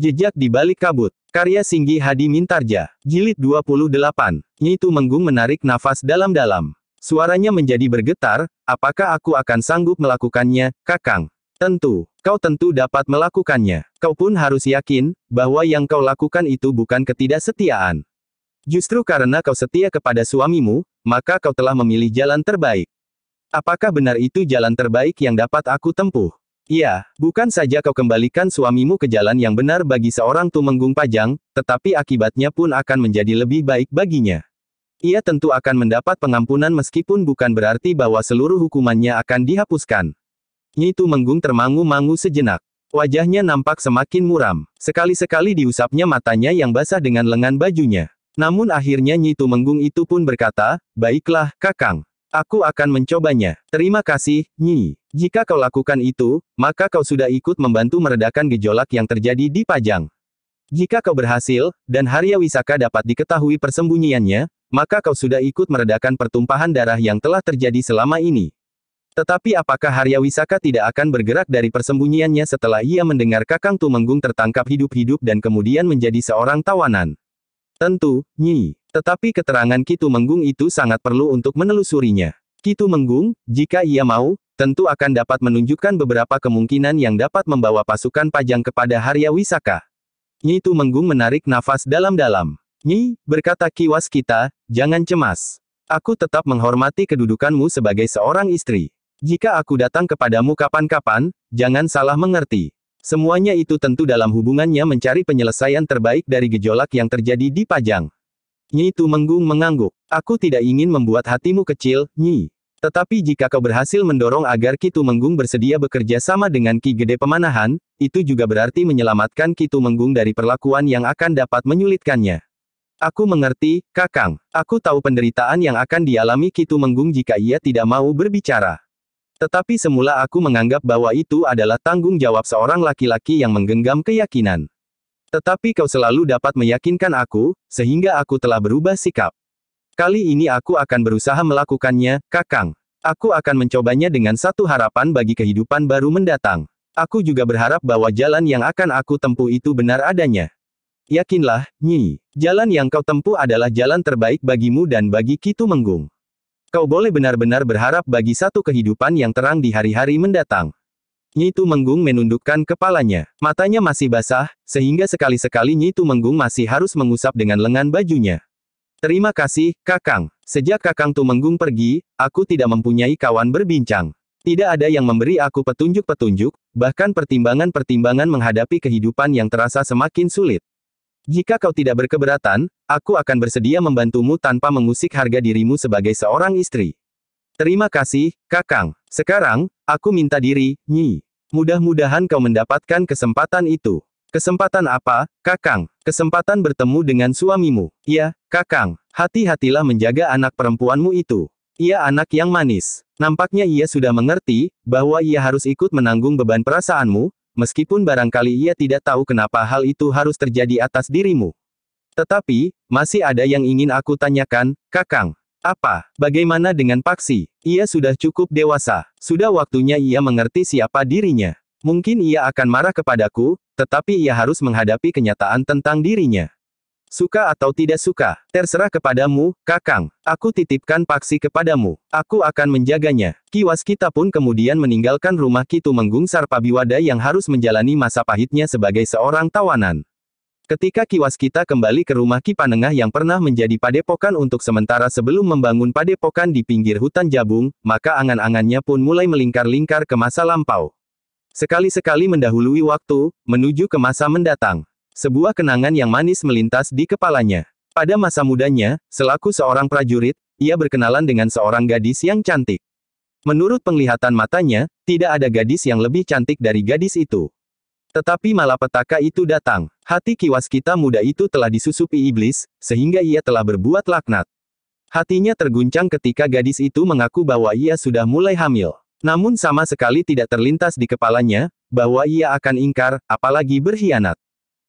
Jejak di balik kabut. Karya Singgi Hadi Mintarja. Jilid 28. Nyitu Menggung menarik nafas dalam-dalam. Suaranya menjadi bergetar, apakah aku akan sanggup melakukannya, Kakang? Tentu, kau tentu dapat melakukannya. Kau pun harus yakin, bahwa yang kau lakukan itu bukan ketidaksetiaan. Justru karena kau setia kepada suamimu, maka kau telah memilih jalan terbaik. Apakah benar itu jalan terbaik yang dapat aku tempuh? Iya, bukan saja kau kembalikan suamimu ke jalan yang benar bagi seorang tumenggung pajang, tetapi akibatnya pun akan menjadi lebih baik baginya. Ia tentu akan mendapat pengampunan meskipun bukan berarti bahwa seluruh hukumannya akan dihapuskan. Nyi Tumenggung termangu-mangu sejenak. Wajahnya nampak semakin muram. Sekali-sekali diusapnya matanya yang basah dengan lengan bajunya. Namun akhirnya Nyi Tumenggung itu pun berkata, Baiklah, Kakang. Aku akan mencobanya. Terima kasih, Nyi. Jika kau lakukan itu, maka kau sudah ikut membantu meredakan gejolak yang terjadi di Pajang. Jika kau berhasil, dan Harya Wisaka dapat diketahui persembunyiannya, maka kau sudah ikut meredakan pertumpahan darah yang telah terjadi selama ini. Tetapi apakah Harya Wisaka tidak akan bergerak dari persembunyiannya setelah ia mendengar Kakang Tumenggung tertangkap hidup-hidup dan kemudian menjadi seorang tawanan? Tentu, Nyi. Tetapi keterangan Kitu Menggung itu sangat perlu untuk menelusurinya. Kitu Menggung, jika ia mau, tentu akan dapat menunjukkan beberapa kemungkinan yang dapat membawa pasukan Pajang kepada Harya Wisaka. Nyi Tu Menggung menarik nafas dalam-dalam. Nyi, berkata Kiwas kita, jangan cemas. Aku tetap menghormati kedudukanmu sebagai seorang istri. Jika aku datang kepadamu kapan-kapan, jangan salah mengerti. Semuanya itu tentu dalam hubungannya mencari penyelesaian terbaik dari gejolak yang terjadi di Pajang. Nyi Menggung mengangguk. Aku tidak ingin membuat hatimu kecil, Nyi. Tetapi jika kau berhasil mendorong agar Kitu Menggung bersedia bekerja sama dengan Ki Gede Pemanahan, itu juga berarti menyelamatkan Kitu Menggung dari perlakuan yang akan dapat menyulitkannya. Aku mengerti, Kakang. Aku tahu penderitaan yang akan dialami Kitu Menggung jika ia tidak mau berbicara. Tetapi semula aku menganggap bahwa itu adalah tanggung jawab seorang laki-laki yang menggenggam keyakinan. Tetapi kau selalu dapat meyakinkan aku, sehingga aku telah berubah sikap. Kali ini aku akan berusaha melakukannya, Kakang. Aku akan mencobanya dengan satu harapan bagi kehidupan baru mendatang. Aku juga berharap bahwa jalan yang akan aku tempuh itu benar adanya. Yakinlah, Nyi, jalan yang kau tempuh adalah jalan terbaik bagimu dan bagi Kitu Menggung. Kau boleh benar-benar berharap bagi satu kehidupan yang terang di hari-hari mendatang. Nyi Tumenggung menundukkan kepalanya. Matanya masih basah, sehingga sekali-sekali Nyi Tumenggung masih harus mengusap dengan lengan bajunya. Terima kasih, Kakang. Sejak Kakang Tumenggung pergi, aku tidak mempunyai kawan berbincang. Tidak ada yang memberi aku petunjuk-petunjuk, bahkan pertimbangan-pertimbangan menghadapi kehidupan yang terasa semakin sulit. Jika kau tidak berkeberatan, aku akan bersedia membantumu tanpa mengusik harga dirimu sebagai seorang istri. Terima kasih, Kakang. Sekarang, Aku minta diri, Nyi. Mudah-mudahan kau mendapatkan kesempatan itu. Kesempatan apa, Kakang? Kesempatan bertemu dengan suamimu. Iya, Kakang. Hati-hatilah menjaga anak perempuanmu itu. Ia anak yang manis. Nampaknya ia sudah mengerti, bahwa ia harus ikut menanggung beban perasaanmu, meskipun barangkali ia tidak tahu kenapa hal itu harus terjadi atas dirimu. Tetapi, masih ada yang ingin aku tanyakan, Kakang. Apa? Bagaimana dengan Paksi? Ia sudah cukup dewasa. Sudah waktunya ia mengerti siapa dirinya. Mungkin ia akan marah kepadaku, tetapi ia harus menghadapi kenyataan tentang dirinya. Suka atau tidak suka, terserah kepadamu, Kakang. Aku titipkan Paksi kepadamu. Aku akan menjaganya. Kiwas kita pun kemudian meninggalkan rumah Kitu Menggung Sarpabiwada yang harus menjalani masa pahitnya sebagai seorang tawanan. Ketika Kiwas kita kembali ke rumah Ki Panengah yang pernah menjadi padepokan untuk sementara sebelum membangun padepokan di pinggir hutan Jabung, maka angan-angannya pun mulai melingkar-lingkar ke masa lampau. Sekali-sekali mendahului waktu, menuju ke masa mendatang. Sebuah kenangan yang manis melintas di kepalanya. Pada masa mudanya, selaku seorang prajurit, ia berkenalan dengan seorang gadis yang cantik. Menurut penglihatan matanya, tidak ada gadis yang lebih cantik dari gadis itu. Tetapi malapetaka itu datang. Hati kiwas kita muda itu telah disusupi iblis, sehingga ia telah berbuat laknat. Hatinya terguncang ketika gadis itu mengaku bahwa ia sudah mulai hamil. Namun sama sekali tidak terlintas di kepalanya, bahwa ia akan ingkar, apalagi berkhianat.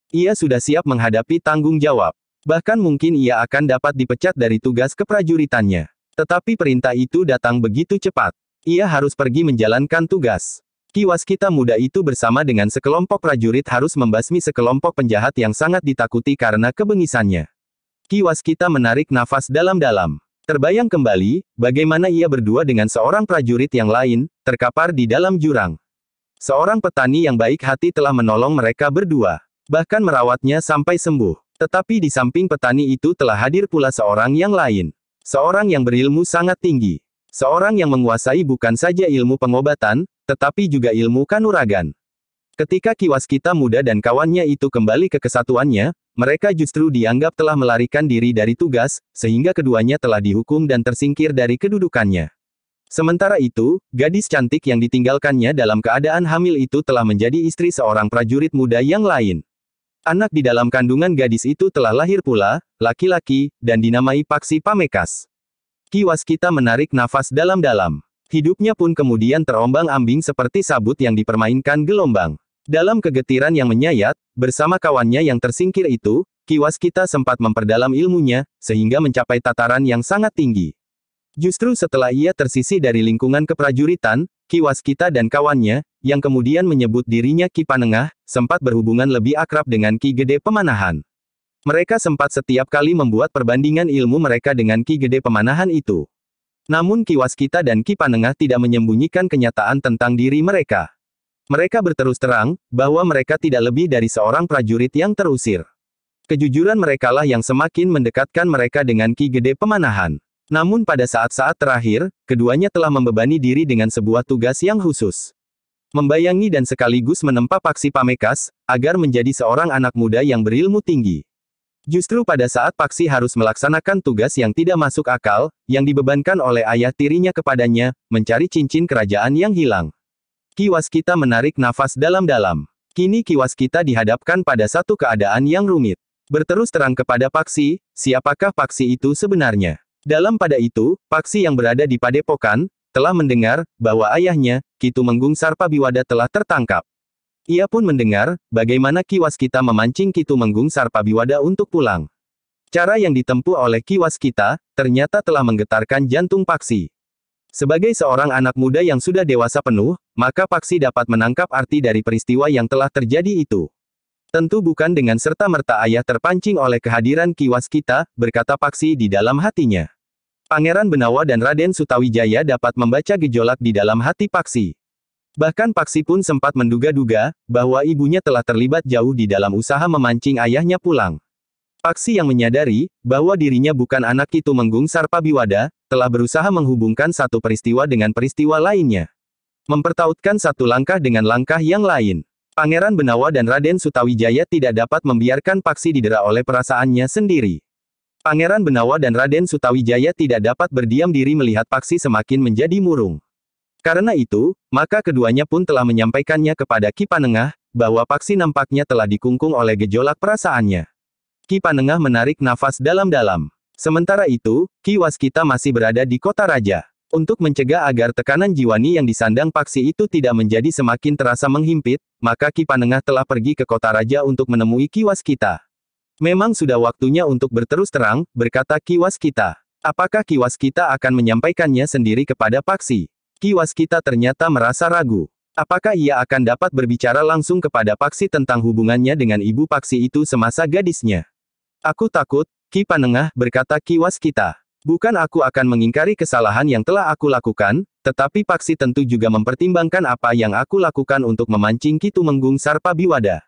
Ia sudah siap menghadapi tanggung jawab. Bahkan mungkin ia akan dapat dipecat dari tugas keprajuritannya. Tetapi perintah itu datang begitu cepat. Ia harus pergi menjalankan tugas. Kiwas kita muda itu bersama dengan sekelompok prajurit harus membasmi sekelompok penjahat yang sangat ditakuti karena kebengisannya. Kiwas kita menarik nafas dalam-dalam. Terbayang kembali, bagaimana ia berdua dengan seorang prajurit yang lain, terkapar di dalam jurang. Seorang petani yang baik hati telah menolong mereka berdua. Bahkan merawatnya sampai sembuh. Tetapi di samping petani itu telah hadir pula seorang yang lain. Seorang yang berilmu sangat tinggi. Seorang yang menguasai bukan saja ilmu pengobatan, tetapi juga ilmu kanuragan. Ketika kiwas kita muda dan kawannya itu kembali ke kesatuannya, mereka justru dianggap telah melarikan diri dari tugas, sehingga keduanya telah dihukum dan tersingkir dari kedudukannya. Sementara itu, gadis cantik yang ditinggalkannya dalam keadaan hamil itu telah menjadi istri seorang prajurit muda yang lain. Anak di dalam kandungan gadis itu telah lahir pula, laki-laki, dan dinamai Paksi Pamekas. Kiwas kita menarik nafas dalam-dalam. Hidupnya pun kemudian terombang-ambing seperti sabut yang dipermainkan gelombang. Dalam kegetiran yang menyayat, bersama kawannya yang tersingkir itu, Kiwas kita sempat memperdalam ilmunya, sehingga mencapai tataran yang sangat tinggi. Justru setelah ia tersisih dari lingkungan keprajuritan, Kiwas kita dan kawannya, yang kemudian menyebut dirinya Ki Panengah, sempat berhubungan lebih akrab dengan Ki Gede Pemanahan. Mereka sempat setiap kali membuat perbandingan ilmu mereka dengan Ki Gede Pemanahan itu. Namun Kiwas Kita dan Ki Panengah tidak menyembunyikan kenyataan tentang diri mereka. Mereka berterus terang, bahwa mereka tidak lebih dari seorang prajurit yang terusir. Kejujuran merekalah yang semakin mendekatkan mereka dengan Ki Gede Pemanahan. Namun pada saat-saat terakhir, keduanya telah membebani diri dengan sebuah tugas yang khusus membayangi dan sekaligus menempa paksi Pamekas, agar menjadi seorang anak muda yang berilmu tinggi. Justru pada saat Paksi harus melaksanakan tugas yang tidak masuk akal, yang dibebankan oleh ayah tirinya kepadanya, mencari cincin kerajaan yang hilang. Kiwas kita menarik nafas dalam-dalam. Kini Kiwas kita dihadapkan pada satu keadaan yang rumit. Berterus terang kepada Paksi, siapakah Paksi itu sebenarnya. Dalam pada itu, Paksi yang berada di Padepokan, telah mendengar, bahwa ayahnya, Kitu Menggung Sarpabiwada telah tertangkap. Ia pun mendengar, bagaimana kiwas kita memancing Kitu Menggung Sarpabiwada untuk pulang. Cara yang ditempuh oleh kiwas kita, ternyata telah menggetarkan jantung Paksi. Sebagai seorang anak muda yang sudah dewasa penuh, maka Paksi dapat menangkap arti dari peristiwa yang telah terjadi itu. Tentu bukan dengan serta-merta ayah terpancing oleh kehadiran kiwas kita, berkata Paksi di dalam hatinya. Pangeran Benawa dan Raden Sutawijaya dapat membaca gejolak di dalam hati Paksi. Bahkan Paksi pun sempat menduga-duga, bahwa ibunya telah terlibat jauh di dalam usaha memancing ayahnya pulang. Paksi yang menyadari, bahwa dirinya bukan anak itu menggung pabiwada, telah berusaha menghubungkan satu peristiwa dengan peristiwa lainnya. Mempertautkan satu langkah dengan langkah yang lain. Pangeran Benawa dan Raden Sutawijaya tidak dapat membiarkan Paksi didera oleh perasaannya sendiri. Pangeran Benawa dan Raden Sutawijaya tidak dapat berdiam diri melihat Paksi semakin menjadi murung. Karena itu, maka keduanya pun telah menyampaikannya kepada Ki Panengah, bahwa Paksi nampaknya telah dikungkung oleh gejolak perasaannya. Ki Panengah menarik nafas dalam-dalam. Sementara itu, Ki Waskita masih berada di kota raja. Untuk mencegah agar tekanan jiwani yang disandang Paksi itu tidak menjadi semakin terasa menghimpit, maka Ki Panengah telah pergi ke kota raja untuk menemui Ki Waskita. Memang sudah waktunya untuk berterus terang, berkata Ki Waskita. Apakah Ki Waskita akan menyampaikannya sendiri kepada Paksi? Kiwas kita ternyata merasa ragu. Apakah ia akan dapat berbicara langsung kepada Paksi tentang hubungannya dengan ibu Paksi itu semasa gadisnya? Aku takut, Ki Panengah, berkata Kiwas kita. Bukan aku akan mengingkari kesalahan yang telah aku lakukan, tetapi Paksi tentu juga mempertimbangkan apa yang aku lakukan untuk memancing Ki Tumenggung Sarpa Biwada.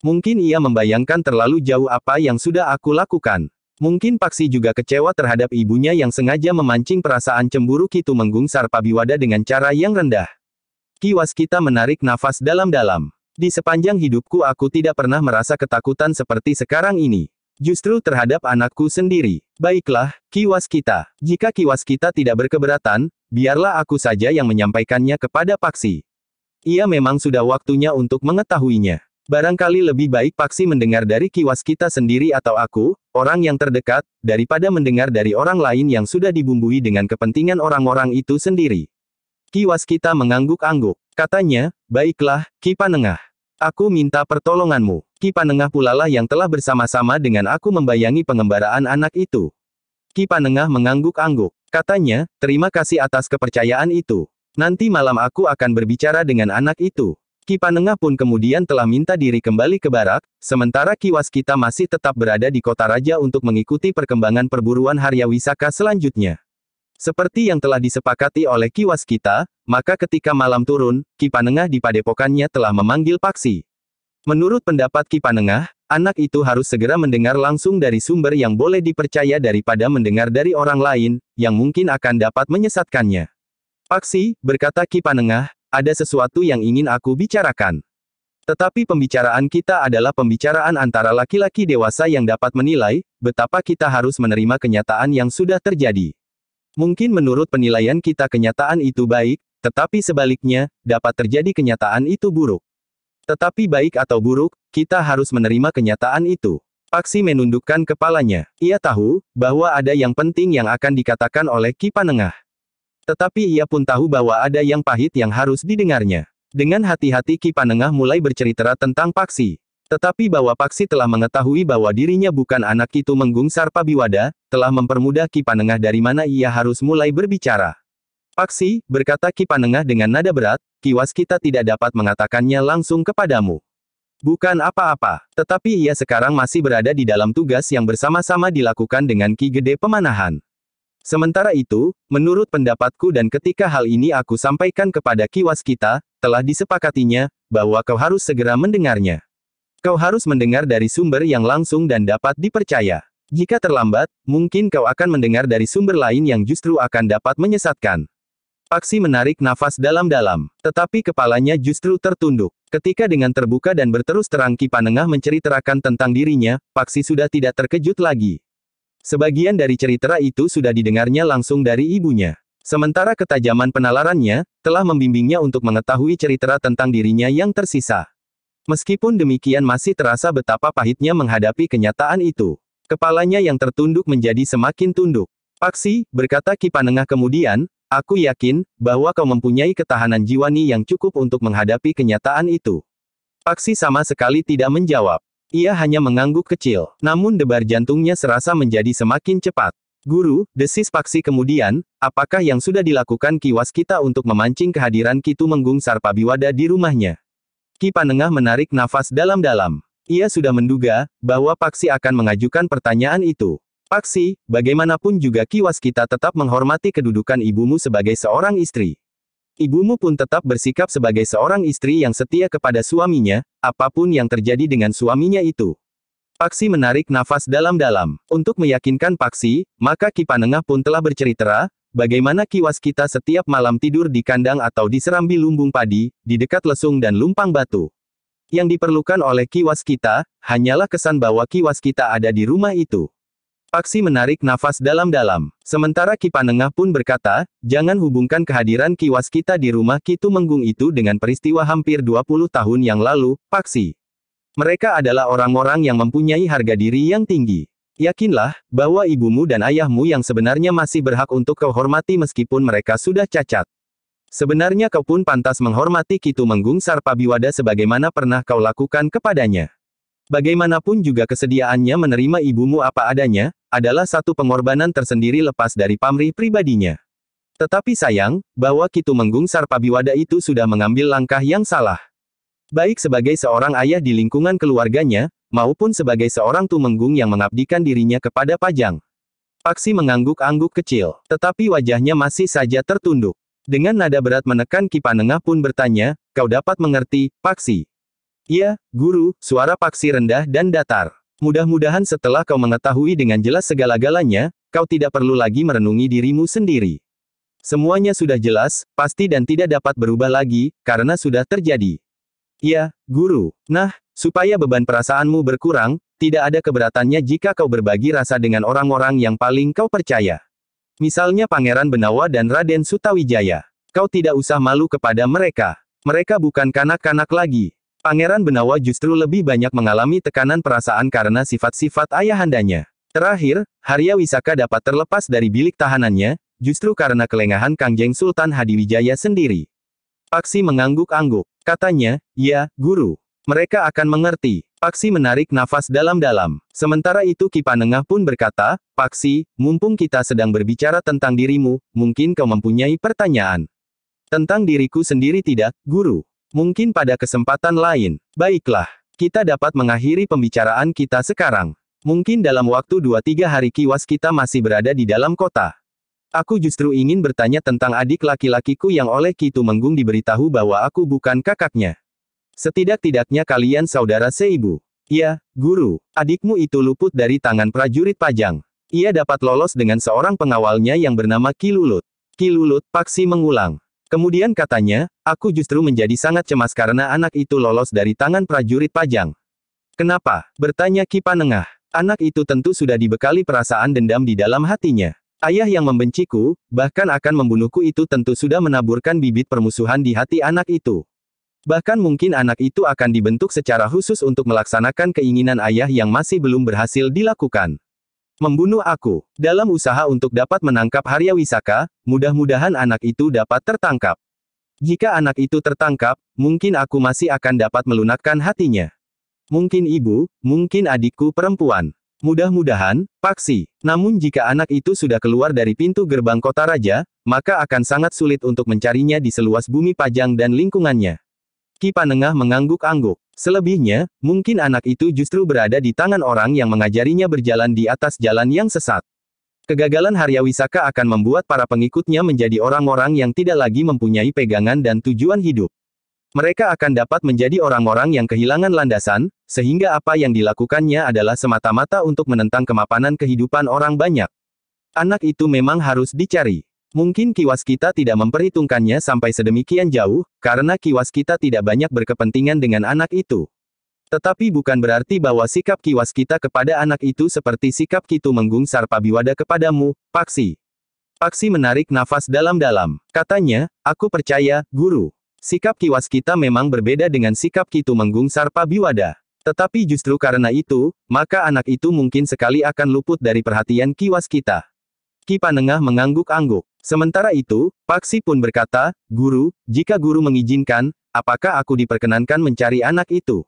Mungkin ia membayangkan terlalu jauh apa yang sudah aku lakukan. Mungkin Paksi juga kecewa terhadap ibunya yang sengaja memancing perasaan cemburu Kitu menggungsar Pabiwada dengan cara yang rendah. Kiwas kita menarik nafas dalam-dalam. Di sepanjang hidupku aku tidak pernah merasa ketakutan seperti sekarang ini. Justru terhadap anakku sendiri. Baiklah, kiwas kita. Jika kiwas kita tidak berkeberatan, biarlah aku saja yang menyampaikannya kepada Paksi. Ia memang sudah waktunya untuk mengetahuinya. Barangkali lebih baik Paksi mendengar dari kiwas kita sendiri atau aku, orang yang terdekat, daripada mendengar dari orang lain yang sudah dibumbui dengan kepentingan orang-orang itu sendiri. Kiwas kita mengangguk-angguk. Katanya, baiklah, Ki Panengah. Aku minta pertolonganmu. Ki Panengah pulalah yang telah bersama-sama dengan aku membayangi pengembaraan anak itu. Ki Panengah mengangguk-angguk. Katanya, terima kasih atas kepercayaan itu. Nanti malam aku akan berbicara dengan anak itu. Ki Panengah pun kemudian telah minta diri kembali ke barak, sementara Ki Waskita masih tetap berada di kota raja untuk mengikuti perkembangan perburuan Harya Wisaka selanjutnya. Seperti yang telah disepakati oleh Ki Waskita, maka ketika malam turun, Ki Panengah di padepokannya telah memanggil Paksi. Menurut pendapat Ki Panengah, anak itu harus segera mendengar langsung dari sumber yang boleh dipercaya daripada mendengar dari orang lain, yang mungkin akan dapat menyesatkannya. Paksi, berkata Ki Panengah, ada sesuatu yang ingin aku bicarakan. Tetapi pembicaraan kita adalah pembicaraan antara laki-laki dewasa yang dapat menilai betapa kita harus menerima kenyataan yang sudah terjadi. Mungkin menurut penilaian kita kenyataan itu baik, tetapi sebaliknya, dapat terjadi kenyataan itu buruk. Tetapi baik atau buruk, kita harus menerima kenyataan itu. Paksi menundukkan kepalanya. Ia tahu bahwa ada yang penting yang akan dikatakan oleh Ki Panengah. Tetapi ia pun tahu bahwa ada yang pahit yang harus didengarnya. Dengan hati-hati Ki Panengah mulai bercerita tentang Paksi. Tetapi bahwa Paksi telah mengetahui bahwa dirinya bukan anak itu Menggung Sarpabiwada, telah mempermudah Ki Panengah dari mana ia harus mulai berbicara. Paksi, berkata Ki Panengah dengan nada berat, kiwas kita tidak dapat mengatakannya langsung kepadamu. Bukan apa-apa, tetapi ia sekarang masih berada di dalam tugas yang bersama-sama dilakukan dengan Ki Gede Pemanahan. Sementara itu, menurut pendapatku dan ketika hal ini aku sampaikan kepada kiwas kita, telah disepakatinya, bahwa kau harus segera mendengarnya. Kau harus mendengar dari sumber yang langsung dan dapat dipercaya. Jika terlambat, mungkin kau akan mendengar dari sumber lain yang justru akan dapat menyesatkan. Paksi menarik nafas dalam-dalam, tetapi kepalanya justru tertunduk. Ketika dengan terbuka dan berterus terang Ki Panengah menceritakan tentang dirinya, Paksi sudah tidak terkejut lagi. Sebagian dari cerita itu sudah didengarnya langsung dari ibunya. Sementara ketajaman penalarannya, telah membimbingnya untuk mengetahui cerita tentang dirinya yang tersisa. Meskipun demikian masih terasa betapa pahitnya menghadapi kenyataan itu. Kepalanya yang tertunduk menjadi semakin tunduk. Paksi, berkata Kipanengah kemudian, aku yakin, bahwa kau mempunyai ketahanan jiwani yang cukup untuk menghadapi kenyataan itu. Paksi sama sekali tidak menjawab. Ia hanya mengangguk kecil, namun debar jantungnya serasa menjadi semakin cepat. Guru, desis Paksi kemudian, apakah yang sudah dilakukan kiwas kita untuk memancing kehadiran Kitu Menggung Sarpabiwada di rumahnya? Ki Panengah menarik nafas dalam-dalam. Ia sudah menduga, bahwa Paksi akan mengajukan pertanyaan itu. Paksi, bagaimanapun juga kiwas kita tetap menghormati kedudukan ibumu sebagai seorang istri. Ibumu pun tetap bersikap sebagai seorang istri yang setia kepada suaminya, apapun yang terjadi dengan suaminya itu. Paksi menarik nafas dalam-dalam. Untuk meyakinkan Paksi, maka Ki Kipanengah pun telah bercerita, bagaimana kiwas kita setiap malam tidur di kandang atau di serambi lumbung padi, di dekat lesung dan lumpang batu. Yang diperlukan oleh kiwas kita, hanyalah kesan bahwa kiwas kita ada di rumah itu. Paksi menarik nafas dalam-dalam. Sementara Ki Panengah pun berkata, jangan hubungkan kehadiran Ki kita di rumah Ki Tumenggung itu dengan peristiwa hampir 20 tahun yang lalu, Paksi. Mereka adalah orang-orang yang mempunyai harga diri yang tinggi. Yakinlah, bahwa ibumu dan ayahmu yang sebenarnya masih berhak untuk kau hormati meskipun mereka sudah cacat. Sebenarnya kau pun pantas menghormati Ki Tumenggung Sarpabiwada sebagaimana pernah kau lakukan kepadanya. Bagaimanapun juga kesediaannya menerima ibumu apa adanya, adalah satu pengorbanan tersendiri lepas dari pamri pribadinya. Tetapi sayang, bahwa Kitu Menggung Sarpabiwada itu sudah mengambil langkah yang salah. Baik sebagai seorang ayah di lingkungan keluarganya, maupun sebagai seorang tumenggung yang mengabdikan dirinya kepada Pajang. Paksi mengangguk-angguk kecil, tetapi wajahnya masih saja tertunduk. Dengan nada berat menekan Kipanengah pun bertanya, kau dapat mengerti, Paksi. Iya, guru, suara Paksi rendah dan datar. Mudah-mudahan setelah kau mengetahui dengan jelas segala-galanya, kau tidak perlu lagi merenungi dirimu sendiri. Semuanya sudah jelas, pasti dan tidak dapat berubah lagi, karena sudah terjadi. Ya, guru. Nah, supaya beban perasaanmu berkurang, tidak ada keberatannya jika kau berbagi rasa dengan orang-orang yang paling kau percaya. Misalnya Pangeran Benawa dan Raden Sutawijaya. Kau tidak usah malu kepada mereka. Mereka bukan kanak-kanak lagi. Pangeran Benawa justru lebih banyak mengalami tekanan perasaan karena sifat-sifat ayahandanya. Terakhir, Harya Wisaka dapat terlepas dari bilik tahanannya, justru karena kelengahan Kangjeng Sultan Hadiwijaya sendiri. Paksi mengangguk-angguk. Katanya, ya, guru. Mereka akan mengerti. Paksi menarik nafas dalam-dalam. Sementara itu Kipanengah pun berkata, Paksi, mumpung kita sedang berbicara tentang dirimu, mungkin kau mempunyai pertanyaan. Tentang diriku sendiri tidak, guru. Mungkin pada kesempatan lain. Baiklah, kita dapat mengakhiri pembicaraan kita sekarang. Mungkin dalam waktu 2-3 hari kiwas kita masih berada di dalam kota. Aku justru ingin bertanya tentang adik laki-lakiku yang oleh Kitu Menggung diberitahu bahwa aku bukan kakaknya. Setidak-tidaknya kalian saudara seibu. Ya, guru, adikmu itu luput dari tangan prajurit pajang. Ia dapat lolos dengan seorang pengawalnya yang bernama Kilulut. Kilulut, Paksi mengulang. Kemudian katanya, aku justru menjadi sangat cemas karena anak itu lolos dari tangan prajurit pajang. Kenapa? Bertanya Kipanengah. Nengah. Anak itu tentu sudah dibekali perasaan dendam di dalam hatinya. Ayah yang membenciku, bahkan akan membunuhku itu tentu sudah menaburkan bibit permusuhan di hati anak itu. Bahkan mungkin anak itu akan dibentuk secara khusus untuk melaksanakan keinginan ayah yang masih belum berhasil dilakukan. Membunuh aku. Dalam usaha untuk dapat menangkap Harya Wisaka, mudah-mudahan anak itu dapat tertangkap. Jika anak itu tertangkap, mungkin aku masih akan dapat melunakkan hatinya. Mungkin ibu, mungkin adikku perempuan. Mudah-mudahan, paksi. Namun jika anak itu sudah keluar dari pintu gerbang kota raja, maka akan sangat sulit untuk mencarinya di seluas bumi Pajang dan lingkungannya. Kaki Panengah mengangguk-angguk. Selebihnya, mungkin anak itu justru berada di tangan orang yang mengajarinya berjalan di atas jalan yang sesat. Kegagalan Haryawisaka akan membuat para pengikutnya menjadi orang-orang yang tidak lagi mempunyai pegangan dan tujuan hidup. Mereka akan dapat menjadi orang-orang yang kehilangan landasan, sehingga apa yang dilakukannya adalah semata-mata untuk menentang kemapanan kehidupan orang banyak. Anak itu memang harus dicari. Mungkin kiwas kita tidak memperhitungkannya sampai sedemikian jauh, karena kiwas kita tidak banyak berkepentingan dengan anak itu. Tetapi bukan berarti bahwa sikap kiwas kita kepada anak itu seperti sikap kita menggungsar Sarpabiwada kepadamu, Paksi. Paksi menarik nafas dalam-dalam. Katanya, aku percaya, guru. Sikap kiwas kita memang berbeda dengan sikap kita menggungsar Sarpabiwada. Tetapi justru karena itu, maka anak itu mungkin sekali akan luput dari perhatian kiwas kita. Ki Panengah mengangguk-angguk. Sementara itu, Paksi pun berkata, Guru, jika guru mengizinkan, apakah aku diperkenankan mencari anak itu?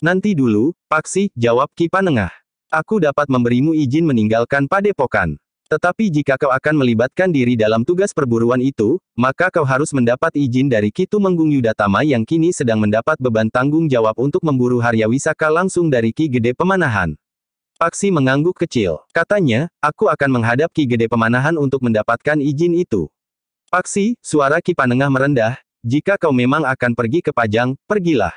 Nanti dulu, Paksi, jawab Ki Panengah. Aku dapat memberimu izin meninggalkan padepokan. Tetapi jika kau akan melibatkan diri dalam tugas perburuan itu, maka kau harus mendapat izin dari Kitu Menggung Yudatama yang kini sedang mendapat beban tanggung jawab untuk memburu Haryawisaka langsung dari Ki Gede Pemanahan. Paksi mengangguk kecil. Katanya, aku akan menghadap Ki Gede Pemanahan untuk mendapatkan izin itu. Paksi, suara Ki Panengah merendah, jika kau memang akan pergi ke Pajang, pergilah.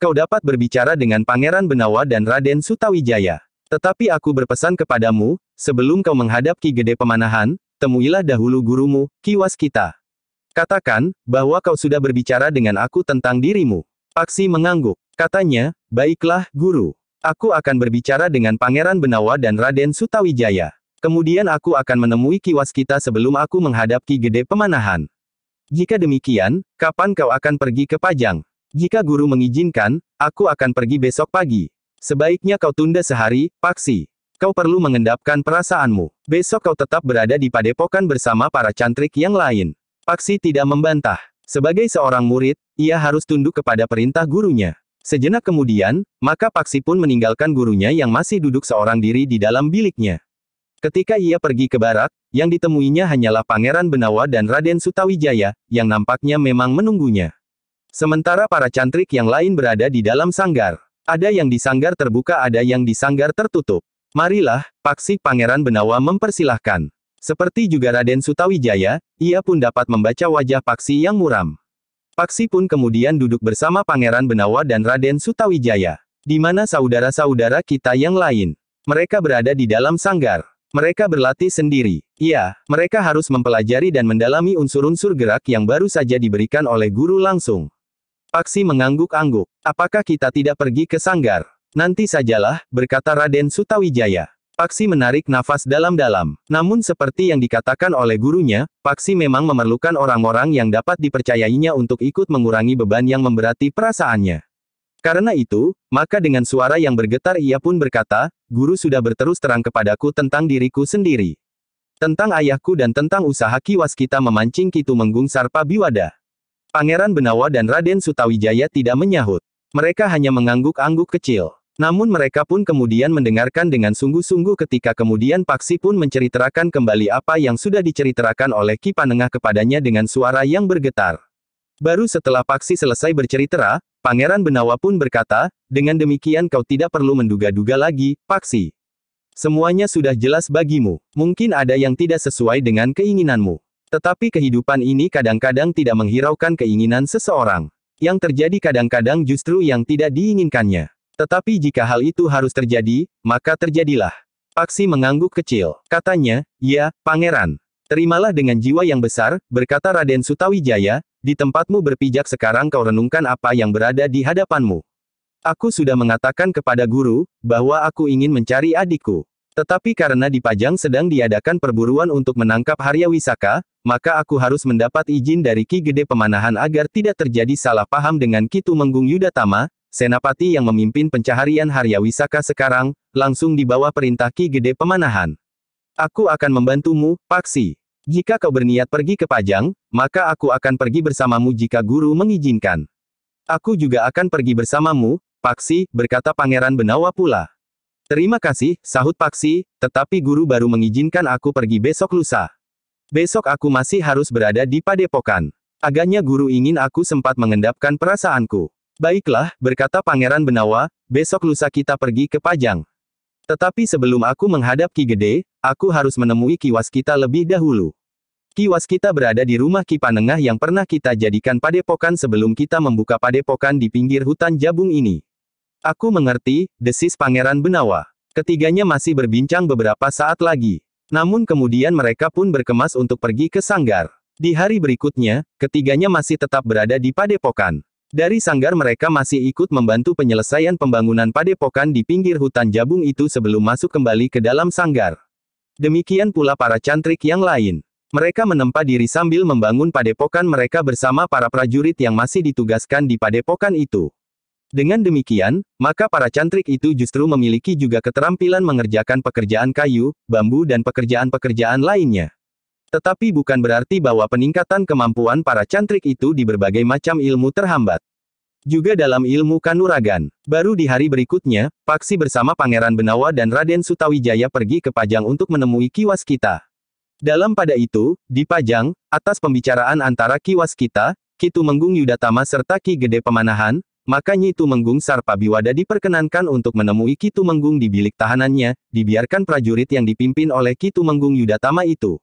Kau dapat berbicara dengan Pangeran Benawa dan Raden Sutawijaya. Tetapi aku berpesan kepadamu, sebelum kau menghadap Ki Gede Pemanahan, temuilah dahulu gurumu, Ki Waskita. Katakan, bahwa kau sudah berbicara dengan aku tentang dirimu. Paksi mengangguk. Katanya, baiklah, guru. Aku akan berbicara dengan Pangeran Benawa dan Raden Sutawijaya. Kemudian aku akan menemui kiwas kita sebelum aku menghadap Ki Gede Pemanahan. Jika demikian, kapan kau akan pergi ke Pajang? Jika guru mengizinkan, aku akan pergi besok pagi. Sebaiknya kau tunda sehari, Paksi. Kau perlu mengendapkan perasaanmu. Besok kau tetap berada di padepokan bersama para cantrik yang lain. Paksi tidak membantah. Sebagai seorang murid, ia harus tunduk kepada perintah gurunya. Sejenak kemudian, maka Paksi pun meninggalkan gurunya yang masih duduk seorang diri di dalam biliknya. Ketika ia pergi ke barat, yang ditemuinya hanyalah Pangeran Benawa dan Raden Sutawijaya, yang nampaknya memang menunggunya. Sementara para cantrik yang lain berada di dalam sanggar. Ada yang di sanggar terbuka ada yang di sanggar tertutup. Marilah, Paksi Pangeran Benawa mempersilahkan. Seperti juga Raden Sutawijaya, ia pun dapat membaca wajah Paksi yang muram. Paksi pun kemudian duduk bersama Pangeran Benawa dan Raden Sutawijaya. Di mana saudara-saudara kita yang lain? Mereka berada di dalam sanggar. Mereka berlatih sendiri. Iya, mereka harus mempelajari dan mendalami unsur-unsur gerak yang baru saja diberikan oleh guru langsung. Paksi mengangguk-angguk. Apakah kita tidak pergi ke sanggar? Nanti sajalah, berkata Raden Sutawijaya. Paksi menarik nafas dalam-dalam. Namun seperti yang dikatakan oleh gurunya, Paksi memang memerlukan orang-orang yang dapat dipercayainya untuk ikut mengurangi beban yang memberati perasaannya. Karena itu, maka dengan suara yang bergetar ia pun berkata, Guru sudah berterus terang kepadaku tentang diriku sendiri. Tentang ayahku dan tentang usaha kiwas kita memancing Kitu Menggung Sarpa Biwada. Pangeran Benawa dan Raden Sutawijaya tidak menyahut. Mereka hanya mengangguk-angguk kecil. Namun mereka pun kemudian mendengarkan dengan sungguh-sungguh ketika kemudian Paksi pun menceritakan kembali apa yang sudah diceritakan oleh Ki Panengah kepadanya dengan suara yang bergetar. Baru setelah Paksi selesai bercerita, Pangeran Benawa pun berkata, dengan demikian kau tidak perlu menduga-duga lagi, Paksi. Semuanya sudah jelas bagimu. Mungkin ada yang tidak sesuai dengan keinginanmu. Tetapi kehidupan ini kadang-kadang tidak menghiraukan keinginan seseorang. Yang terjadi kadang-kadang justru yang tidak diinginkannya. Tetapi jika hal itu harus terjadi, maka terjadilah. Paksi mengangguk kecil. Katanya, ya, pangeran. Terimalah dengan jiwa yang besar, berkata Raden Sutawijaya, di tempatmu berpijak sekarang kau renungkan apa yang berada di hadapanmu. Aku sudah mengatakan kepada guru, bahwa aku ingin mencari adikku. Tetapi karena di Pajang sedang diadakan perburuan untuk menangkap Harya Wisaka, maka aku harus mendapat izin dari Ki Gede Pemanahan agar tidak terjadi salah paham dengan Ki Tumenggung Yudatama, senapati yang memimpin pencaharian Harya Wisaka sekarang, langsung di bawah perintah Ki Gede Pemanahan. Aku akan membantumu, Paksi. Jika kau berniat pergi ke Pajang, maka aku akan pergi bersamamu jika guru mengizinkan. Aku juga akan pergi bersamamu, Paksi, berkata Pangeran Benawa pula. Terima kasih, sahut Paksi, tetapi guru baru mengizinkan aku pergi besok lusa. Besok aku masih harus berada di padepokan. Agaknya guru ingin aku sempat mengendapkan perasaanku. Baiklah, berkata Pangeran Benawa, besok lusa kita pergi ke Pajang. Tetapi sebelum aku menghadap Ki Gede, aku harus menemui Ki Waskita lebih dahulu. Ki Waskita berada di rumah Ki Panengah yang pernah kita jadikan padepokan sebelum kita membuka padepokan di pinggir hutan Jabung ini. Aku mengerti, desis Pangeran Benawa. Ketiganya masih berbincang beberapa saat lagi. Namun kemudian mereka pun berkemas untuk pergi ke sanggar. Di hari berikutnya, ketiganya masih tetap berada di padepokan. Dari sanggar mereka masih ikut membantu penyelesaian pembangunan padepokan di pinggir hutan Jabung itu sebelum masuk kembali ke dalam sanggar. Demikian pula para cantrik yang lain. Mereka menempa diri sambil membangun padepokan mereka bersama para prajurit yang masih ditugaskan di padepokan itu. Dengan demikian, maka para cantrik itu justru memiliki juga keterampilan mengerjakan pekerjaan kayu, bambu dan pekerjaan-pekerjaan lainnya. Tetapi bukan berarti bahwa peningkatan kemampuan para cantrik itu di berbagai macam ilmu terhambat. Juga dalam ilmu kanuragan. Baru di hari berikutnya, Paksi bersama Pangeran Benawa dan Raden Sutawijaya pergi ke Pajang untuk menemui Kiwas kita. Dalam pada itu, di Pajang, atas pembicaraan antara Kiwas kita, Kitu Menggung Yudatama serta Ki Gede Pemanahan, maka menggung sarpa Sarpabiwada diperkenankan untuk menemui kitu menggung di bilik tahanannya, dibiarkan prajurit yang dipimpin oleh kitu menggung Yudatama itu.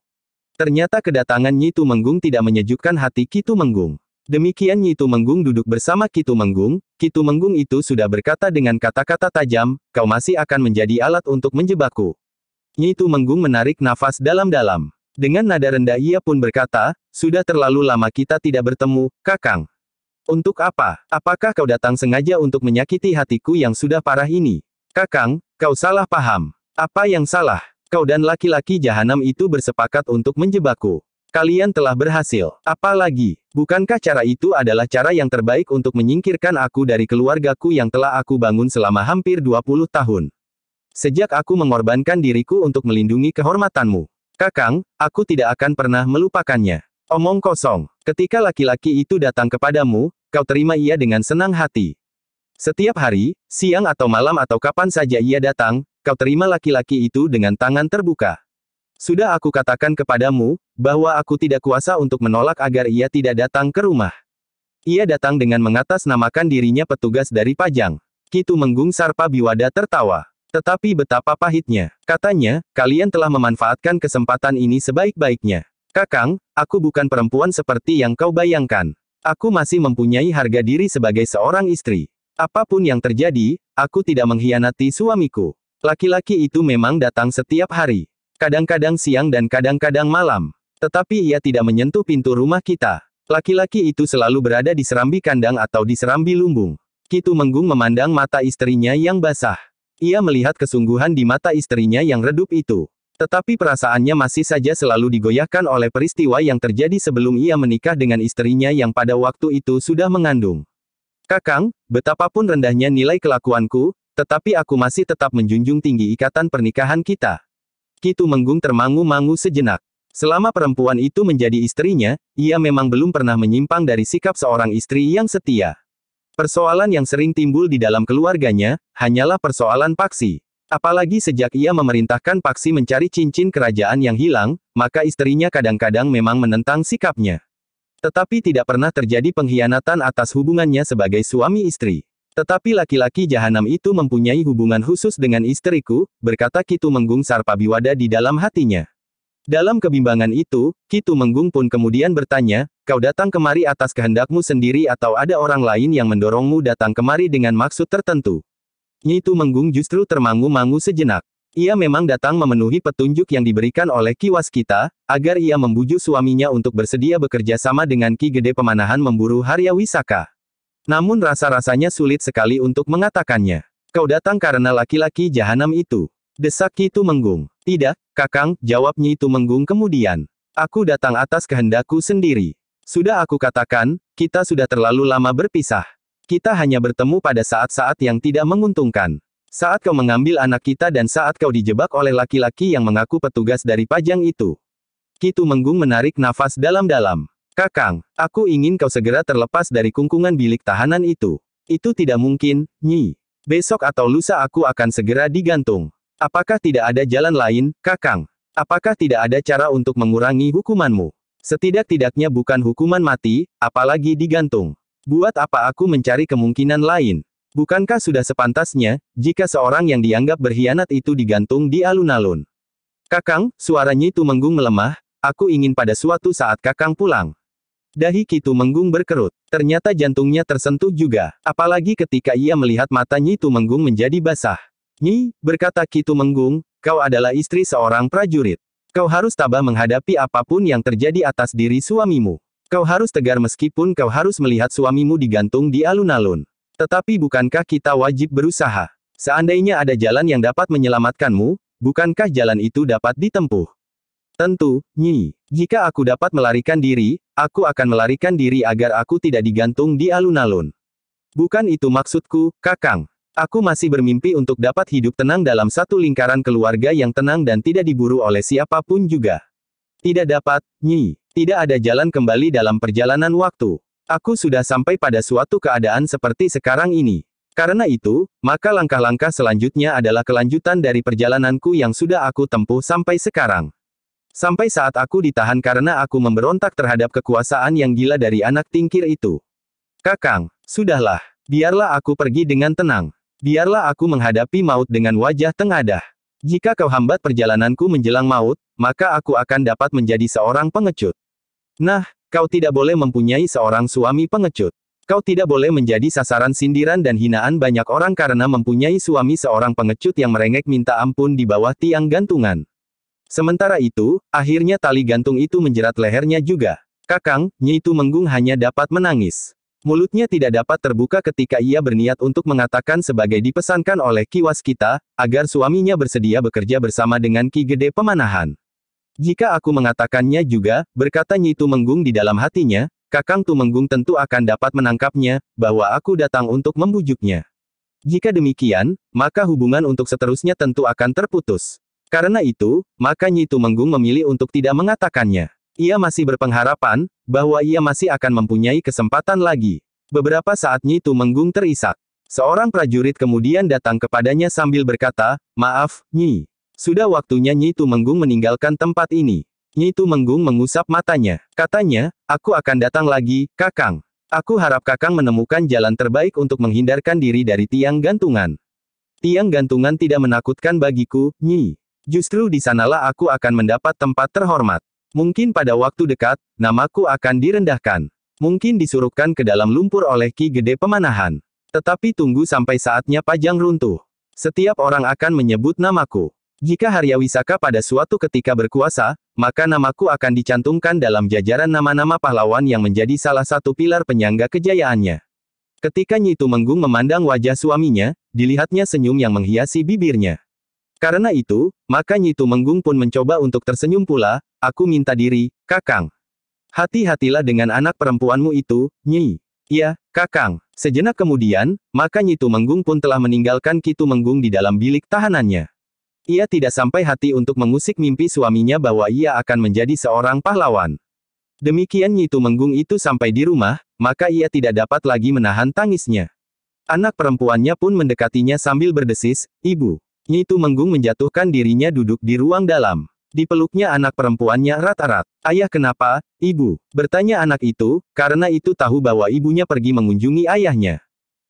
Ternyata kedatangan Nyitu Menggung tidak menyejukkan hati Kitu Menggung. Demikian Nyitu Menggung duduk bersama Kitu Menggung, Kitu Menggung itu sudah berkata dengan kata-kata tajam, kau masih akan menjadi alat untuk menjebakku. Nyitu Menggung menarik nafas dalam-dalam. Dengan nada rendah ia pun berkata, sudah terlalu lama kita tidak bertemu, kakang. Untuk apa? Apakah kau datang sengaja untuk menyakiti hatiku yang sudah parah ini? Kakang, kau salah paham. Apa yang salah? Kau dan laki-laki jahanam itu bersepakat untuk menjebakku. Kalian telah berhasil. Apalagi, bukankah cara itu adalah cara yang terbaik untuk menyingkirkan aku dari keluargaku yang telah aku bangun selama hampir 20 tahun? Sejak aku mengorbankan diriku untuk melindungi kehormatanmu. Kakang, aku tidak akan pernah melupakannya. Omong kosong. Ketika laki-laki itu datang kepadamu, kau terima ia dengan senang hati. Setiap hari, siang atau malam atau kapan saja ia datang, kau terima laki-laki itu dengan tangan terbuka. Sudah aku katakan kepadamu, bahwa aku tidak kuasa untuk menolak agar ia tidak datang ke rumah. Ia datang dengan mengatasnamakan dirinya petugas dari Pajang. Kitu Menggung Sarpa Biwada tertawa. Tetapi betapa pahitnya. Katanya, kalian telah memanfaatkan kesempatan ini sebaik-baiknya. Kakang, aku bukan perempuan seperti yang kau bayangkan. Aku masih mempunyai harga diri sebagai seorang istri. Apapun yang terjadi, aku tidak mengkhianati suamiku. Laki-laki itu memang datang setiap hari. Kadang-kadang siang dan kadang-kadang malam. Tetapi ia tidak menyentuh pintu rumah kita. Laki-laki itu selalu berada di serambi kandang atau di serambi lumbung. Kitu Menggung memandang mata istrinya yang basah. Ia melihat kesungguhan di mata istrinya yang redup itu. Tetapi perasaannya masih saja selalu digoyahkan oleh peristiwa yang terjadi sebelum ia menikah dengan istrinya yang pada waktu itu sudah mengandung. Kakang, betapapun rendahnya nilai kelakuanku, tetapi aku masih tetap menjunjung tinggi ikatan pernikahan kita. Kitu Menggung termangu-mangu sejenak. Selama perempuan itu menjadi istrinya, ia memang belum pernah menyimpang dari sikap seorang istri yang setia. Persoalan yang sering timbul di dalam keluarganya, hanyalah persoalan paksi. Apalagi sejak ia memerintahkan Paksi mencari cincin kerajaan yang hilang, maka istrinya kadang-kadang memang menentang sikapnya. Tetapi tidak pernah terjadi pengkhianatan atas hubungannya sebagai suami istri. Tetapi laki-laki jahanam itu mempunyai hubungan khusus dengan istriku, berkata Kitu Menggung Sarpabiwada di dalam hatinya. Dalam kebimbangan itu, Kitu Menggung pun kemudian bertanya, kau datang kemari atas kehendakmu sendiri atau ada orang lain yang mendorongmu datang kemari dengan maksud tertentu. Nyitu Menggung justru termangu-mangu sejenak. Ia memang datang memenuhi petunjuk yang diberikan oleh Kiwas kita, agar ia membujuk suaminya untuk bersedia bekerja sama dengan Ki Gede Pemanahan memburu Harya Wisaka. Namun rasa-rasanya sulit sekali untuk mengatakannya. Kau datang karena laki-laki jahanam itu. Desak itu menggung. Tidak, kakang, jawabnya itu menggung kemudian. Aku datang atas kehendakku sendiri. Sudah aku katakan, kita sudah terlalu lama berpisah. Kita hanya bertemu pada saat-saat yang tidak menguntungkan. Saat kau mengambil anak kita dan saat kau dijebak oleh laki-laki yang mengaku petugas dari pajang itu. Kitu Menggung menarik nafas dalam-dalam. Kakang, aku ingin kau segera terlepas dari kungkungan bilik tahanan itu. Itu tidak mungkin, Nyi. Besok atau lusa aku akan segera digantung. Apakah tidak ada jalan lain, Kakang? Apakah tidak ada cara untuk mengurangi hukumanmu? Setidak-tidaknya bukan hukuman mati, apalagi digantung. Buat apa aku mencari kemungkinan lain? Bukankah sudah sepantasnya, jika seorang yang dianggap berkhianat itu digantung di alun-alun? Kakang, suaranya itu menggung melemah, aku ingin pada suatu saat Kakang pulang. Dahi Kitu Menggung berkerut. Ternyata jantungnya tersentuh juga, apalagi ketika ia melihat mata Nyi menggung menjadi basah. Nyi, berkata Kitu Menggung, kau adalah istri seorang prajurit. Kau harus tabah menghadapi apapun yang terjadi atas diri suamimu. Kau harus tegar meskipun kau harus melihat suamimu digantung di alun-alun. Tetapi bukankah kita wajib berusaha? Seandainya ada jalan yang dapat menyelamatkanmu, bukankah jalan itu dapat ditempuh? Tentu, Nyi. Jika aku dapat melarikan diri, aku akan melarikan diri agar aku tidak digantung di alun-alun. Bukan itu maksudku, Kakang. Aku masih bermimpi untuk dapat hidup tenang dalam satu lingkaran keluarga yang tenang dan tidak diburu oleh siapapun juga. Tidak dapat, Nyi. Tidak ada jalan kembali dalam perjalanan waktu. Aku sudah sampai pada suatu keadaan seperti sekarang ini. Karena itu, maka langkah-langkah selanjutnya adalah kelanjutan dari perjalananku yang sudah aku tempuh sampai sekarang. Sampai saat aku ditahan karena aku memberontak terhadap kekuasaan yang gila dari anak tingkir itu. Kakang, sudahlah, biarlah aku pergi dengan tenang. Biarlah aku menghadapi maut dengan wajah tengadah. Jika kau hambat perjalananku menjelang maut, maka aku akan dapat menjadi seorang pengecut. Nah, kau tidak boleh mempunyai seorang suami pengecut. Kau tidak boleh menjadi sasaran sindiran dan hinaan banyak orang karena mempunyai suami seorang pengecut yang merengek minta ampun di bawah tiang gantungan. Sementara itu, akhirnya tali gantung itu menjerat lehernya juga. Kakang, Nyi itu menggung hanya dapat menangis. Mulutnya tidak dapat terbuka ketika ia berniat untuk mengatakan sebagai dipesankan oleh Kiwas kita, agar suaminya bersedia bekerja bersama dengan Ki Gede Pemanahan. Jika aku mengatakannya juga, berkata Nyi Menggung di dalam hatinya, Kakang Tumenggung tentu akan dapat menangkapnya, bahwa aku datang untuk membujuknya. Jika demikian, maka hubungan untuk seterusnya tentu akan terputus. Karena itu, maka Nyi Tumenggung memilih untuk tidak mengatakannya. Ia masih berpengharapan, bahwa ia masih akan mempunyai kesempatan lagi. Beberapa saat Nyi Tumenggung terisak. Seorang prajurit kemudian datang kepadanya sambil berkata, Maaf, Nyi. Sudah waktunya Nyi Tumenggung meninggalkan tempat ini. Nyi Tumenggung mengusap matanya. Katanya, aku akan datang lagi, Kakang. Aku harap Kakang menemukan jalan terbaik untuk menghindarkan diri dari tiang gantungan. Tiang gantungan tidak menakutkan bagiku, Nyi. Justru di sanalah aku akan mendapat tempat terhormat. Mungkin pada waktu dekat, namaku akan direndahkan. Mungkin disurupkan ke dalam lumpur oleh Ki Gede Pemanahan. Tetapi tunggu sampai saatnya pajang runtuh. Setiap orang akan menyebut namaku. Jika Harya pada suatu ketika berkuasa, maka namaku akan dicantumkan dalam jajaran nama-nama pahlawan yang menjadi salah satu pilar penyangga kejayaannya. Ketika Nyitu Menggung memandang wajah suaminya, dilihatnya senyum yang menghiasi bibirnya. Karena itu, maka Nyitu Menggung pun mencoba untuk tersenyum pula, aku minta diri, Kakang. Hati-hatilah dengan anak perempuanmu itu, Nyi. Iya, Kakang. Sejenak kemudian, maka Nyitu Menggung pun telah meninggalkan Kitu Menggung di dalam bilik tahanannya. Ia tidak sampai hati untuk mengusik mimpi suaminya bahwa ia akan menjadi seorang pahlawan. Demikian Nyitu Menggung itu sampai di rumah, maka ia tidak dapat lagi menahan tangisnya. Anak perempuannya pun mendekatinya sambil berdesis, Ibu. Nyi menggung menjatuhkan dirinya duduk di ruang dalam. Dipeluknya anak perempuannya rat-rat. Ayah kenapa, ibu? Bertanya anak itu, karena itu tahu bahwa ibunya pergi mengunjungi ayahnya.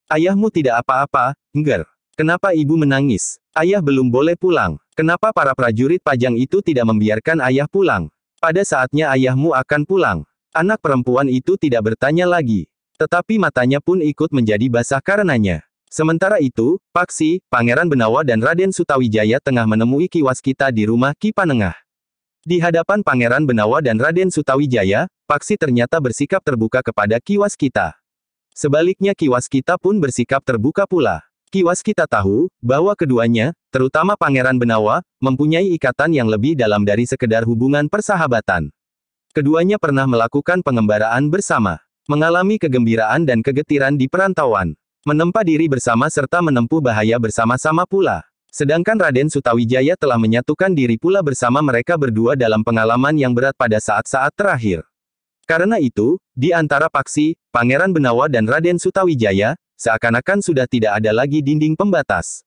Ayahmu tidak apa-apa, ngger. Kenapa ibu menangis? Ayah belum boleh pulang. Kenapa para prajurit pajang itu tidak membiarkan ayah pulang? Pada saatnya ayahmu akan pulang. Anak perempuan itu tidak bertanya lagi. Tetapi matanya pun ikut menjadi basah karenanya. Sementara itu, Paksi, Pangeran Benawa dan Raden Sutawijaya tengah menemui kiwas kita di rumah Ki Panengah. Di hadapan Pangeran Benawa dan Raden Sutawijaya, Paksi ternyata bersikap terbuka kepada kiwas kita. Sebaliknya kiwas kita pun bersikap terbuka pula. Kiwas kita tahu, bahwa keduanya, terutama Pangeran Benawa, mempunyai ikatan yang lebih dalam dari sekedar hubungan persahabatan. Keduanya pernah melakukan pengembaraan bersama, mengalami kegembiraan dan kegetiran di perantauan. Menempa diri bersama serta menempuh bahaya bersama-sama pula. Sedangkan Raden Sutawijaya telah menyatukan diri pula bersama mereka berdua dalam pengalaman yang berat pada saat-saat terakhir. Karena itu, di antara Paksi, Pangeran Benawa dan Raden Sutawijaya, seakan-akan sudah tidak ada lagi dinding pembatas.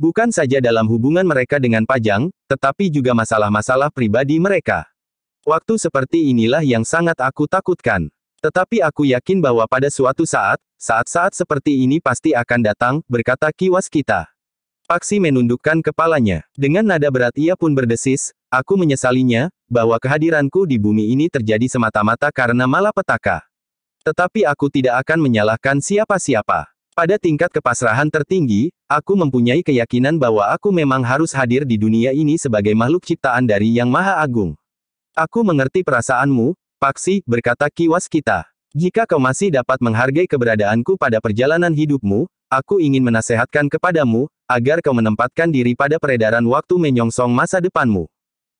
Bukan saja dalam hubungan mereka dengan Pajang, tetapi juga masalah-masalah pribadi mereka. Waktu seperti inilah yang sangat aku takutkan. Tetapi aku yakin bahwa pada suatu saat, saat-saat seperti ini pasti akan datang, berkata kiwas kita. Paksi menundukkan kepalanya. Dengan nada berat ia pun berdesis, aku menyesalinya, bahwa kehadiranku di bumi ini terjadi semata-mata karena malapetaka. Tetapi aku tidak akan menyalahkan siapa-siapa. Pada tingkat kepasrahan tertinggi, aku mempunyai keyakinan bahwa aku memang harus hadir di dunia ini sebagai makhluk ciptaan dari Yang Maha Agung. Aku mengerti perasaanmu, Paksi, berkata kiwas kita. Jika kau masih dapat menghargai keberadaanku pada perjalanan hidupmu, aku ingin menasehatkan kepadamu, agar kau menempatkan diri pada peredaran waktu menyongsong masa depanmu.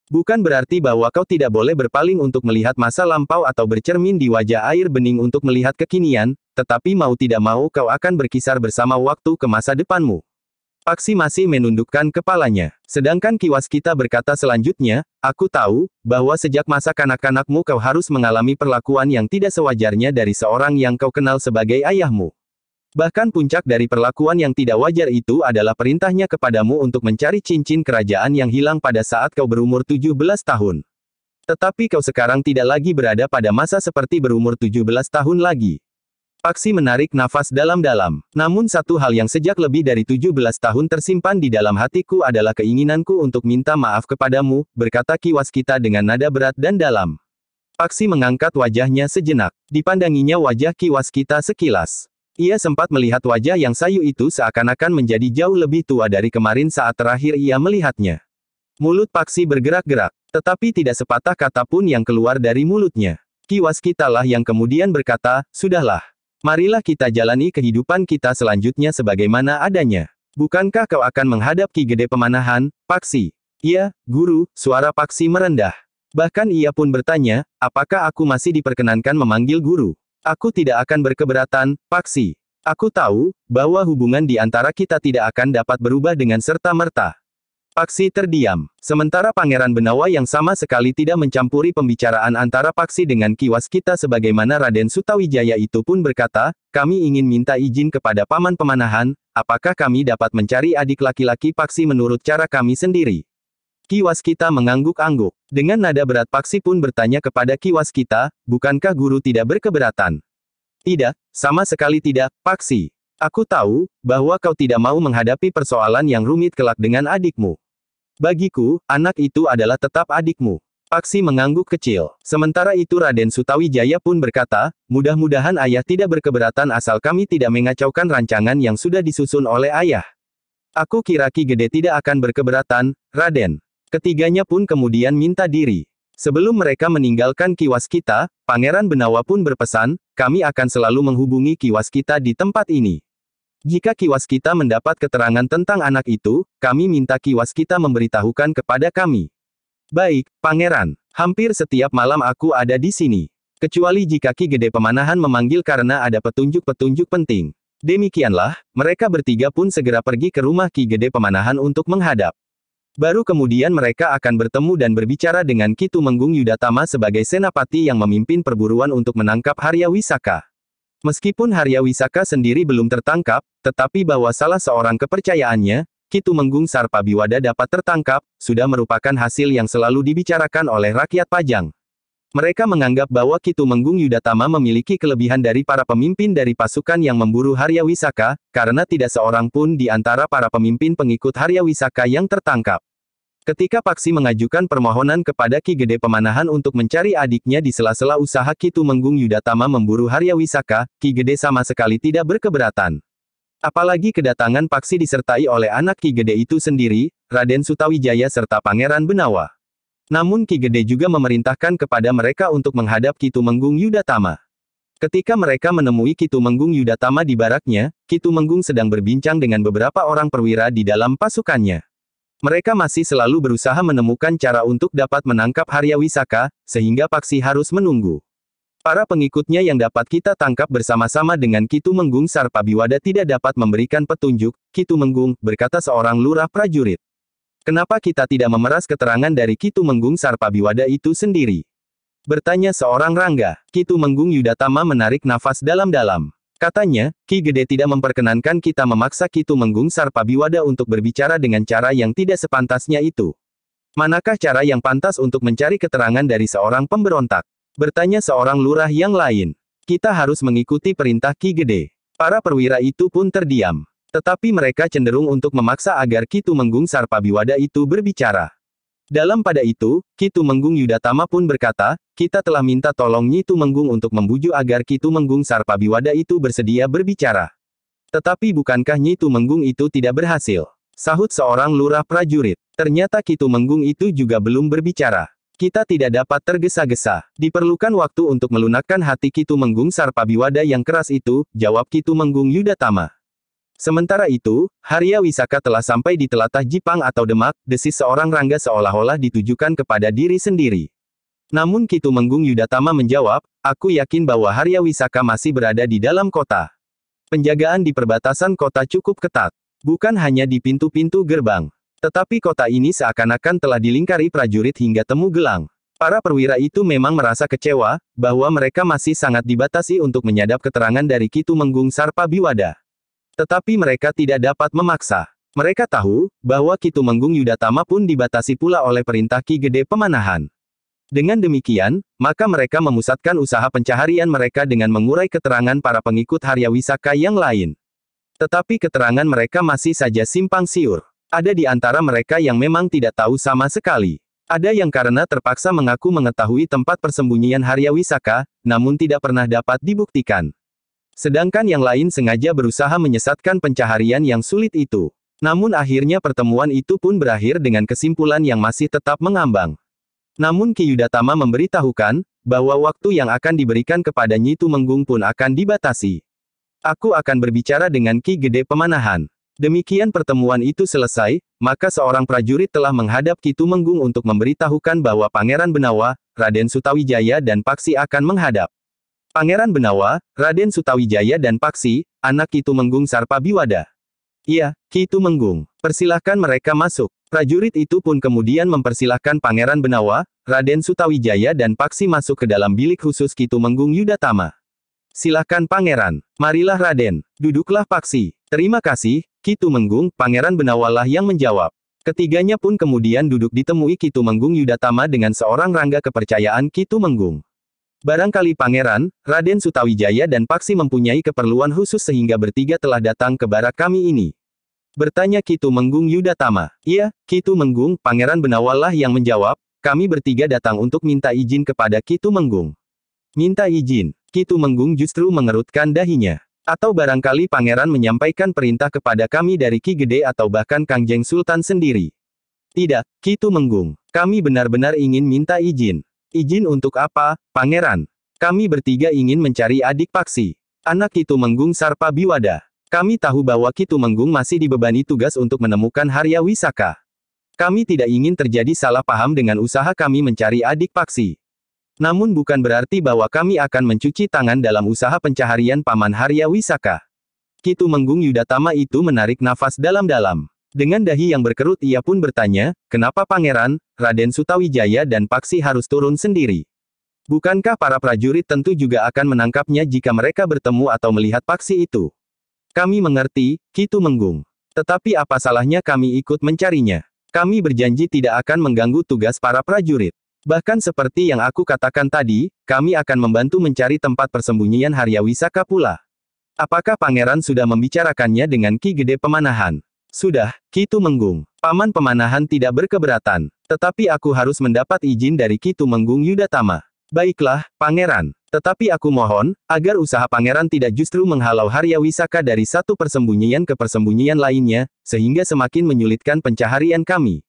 Bukan berarti bahwa kau tidak boleh berpaling untuk melihat masa lampau atau bercermin di wajah air bening untuk melihat kekinian, tetapi mau tidak mau kau akan berkisar bersama waktu ke masa depanmu. Paksi masih menundukkan kepalanya. Sedangkan kiwas kita berkata selanjutnya, Aku tahu, bahwa sejak masa kanak-kanakmu kau harus mengalami perlakuan yang tidak sewajarnya dari seorang yang kau kenal sebagai ayahmu. Bahkan puncak dari perlakuan yang tidak wajar itu adalah perintahnya kepadamu untuk mencari cincin kerajaan yang hilang pada saat kau berumur 17 tahun. Tetapi kau sekarang tidak lagi berada pada masa seperti berumur 17 tahun lagi. Paksi menarik nafas dalam-dalam. Namun satu hal yang sejak lebih dari 17 tahun tersimpan di dalam hatiku adalah keinginanku untuk minta maaf kepadamu, berkata kiwas kita dengan nada berat dan dalam. Paksi mengangkat wajahnya sejenak. Dipandanginya wajah kiwas kita sekilas. Ia sempat melihat wajah yang sayu itu seakan-akan menjadi jauh lebih tua dari kemarin saat terakhir ia melihatnya. Mulut Paksi bergerak-gerak, tetapi tidak sepatah kata pun yang keluar dari mulutnya. Kiwas kitalah yang kemudian berkata, sudahlah. Marilah kita jalani kehidupan kita selanjutnya sebagaimana adanya. Bukankah kau akan menghadap Ki Gede Pemanahan, Paksi? Iya, Guru, suara Paksi merendah. Bahkan ia pun bertanya, apakah aku masih diperkenankan memanggil guru? Aku tidak akan berkeberatan, Paksi. Aku tahu, bahwa hubungan di antara kita tidak akan dapat berubah dengan serta-merta. Paksi terdiam. Sementara Pangeran Benawa yang sama sekali tidak mencampuri pembicaraan antara Paksi dengan Kiwas kita sebagaimana Raden Sutawijaya itu pun berkata, kami ingin minta izin kepada Paman Pemanahan, apakah kami dapat mencari adik laki-laki Paksi menurut cara kami sendiri. Kiwas kita mengangguk-angguk. Dengan nada berat Paksi pun bertanya kepada Kiwas kita, bukankah guru tidak berkeberatan? Tidak, sama sekali tidak, Paksi. Aku tahu, bahwa kau tidak mau menghadapi persoalan yang rumit kelak dengan adikmu. Bagiku, anak itu adalah tetap adikmu. Paksi mengangguk kecil. Sementara itu Raden Sutawijaya pun berkata, mudah-mudahan ayah tidak berkeberatan asal kami tidak mengacaukan rancangan yang sudah disusun oleh ayah. Aku kira Ki Gede tidak akan berkeberatan, Raden. Ketiganya pun kemudian minta diri. Sebelum mereka meninggalkan Kiwas kita, Pangeran Benawa pun berpesan, kami akan selalu menghubungi Kiwas kita di tempat ini. Jika kiwas kita mendapat keterangan tentang anak itu, kami minta kiwas kita memberitahukan kepada kami. Baik, pangeran. Hampir setiap malam aku ada di sini. Kecuali jika Ki Gede Pemanahan memanggil karena ada petunjuk-petunjuk penting. Demikianlah, mereka bertiga pun segera pergi ke rumah Ki Gede Pemanahan untuk menghadap. Baru kemudian mereka akan bertemu dan berbicara dengan Ki Tumenggung Yudatama sebagai senapati yang memimpin perburuan untuk menangkap Harya Wisaka. Meskipun Harya Wisaka sendiri belum tertangkap, tetapi bahwa salah seorang kepercayaannya, Kitu Menggung Sarpabiwada dapat tertangkap, sudah merupakan hasil yang selalu dibicarakan oleh rakyat Pajang. Mereka menganggap bahwa Kitu Menggung Yudatama memiliki kelebihan dari para pemimpin dari pasukan yang memburu Harya Wisaka, karena tidak seorang pun di antara para pemimpin pengikut Harya Wisaka yang tertangkap. Ketika Paksi mengajukan permohonan kepada Ki Gede Pemanahan untuk mencari adiknya di sela-sela usaha Ki Tumenggung Yudatama memburu Harya Wisaka, Ki Gede sama sekali tidak berkeberatan. Apalagi kedatangan Paksi disertai oleh anak Ki Gede itu sendiri, Raden Sutawijaya serta Pangeran Benawa. Namun Ki Gede juga memerintahkan kepada mereka untuk menghadap Ki Tumenggung Yudatama. Ketika mereka menemui Ki Tumenggung Yudatama di baraknya, Ki Tumenggung sedang berbincang dengan beberapa orang perwira di dalam pasukannya. Mereka masih selalu berusaha menemukan cara untuk dapat menangkap Harya Wisaka, sehingga Paksi harus menunggu. Para pengikutnya yang dapat kita tangkap bersama-sama dengan Kitu Menggung Sarpabiwada tidak dapat memberikan petunjuk, Kitu Menggung, berkata seorang lurah prajurit. Kenapa kita tidak memeras keterangan dari Kitu Menggung Sarpabiwada itu sendiri? Bertanya seorang Rangga, Kitu Menggung Yudatama menarik nafas dalam-dalam. Katanya, Ki Gede tidak memperkenankan kita memaksa Kitu Menggungsar Pabiwada untuk berbicara dengan cara yang tidak sepantasnya itu. Manakah cara yang pantas untuk mencari keterangan dari seorang pemberontak? Bertanya seorang lurah yang lain. Kita harus mengikuti perintah Ki Gede. Para perwira itu pun terdiam. Tetapi mereka cenderung untuk memaksa agar Kitu menggungsar Pabiwada itu berbicara. Dalam pada itu, Kitu Menggung Yudatama pun berkata, kita telah minta tolong Nyi Tumenggung untuk membujuk agar Kitu Menggung Sarpabiwada itu bersedia berbicara. Tetapi bukankah Nyi Tumenggung itu tidak berhasil? Sahut seorang lurah prajurit. Ternyata Kitu Menggung itu juga belum berbicara. Kita tidak dapat tergesa-gesa. Diperlukan waktu untuk melunakkan hati Kitu Menggung Sarpabiwada yang keras itu, jawab Kitu Menggung Yudatama. Sementara itu, Harya Wisaka telah sampai di telatah Jipang atau Demak, desis seorang Rangga seolah-olah ditujukan kepada diri sendiri. Namun Kitu Menggung Yudatama menjawab, aku yakin bahwa Harya Wisaka masih berada di dalam kota. Penjagaan di perbatasan kota cukup ketat. Bukan hanya di pintu-pintu gerbang. Tetapi kota ini seakan-akan telah dilingkari prajurit hingga temu gelang. Para perwira itu memang merasa kecewa, bahwa mereka masih sangat dibatasi untuk menyadap keterangan dari Kitu Menggung Sarpa Biwada. Tetapi mereka tidak dapat memaksa. Mereka tahu, bahwa Kitu Menggung Yudatama pun dibatasi pula oleh perintah Ki Gede Pemanahan. Dengan demikian, maka mereka memusatkan usaha pencaharian mereka dengan mengurai keterangan para pengikut Harya Wisaka yang lain. Tetapi keterangan mereka masih saja simpang siur. Ada di antara mereka yang memang tidak tahu sama sekali. Ada yang karena terpaksa mengaku mengetahui tempat persembunyian Harya Wisaka, namun tidak pernah dapat dibuktikan. Sedangkan yang lain sengaja berusaha menyesatkan pencaharian yang sulit itu. Namun akhirnya pertemuan itu pun berakhir dengan kesimpulan yang masih tetap mengambang. Namun Ki Kiyudatama memberitahukan, bahwa waktu yang akan diberikan kepada Nyitu Menggung pun akan dibatasi. Aku akan berbicara dengan Ki Gede Pemanahan. Demikian pertemuan itu selesai, maka seorang prajurit telah menghadap Ki Tumenggung untuk memberitahukan bahwa Pangeran Benawa, Raden Sutawijaya dan Paksi akan menghadap. Pangeran Benawa, Raden Sutawijaya dan Paksi, anak itu menggung Sarpa Biwada. Iya, kitu menggung. persilahkan mereka masuk. Prajurit itu pun kemudian mempersilahkan Pangeran Benawa, Raden Sutawijaya dan Paksi masuk ke dalam bilik khusus kitu menggung Yudatama. Silahkan Pangeran, marilah Raden, duduklah Paksi. Terima kasih, kitu menggung. Pangeran Benawalah yang menjawab. Ketiganya pun kemudian duduk ditemui kitu menggung Yudatama dengan seorang rangga kepercayaan kitu menggung. Barangkali Pangeran, Raden Sutawijaya dan Paksi mempunyai keperluan khusus sehingga bertiga telah datang ke barak kami ini. Bertanya Kitu Menggung Yudatama. Iya, Kitu Menggung, Pangeran Benawalah yang menjawab, kami bertiga datang untuk minta izin kepada Kitu Menggung. Minta izin, Kitu Menggung justru mengerutkan dahinya. Atau barangkali Pangeran menyampaikan perintah kepada kami dari Ki Gede atau bahkan Kang Jeng Sultan sendiri. Tidak, Kitu Menggung, kami benar-benar ingin minta izin. Izin untuk apa, pangeran? Kami bertiga ingin mencari adik Paksi. Anak itu Menggung Sarpa Biwada. Kami tahu bahwa Kitu Menggung masih dibebani tugas untuk menemukan Harya Wisaka. Kami tidak ingin terjadi salah paham dengan usaha kami mencari adik Paksi. Namun bukan berarti bahwa kami akan mencuci tangan dalam usaha pencaharian Paman Harya Wisaka. Kitu Menggung Yudatama itu menarik nafas dalam-dalam. Dengan dahi yang berkerut ia pun bertanya, kenapa pangeran, Raden Sutawijaya dan Paksi harus turun sendiri? Bukankah para prajurit tentu juga akan menangkapnya jika mereka bertemu atau melihat Paksi itu? Kami mengerti, Kitu Menggung. Tetapi apa salahnya kami ikut mencarinya? Kami berjanji tidak akan mengganggu tugas para prajurit. Bahkan seperti yang aku katakan tadi, kami akan membantu mencari tempat persembunyian Haryawisaka pula. Apakah pangeran sudah membicarakannya dengan Ki Gede Pemanahan? Sudah, Kitu Menggung. Paman pemanahan tidak berkeberatan, tetapi aku harus mendapat izin dari Kitu Menggung Yudatama. Baiklah, Pangeran. Tetapi aku mohon, agar usaha Pangeran tidak justru menghalau Harya Wisaka dari satu persembunyian ke persembunyian lainnya, sehingga semakin menyulitkan pencaharian kami.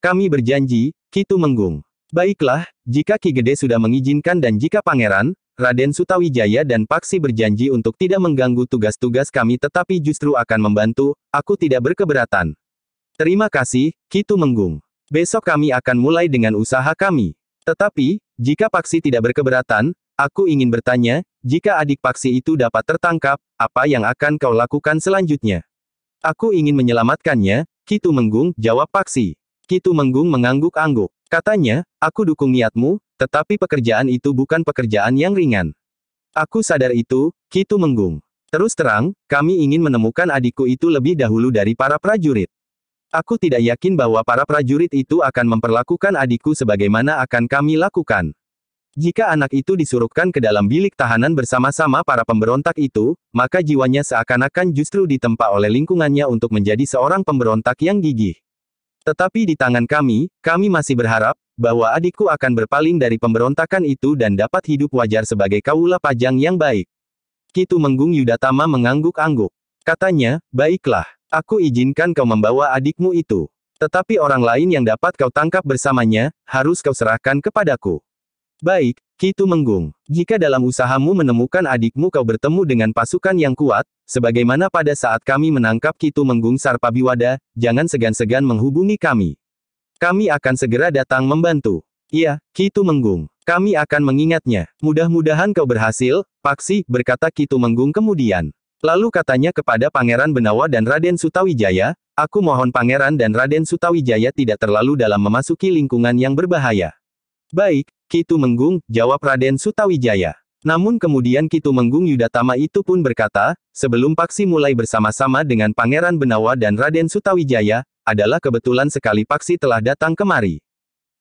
Kami berjanji, Kitu Menggung. Baiklah, jika Ki Gede sudah mengizinkan dan jika Pangeran, Raden Sutawijaya dan Paksi berjanji untuk tidak mengganggu tugas-tugas kami tetapi justru akan membantu, aku tidak berkeberatan. Terima kasih, Kitu Menggung. Besok kami akan mulai dengan usaha kami. Tetapi, jika Paksi tidak berkeberatan, aku ingin bertanya, jika adik Paksi itu dapat tertangkap, apa yang akan kau lakukan selanjutnya? Aku ingin menyelamatkannya, Kitu Menggung, jawab Paksi. Kitu Menggung mengangguk-angguk. Katanya, aku dukung niatmu, tetapi pekerjaan itu bukan pekerjaan yang ringan. Aku sadar itu, Kitu menggung. Terus terang, kami ingin menemukan adikku itu lebih dahulu dari para prajurit. Aku tidak yakin bahwa para prajurit itu akan memperlakukan adikku sebagaimana akan kami lakukan. Jika anak itu disuruhkan ke dalam bilik tahanan bersama-sama para pemberontak itu, maka jiwanya seakan-akan justru ditempa oleh lingkungannya untuk menjadi seorang pemberontak yang gigih. Tetapi di tangan kami, kami masih berharap, bahwa adikku akan berpaling dari pemberontakan itu dan dapat hidup wajar sebagai kaula pajang yang baik. Kitu Menggung Yudatama mengangguk-angguk. Katanya, baiklah, aku izinkan kau membawa adikmu itu. Tetapi orang lain yang dapat kau tangkap bersamanya, harus kau serahkan kepadaku. Baik, Kitu Menggung. Jika dalam usahamu menemukan adikmu kau bertemu dengan pasukan yang kuat, sebagaimana pada saat kami menangkap Kitu Menggung Sarpabiwada, jangan segan-segan menghubungi kami. Kami akan segera datang membantu. Iya, Kitu Menggung. Kami akan mengingatnya. Mudah-mudahan kau berhasil, Paksi, berkata Kitu Menggung kemudian. Lalu katanya kepada Pangeran Benawa dan Raden Sutawijaya, aku mohon Pangeran dan Raden Sutawijaya tidak terlalu dalam memasuki lingkungan yang berbahaya. Baik, Kitu Menggung, jawab Raden Sutawijaya. Namun kemudian Kitu Menggung Yudatama itu pun berkata, sebelum Paksi mulai bersama-sama dengan Pangeran Benawa dan Raden Sutawijaya, adalah kebetulan sekali Paksi telah datang kemari.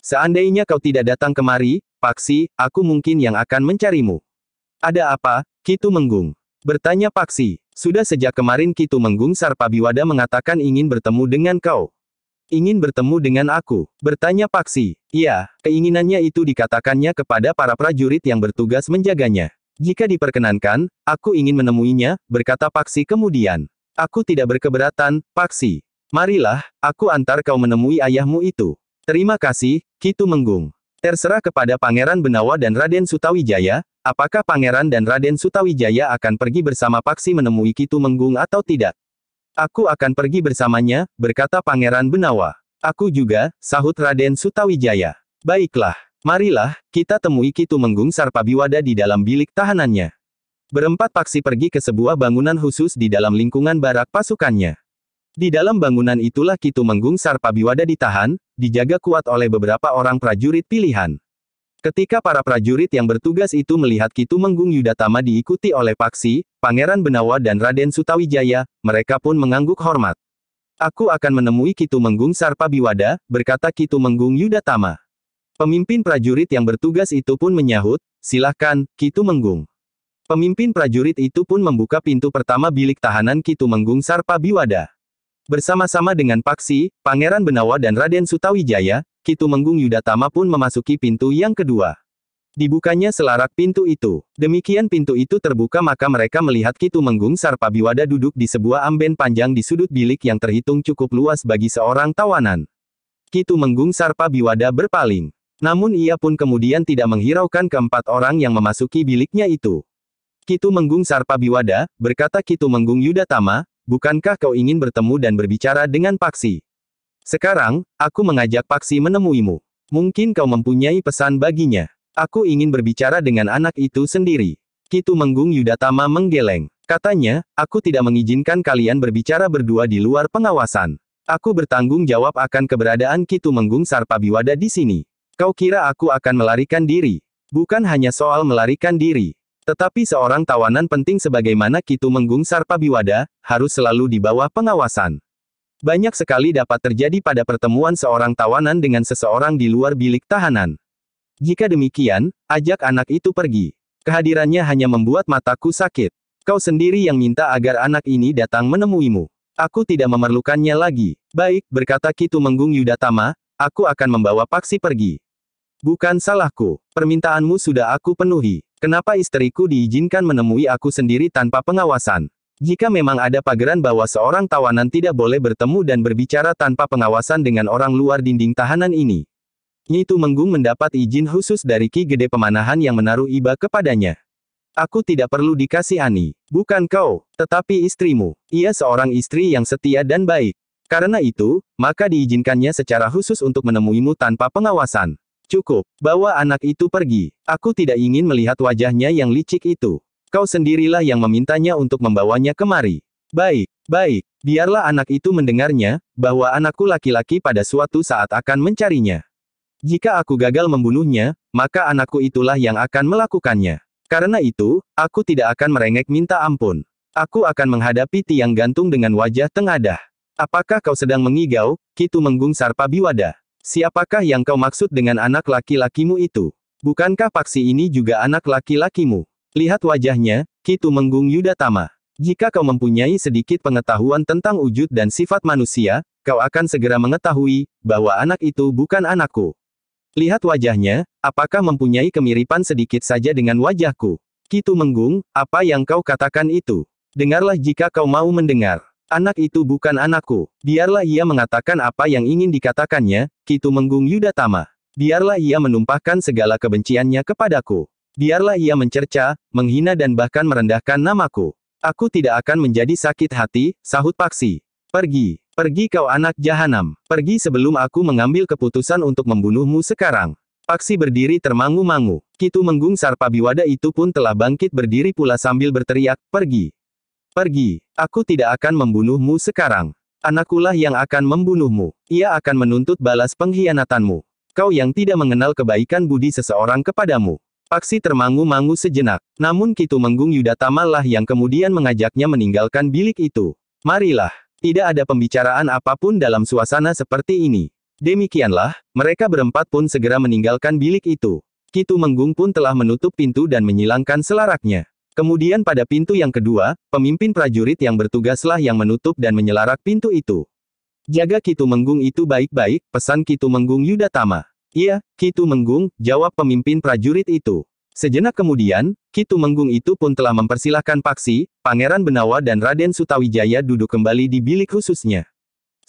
Seandainya kau tidak datang kemari, Paksi, aku mungkin yang akan mencarimu. Ada apa, Kitu Menggung? Bertanya Paksi. Sudah sejak kemarin Kitu Menggung Sarpabiwada mengatakan ingin bertemu dengan kau. Ingin bertemu dengan aku? Bertanya Paksi. Iya, keinginannya itu dikatakannya kepada para prajurit yang bertugas menjaganya. Jika diperkenankan, aku ingin menemuinya, berkata Paksi kemudian. Aku tidak berkeberatan, Paksi. Marilah, aku antar kau menemui ayahmu itu. Terima kasih, Kitu Menggung. Terserah kepada Pangeran Benawa dan Raden Sutawijaya, apakah Pangeran dan Raden Sutawijaya akan pergi bersama Paksi menemui Kitu Menggung atau tidak. Aku akan pergi bersamanya, berkata Pangeran Benawa. Aku juga, sahut Raden Sutawijaya. Baiklah, marilah, kita temui Kitu Menggung Sarpabiwada di dalam bilik tahanannya. Berempat paksi pergi ke sebuah bangunan khusus di dalam lingkungan barak pasukannya. Di dalam bangunan itulah Kitu Menggung Sarpabiwada ditahan, dijaga kuat oleh beberapa orang prajurit pilihan. Ketika para prajurit yang bertugas itu melihat Kitu Menggung Yudatama diikuti oleh Paksi, Pangeran Benawa dan Raden Sutawijaya, mereka pun mengangguk hormat. Aku akan menemui Kitu Menggung Sarpa Biwada, berkata Kitu Menggung Yudatama. Pemimpin prajurit yang bertugas itu pun menyahut, silahkan, Kitu Menggung. Pemimpin prajurit itu pun membuka pintu pertama bilik tahanan Kitu Menggung Sarpa Biwada. Bersama-sama dengan Paksi, Pangeran Benawa dan Raden Sutawijaya, Kitu Menggung Yudatama pun memasuki pintu yang kedua. Dibukanya selarak pintu itu. Demikian pintu itu terbuka maka mereka melihat Kitu Menggung Sarpabiwada duduk di sebuah amben panjang di sudut bilik yang terhitung cukup luas bagi seorang tawanan. Kitu Menggung Sarpabiwada berpaling. Namun ia pun kemudian tidak menghiraukan keempat orang yang memasuki biliknya itu. Kitu Menggung Sarpabiwada, berkata Kitu Menggung Yudatama, bukankah kau ingin bertemu dan berbicara dengan Paksi? Sekarang, aku mengajak Paksi menemuimu. Mungkin kau mempunyai pesan baginya. Aku ingin berbicara dengan anak itu sendiri. Kitu Menggung Yudatama menggeleng. Katanya, aku tidak mengizinkan kalian berbicara berdua di luar pengawasan. Aku bertanggung jawab akan keberadaan Kitu Menggung Sarpabiwada di sini. Kau kira aku akan melarikan diri? Bukan hanya soal melarikan diri. Tetapi seorang tawanan penting sebagaimana Kitu Menggung Sarpabiwada, harus selalu di bawah pengawasan. Banyak sekali dapat terjadi pada pertemuan seorang tawanan dengan seseorang di luar bilik tahanan. Jika demikian, ajak anak itu pergi. Kehadirannya hanya membuat mataku sakit. Kau sendiri yang minta agar anak ini datang menemuimu. Aku tidak memerlukannya lagi. Baik, berkata Kitu Menggung Yudatama, aku akan membawa Paksi pergi. Bukan salahku, permintaanmu sudah aku penuhi. Kenapa istriku diizinkan menemui aku sendiri tanpa pengawasan? Jika memang ada pageran bahwa seorang tawanan tidak boleh bertemu dan berbicara tanpa pengawasan dengan orang luar dinding tahanan ini. Itu Menggung mendapat izin khusus dari Ki Gede Pemanahan yang menaruh iba kepadanya. Aku tidak perlu dikasihani. Bukan kau, tetapi istrimu. Ia seorang istri yang setia dan baik. Karena itu, maka diizinkannya secara khusus untuk menemuimu tanpa pengawasan. Cukup, bawa anak itu pergi. Aku tidak ingin melihat wajahnya yang licik itu. Kau sendirilah yang memintanya untuk membawanya kemari. Baik, baik, biarlah anak itu mendengarnya, bahwa anakku laki-laki pada suatu saat akan mencarinya. Jika aku gagal membunuhnya, maka anakku itulah yang akan melakukannya. Karena itu, aku tidak akan merengek minta ampun. Aku akan menghadapi tiang gantung dengan wajah tengadah. Apakah kau sedang mengigau? Kitu Menggung Sarpa Biwada. Siapakah yang kau maksud dengan anak laki-lakimu itu? Bukankah paksi ini juga anak laki-lakimu? Lihat wajahnya, Kitu Menggung Yudatama. Jika kau mempunyai sedikit pengetahuan tentang wujud dan sifat manusia, kau akan segera mengetahui bahwa anak itu bukan anakku. Lihat wajahnya, apakah mempunyai kemiripan sedikit saja dengan wajahku? Kitu Menggung, apa yang kau katakan itu? Dengarlah jika kau mau mendengar. Anak itu bukan anakku. Biarlah ia mengatakan apa yang ingin dikatakannya, Kitu Menggung Yudatama. Biarlah ia menumpahkan segala kebenciannya kepadaku. Biarlah ia mencerca, menghina dan bahkan merendahkan namaku. Aku tidak akan menjadi sakit hati, sahut Paksi. Pergi, pergi kau anak jahanam. Pergi sebelum aku mengambil keputusan untuk membunuhmu sekarang. Paksi berdiri termangu-mangu. Kitu Menggung Sarpabiwada itu pun telah bangkit berdiri pula sambil berteriak, pergi. Pergi, aku tidak akan membunuhmu sekarang. Anakulah yang akan membunuhmu. Ia akan menuntut balas pengkhianatanmu. Kau yang tidak mengenal kebaikan budi seseorang kepadamu. Paksi termangu-mangu sejenak. Namun Kitu Menggung Yudatama lah yang kemudian mengajaknya meninggalkan bilik itu. Marilah. Tidak ada pembicaraan apapun dalam suasana seperti ini. Demikianlah, mereka berempat pun segera meninggalkan bilik itu. Kitu Menggung pun telah menutup pintu dan menyilangkan selaraknya. Kemudian pada pintu yang kedua, pemimpin prajurit yang bertugaslah yang menutup dan menyelarak pintu itu. Jaga Kitu Menggung itu baik-baik, pesan Kitu Menggung Yudatama. Iya, Kitu Menggung, jawab pemimpin prajurit itu. Sejenak kemudian, Kitu Menggung itu pun telah mempersilahkan Paksi, Pangeran Benawa dan Raden Sutawijaya duduk kembali di bilik khususnya.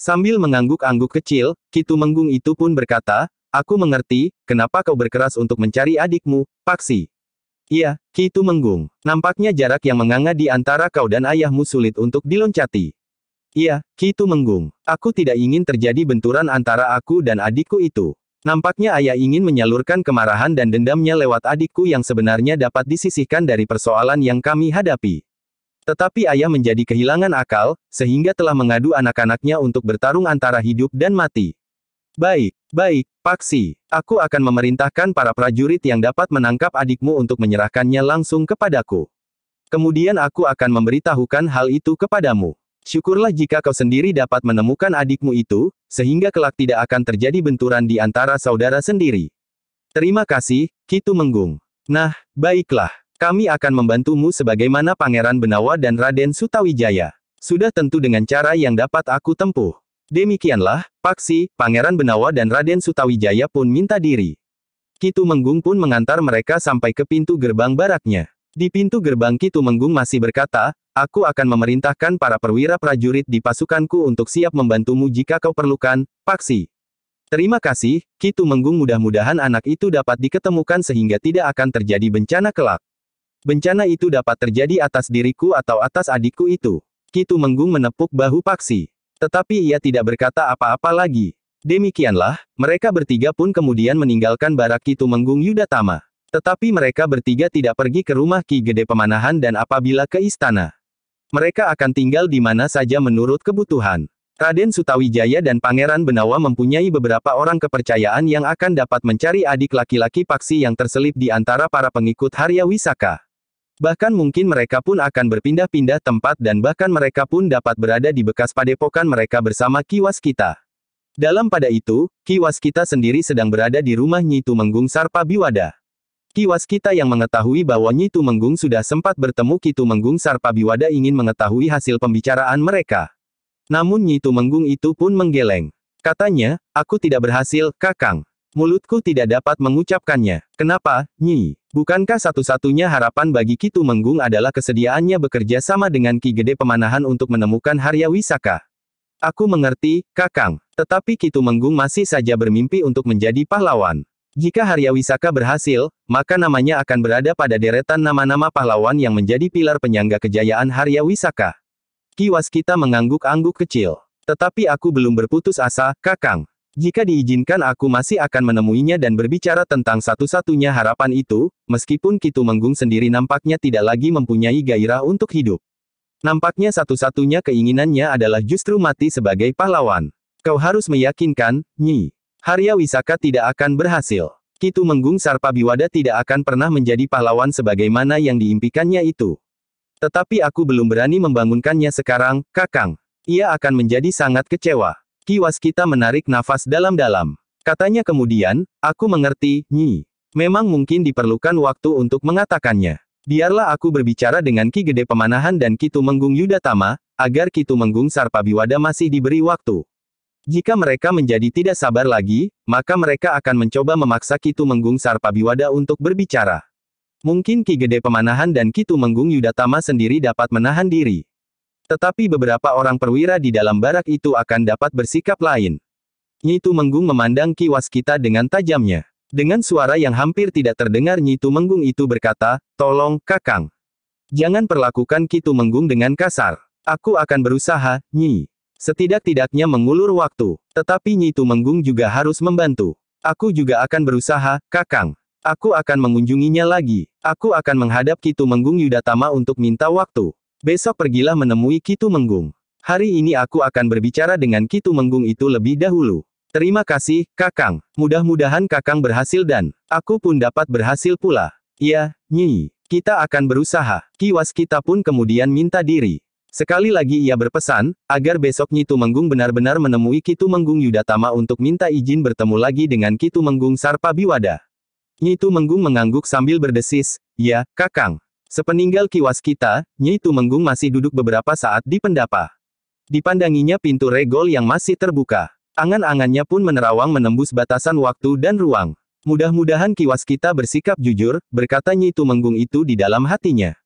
Sambil mengangguk-angguk kecil, Kitu Menggung itu pun berkata, Aku mengerti, kenapa kau berkeras untuk mencari adikmu, Paksi. Iya, Ki itu menggung. Nampaknya jarak yang menganga di antara kau dan ayahmu sulit untuk diloncati. Iya, Ki itu menggung. Aku tidak ingin terjadi benturan antara aku dan adikku itu. Nampaknya ayah ingin menyalurkan kemarahan dan dendamnya lewat adikku yang sebenarnya dapat disisihkan dari persoalan yang kami hadapi. Tetapi ayah menjadi kehilangan akal, sehingga telah mengadu anak-anaknya untuk bertarung antara hidup dan mati. Baik, baik, Paksi. Aku akan memerintahkan para prajurit yang dapat menangkap adikmu untuk menyerahkannya langsung kepadaku. Kemudian aku akan memberitahukan hal itu kepadamu. Syukurlah jika kau sendiri dapat menemukan adikmu itu, sehingga kelak tidak akan terjadi benturan di antara saudara sendiri. Terima kasih, Kitu Menggung. Nah, baiklah. Kami akan membantumu sebagaimana Pangeran Benawa dan Raden Sutawijaya. Sudah tentu dengan cara yang dapat aku tempuh. Demikianlah, Paksi, Pangeran Benawa dan Raden Sutawijaya pun minta diri. Kitu Menggung pun mengantar mereka sampai ke pintu gerbang baraknya. Di pintu gerbang Kitu Menggung masih berkata, Aku akan memerintahkan para perwira prajurit di pasukanku untuk siap membantumu jika kau perlukan, Paksi. Terima kasih, Kitu Menggung mudah-mudahan anak itu dapat diketemukan sehingga tidak akan terjadi bencana kelak. Bencana itu dapat terjadi atas diriku atau atas adikku itu. Kitu Menggung menepuk bahu Paksi. Tetapi ia tidak berkata apa-apa lagi. Demikianlah, mereka bertiga pun kemudian meninggalkan barak Ki Tumenggung Yudatama. Tetapi mereka bertiga tidak pergi ke rumah Ki Gede Pemanahan dan apabila ke istana. Mereka akan tinggal di mana saja menurut kebutuhan. Raden Sutawijaya dan Pangeran Benawa mempunyai beberapa orang kepercayaan yang akan dapat mencari adik laki-laki paksi yang terselip di antara para pengikut Harya Wisaka. Bahkan mungkin mereka pun akan berpindah-pindah tempat dan bahkan mereka pun dapat berada di bekas padepokan mereka bersama kiwas kita. Dalam pada itu, kiwas kita sendiri sedang berada di rumah Nyi Tumenggung Sarpa Biwada. Kiwas kita yang mengetahui bahwa Nyi Tumenggung sudah sempat bertemu Ki Tumenggung Sarpa Biwada ingin mengetahui hasil pembicaraan mereka. Namun Nyi Tumenggung itu pun menggeleng. Katanya, aku tidak berhasil, Kakang. Mulutku tidak dapat mengucapkannya. Kenapa, Nyi? Bukankah satu-satunya harapan bagi Kitu Menggung adalah kesediaannya bekerja sama dengan Ki Gede Pemanahan untuk menemukan Harya Wisaka? Aku mengerti, Kakang. Tetapi Kitu Menggung masih saja bermimpi untuk menjadi pahlawan. Jika Harya Wisaka berhasil, maka namanya akan berada pada deretan nama-nama pahlawan yang menjadi pilar penyangga kejayaan Harya Wisaka. Ki Waskita mengangguk-angguk kecil. Tetapi aku belum berputus asa, Kakang. Jika diizinkan aku masih akan menemuinya dan berbicara tentang satu-satunya harapan itu, meskipun Kitu Menggung sendiri nampaknya tidak lagi mempunyai gairah untuk hidup. Nampaknya satu-satunya keinginannya adalah justru mati sebagai pahlawan. Kau harus meyakinkan, Nyi. Harya Wisaka tidak akan berhasil. Kitu Menggung Sarpabiwada tidak akan pernah menjadi pahlawan sebagaimana yang diimpikannya itu. Tetapi aku belum berani membangunkannya sekarang, Kakang. Ia akan menjadi sangat kecewa. Kiwas kita menarik nafas dalam-dalam. Katanya kemudian, aku mengerti, Nyi. Memang mungkin diperlukan waktu untuk mengatakannya. Biarlah aku berbicara dengan Ki Gede Pemanahan dan Ki Tumenggung Yudatama, agar Ki Tumenggung Sarpabiwada masih diberi waktu. Jika mereka menjadi tidak sabar lagi, maka mereka akan mencoba memaksa Ki Tumenggung Sarpabiwada untuk berbicara. Mungkin Ki Gede Pemanahan dan Ki Tumenggung Yudatama sendiri dapat menahan diri. Tetapi beberapa orang perwira di dalam barak itu akan dapat bersikap lain. Nyitu Menggung memandang kiwas kita dengan tajamnya. Dengan suara yang hampir tidak terdengar Nyitu Menggung itu berkata, Tolong, Kakang. Jangan perlakukan Ki menggung dengan kasar. Aku akan berusaha, Nyi. Setidak-tidaknya mengulur waktu. Tetapi Nyi menggung juga harus membantu. Aku juga akan berusaha, Kakang. Aku akan mengunjunginya lagi. Aku akan menghadap Ki menggung Yudatama untuk minta waktu. Besok pergilah menemui Kitu Menggung. Hari ini aku akan berbicara dengan Kitu Menggung itu lebih dahulu. Terima kasih, Kakang. Mudah-mudahan Kakang berhasil dan aku pun dapat berhasil pula. Ya, Nyi. Kita akan berusaha. Kiwas kita pun kemudian minta diri. Sekali lagi ia berpesan, agar besok Nyi Tumenggung benar-benar menemui Kitu Menggung Yudatama untuk minta izin bertemu lagi dengan Kitu Menggung Sarpa Biwada. Nyi Tumenggung mengangguk sambil berdesis, ya, kakang. Sepeninggal kiwas kita, Nyi Tumenggung masih duduk beberapa saat di pendapa. Dipandanginya pintu regol yang masih terbuka. Angan-angannya pun menerawang menembus batasan waktu dan ruang. Mudah-mudahan kiwas kita bersikap jujur, berkata Nyi Tumenggung itu di dalam hatinya.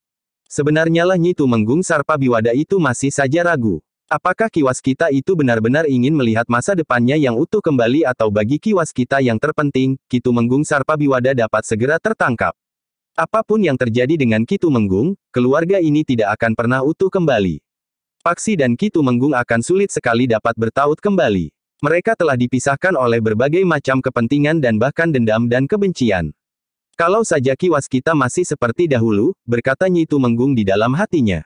Sebenarnya lah Nyi Tumenggung Sarpa Biwada itu masih saja ragu. Apakah kiwas kita itu benar-benar ingin melihat masa depannya yang utuh kembali atau bagi kiwas kita yang terpenting, Tumenggung Sarpa Biwada dapat segera tertangkap. Apapun yang terjadi dengan Kitu Menggung, keluarga ini tidak akan pernah utuh kembali. Paksi dan Kitu Menggung akan sulit sekali dapat bertaut kembali. Mereka telah dipisahkan oleh berbagai macam kepentingan dan bahkan dendam dan kebencian. Kalau saja kiwas kita masih seperti dahulu, berkata Nyitu Menggung di dalam hatinya.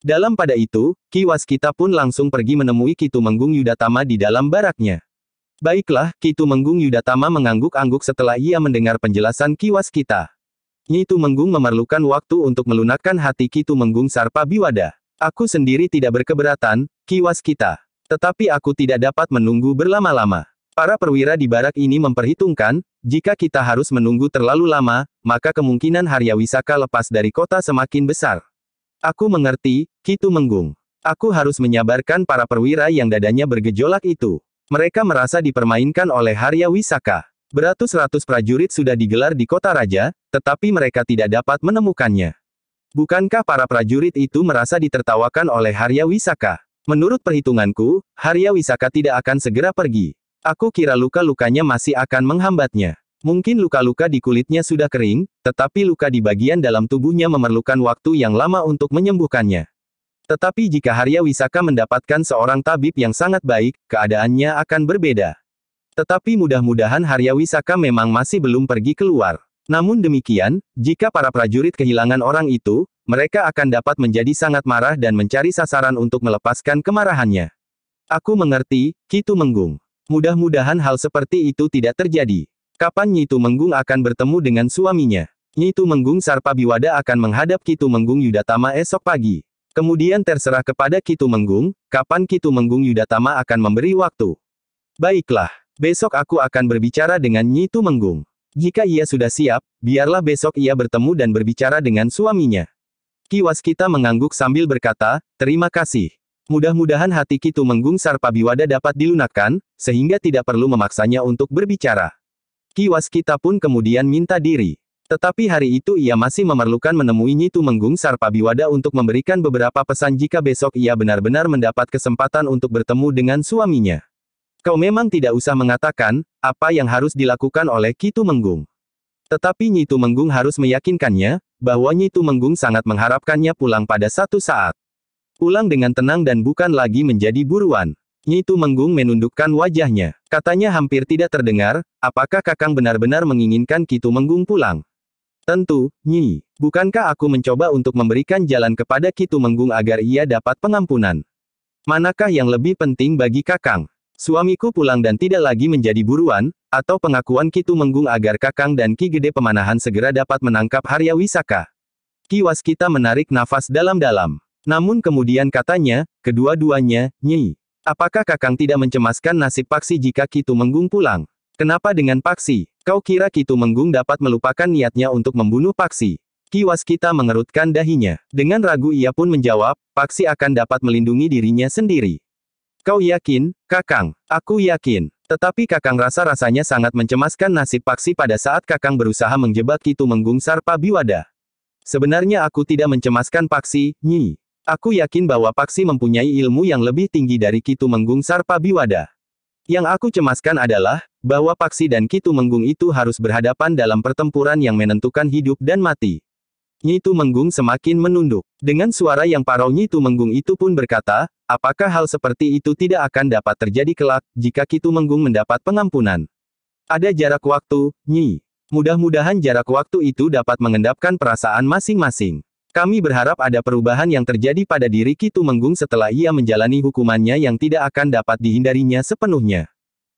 Dalam pada itu, kiwas kita pun langsung pergi menemui Kitu Menggung Yudatama di dalam baraknya. Baiklah, Kitu Menggung Yudatama mengangguk-angguk setelah ia mendengar penjelasan kiwas kita. Nyitu Menggung memerlukan waktu untuk melunakkan hati Kitu Menggung Sarpa Biwada. Aku sendiri tidak berkeberatan, kiwas kita. Tetapi aku tidak dapat menunggu berlama-lama. Para perwira di barak ini memperhitungkan, jika kita harus menunggu terlalu lama, maka kemungkinan Harya Wisaka lepas dari kota semakin besar. Aku mengerti, Kitu Menggung. Aku harus menyabarkan para perwira yang dadanya bergejolak itu. Mereka merasa dipermainkan oleh Harya Wisaka. Beratus-ratus prajurit sudah digelar di kota raja, tetapi mereka tidak dapat menemukannya. Bukankah para prajurit itu merasa ditertawakan oleh Harya Wisaka? Menurut perhitunganku, Harya Wisaka tidak akan segera pergi. Aku kira luka-lukanya masih akan menghambatnya. Mungkin luka-luka di kulitnya sudah kering, tetapi luka di bagian dalam tubuhnya memerlukan waktu yang lama untuk menyembuhkannya. Tetapi jika Harya Wisaka mendapatkan seorang tabib yang sangat baik, keadaannya akan berbeda. Tetapi mudah-mudahan Harya Wisaka memang masih belum pergi keluar. Namun demikian, jika para prajurit kehilangan orang itu, mereka akan dapat menjadi sangat marah dan mencari sasaran untuk melepaskan kemarahannya. Aku mengerti, Kitu Menggung. Mudah-mudahan hal seperti itu tidak terjadi. Kapan Nyitu Menggung akan bertemu dengan suaminya? Nyitu Menggung Sarpa Biwada akan menghadap Kitu Menggung Yudatama esok pagi. Kemudian terserah kepada Kitu Menggung, kapan Kitu Menggung Yudatama akan memberi waktu. Baiklah. Besok aku akan berbicara dengan Nyi Tumenggung. Jika ia sudah siap, biarlah besok ia bertemu dan berbicara dengan suaminya. Waskita mengangguk sambil berkata, terima kasih. Mudah-mudahan hati Ki Tumenggung Sarpabiwada dapat dilunakkan, sehingga tidak perlu memaksanya untuk berbicara. Waskita pun kemudian minta diri. Tetapi hari itu ia masih memerlukan menemui Nyi Tumenggung Sarpabiwada untuk memberikan beberapa pesan jika besok ia benar-benar mendapat kesempatan untuk bertemu dengan suaminya. Kau memang tidak usah mengatakan, apa yang harus dilakukan oleh Kitu Menggung. Tetapi Nyi Tumenggung harus meyakinkannya, bahwa Nyi Tumenggung sangat mengharapkannya pulang pada satu saat. Pulang dengan tenang dan bukan lagi menjadi buruan. Nyi Tumenggung menundukkan wajahnya. Katanya hampir tidak terdengar, apakah Kakang benar-benar menginginkan Ki Tumenggung pulang? Tentu, Nyi. Bukankah aku mencoba untuk memberikan jalan kepada Ki Tumenggung agar ia dapat pengampunan? Manakah yang lebih penting bagi Kakang? Suamiku pulang dan tidak lagi menjadi buruan, atau pengakuan Kitu Menggung agar Kakang dan Ki Gede Pemanahan segera dapat menangkap Harya Wisaka. Ki Waskita menarik nafas dalam-dalam. Namun kemudian katanya, kedua-duanya, Nyi. Apakah Kakang tidak mencemaskan nasib Paksi jika Kitu Menggung pulang? Kenapa dengan Paksi? Kau kira Kitu Menggung dapat melupakan niatnya untuk membunuh Paksi? Ki Waskita mengerutkan dahinya. Dengan ragu ia pun menjawab, Paksi akan dapat melindungi dirinya sendiri. Kau yakin, Kakang? Aku yakin. Tetapi Kakang rasa-rasanya sangat mencemaskan nasib Paksi pada saat Kakang berusaha menjebak Kitu Menggung Sarpa Biwada. Sebenarnya aku tidak mencemaskan Paksi, Nyi. Aku yakin bahwa Paksi mempunyai ilmu yang lebih tinggi dari Kitu Menggung Sarpa Biwada. Yang aku cemaskan adalah, bahwa Paksi dan Kitu Menggung itu harus berhadapan dalam pertempuran yang menentukan hidup dan mati. Nyi Menggung semakin menunduk. Dengan suara yang parau Nyi Menggung itu pun berkata, apakah hal seperti itu tidak akan dapat terjadi kelak, jika Kitu Menggung mendapat pengampunan? Ada jarak waktu, Nyi. Mudah-mudahan jarak waktu itu dapat mengendapkan perasaan masing-masing. Kami berharap ada perubahan yang terjadi pada diri Kitu Menggung setelah ia menjalani hukumannya yang tidak akan dapat dihindarinya sepenuhnya.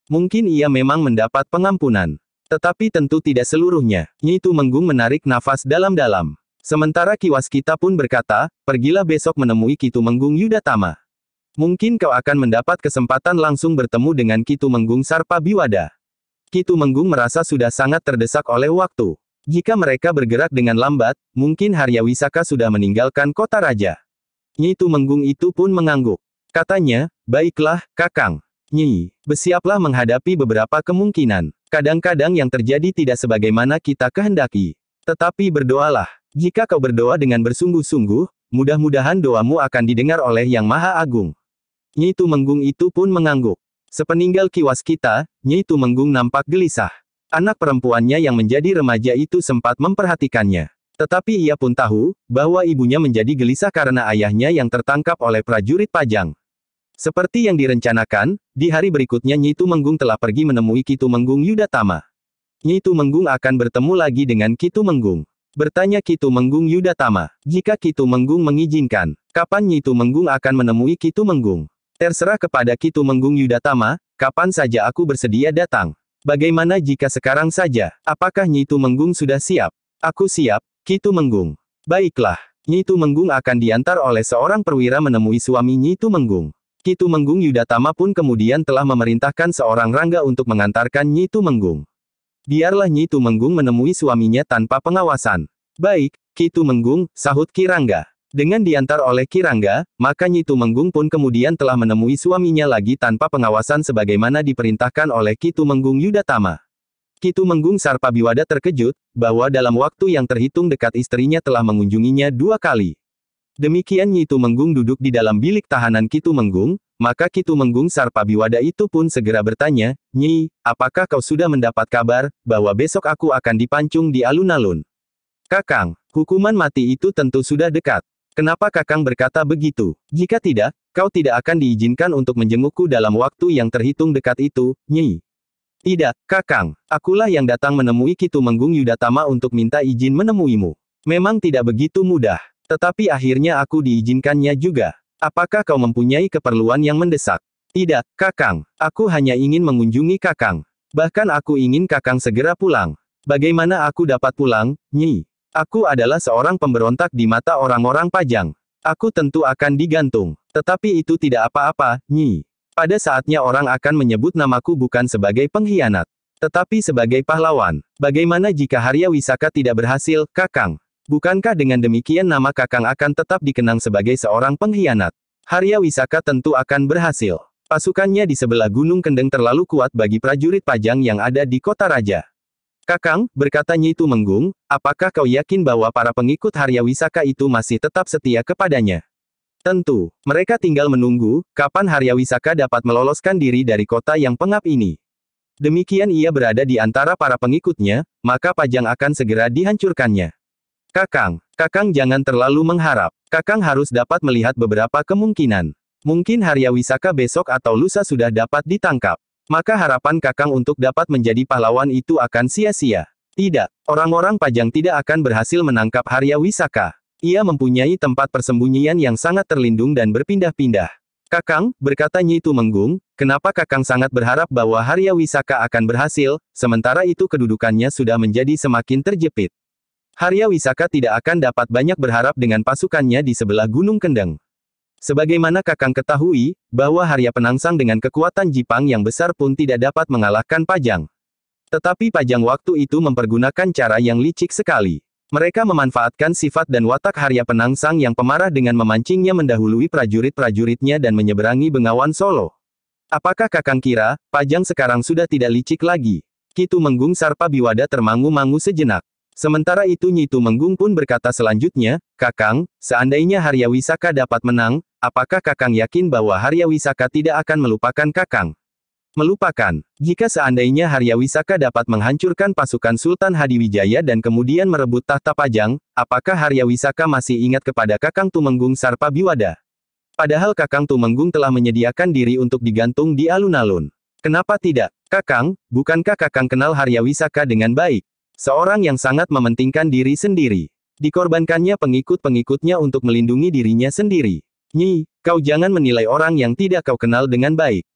Mungkin ia memang mendapat pengampunan. Tetapi tentu tidak seluruhnya. Nyi Menggung menarik nafas dalam-dalam. Sementara Kiwas kita pun berkata, pergilah besok menemui Kitu Menggung Yudatama. Mungkin kau akan mendapat kesempatan langsung bertemu dengan Kitu Menggung Sarpa Biwada. Kitu Menggung merasa sudah sangat terdesak oleh waktu. Jika mereka bergerak dengan lambat, mungkin Harya Wisaka sudah meninggalkan kota raja. Nyitu Menggung itu pun mengangguk. Katanya, baiklah, Kakang. Nyi, bersiaplah menghadapi beberapa kemungkinan. Kadang-kadang yang terjadi tidak sebagaimana kita kehendaki. Tetapi berdoalah. Jika kau berdoa dengan bersungguh-sungguh, mudah-mudahan doamu akan didengar oleh Yang Maha Agung. Nyi Tumenggung itu pun mengangguk. Sepeninggal kiwas kita, Nyi Tumenggung nampak gelisah. Anak perempuannya yang menjadi remaja itu sempat memperhatikannya. Tetapi ia pun tahu, bahwa ibunya menjadi gelisah karena ayahnya yang tertangkap oleh prajurit Pajang. Seperti yang direncanakan, di hari berikutnya Nyi Tumenggung telah pergi menemui Kitu Menggung Yudatama. Nyi Tumenggung akan bertemu lagi dengan Kitu Menggung. Bertanya Kitu Menggung Yudatama. Jika Kitu Menggung mengizinkan, kapan Nyitu Menggung akan menemui Kitu Menggung? Terserah kepada Kitu Menggung Yudatama, kapan saja aku bersedia datang. Bagaimana jika sekarang saja? Apakah Nyitu Menggung sudah siap? Aku siap, Kitu Menggung. Baiklah, Nyitu Menggung akan diantar oleh seorang perwira menemui suami Nyitu Menggung. Kitu Menggung Yudatama pun kemudian telah memerintahkan seorang Rangga untuk mengantarkan Nyitu Menggung. Biarlah Nyi Tumenggung menemui suaminya tanpa pengawasan. Baik, Ki Tumenggung, sahut Kirangga. Dengan diantar oleh Kirangga, maka Nyi Tumenggung pun kemudian telah menemui suaminya lagi tanpa pengawasan sebagaimana diperintahkan oleh Ki Tumenggung Yudatama. Ki Tumenggung Sarpabiwada terkejut, bahwa dalam waktu yang terhitung dekat istrinya telah mengunjunginya dua kali. Demikian Nyitu Menggung duduk di dalam bilik tahanan Kitu Menggung, maka Kitu Menggung Sarpabiwada itu pun segera bertanya, Nyi, apakah kau sudah mendapat kabar, bahwa besok aku akan dipancung di alun-alun? Kakang, hukuman mati itu tentu sudah dekat. Kenapa Kakang berkata begitu? Jika tidak, kau tidak akan diizinkan untuk menjengukku dalam waktu yang terhitung dekat itu, Nyi. Tidak, Kakang, akulah yang datang menemui Kitu Menggung Yudatama untuk minta izin menemuimu. Memang tidak begitu mudah. Tetapi akhirnya aku diizinkannya juga. Apakah kau mempunyai keperluan yang mendesak? Tidak, Kakang. Aku hanya ingin mengunjungi Kakang. Bahkan aku ingin Kakang segera pulang. Bagaimana aku dapat pulang, Nyi? Aku adalah seorang pemberontak di mata orang-orang pajang. Aku tentu akan digantung. Tetapi itu tidak apa-apa, Nyi. Pada saatnya orang akan menyebut namaku bukan sebagai pengkhianat. Tetapi sebagai pahlawan. Bagaimana jika Harya Wisaka tidak berhasil, Kakang? Bukankah dengan demikian nama Kakang akan tetap dikenang sebagai seorang pengkhianat? Harya Wisaka tentu akan berhasil. Pasukannya di sebelah Gunung Kendeng terlalu kuat bagi prajurit pajang yang ada di kota raja. Kakang, berkata nyi itu Menggung, apakah kau yakin bahwa para pengikut Harya Wisaka itu masih tetap setia kepadanya? Tentu, mereka tinggal menunggu, kapan Harya Wisaka dapat meloloskan diri dari kota yang pengap ini. Demikian ia berada di antara para pengikutnya, maka Pajang akan segera dihancurkannya. Kakang, Kakang jangan terlalu mengharap. Kakang harus dapat melihat beberapa kemungkinan. Mungkin Harya Wisaka besok atau lusa sudah dapat ditangkap. Maka harapan Kakang untuk dapat menjadi pahlawan itu akan sia-sia. Tidak, orang-orang Pajang tidak akan berhasil menangkap Harya Wisaka. Ia mempunyai tempat persembunyian yang sangat terlindung dan berpindah-pindah. Kakang, berkata itu Menggung, kenapa Kakang sangat berharap bahwa Harya Wisaka akan berhasil, sementara itu kedudukannya sudah menjadi semakin terjepit. Harya Wisaka tidak akan dapat banyak berharap dengan pasukannya di sebelah Gunung Kendeng. Sebagaimana Kakang ketahui, bahwa Harya Penangsang dengan kekuatan Jipang yang besar pun tidak dapat mengalahkan Pajang. Tetapi Pajang waktu itu mempergunakan cara yang licik sekali. Mereka memanfaatkan sifat dan watak Harya Penangsang yang pemarah dengan memancingnya mendahului prajurit-prajuritnya dan menyeberangi Bengawan Solo. Apakah Kakang kira, Pajang sekarang sudah tidak licik lagi? Kitu Menggung Sarpa Biwada termangu-mangu sejenak. Sementara itu Nyitu Menggung pun berkata selanjutnya, Kakang, seandainya Harya Wisaka dapat menang, apakah Kakang yakin bahwa Harya Wisaka tidak akan melupakan Kakang? Melupakan. Jika seandainya Harya Wisaka dapat menghancurkan pasukan Sultan Hadiwijaya dan kemudian merebut tahta Pajang, apakah Harya Wisaka masih ingat kepada Kakang Tumenggung Sarpa Biwada? Padahal Kakang Tumenggung telah menyediakan diri untuk digantung di alun-alun. Kenapa tidak? Kakang, bukankah Kakang kenal Harya Wisaka dengan baik? Seorang yang sangat mementingkan diri sendiri. Dikorbankannya pengikut-pengikutnya untuk melindungi dirinya sendiri. Nyi, kau jangan menilai orang yang tidak kau kenal dengan baik.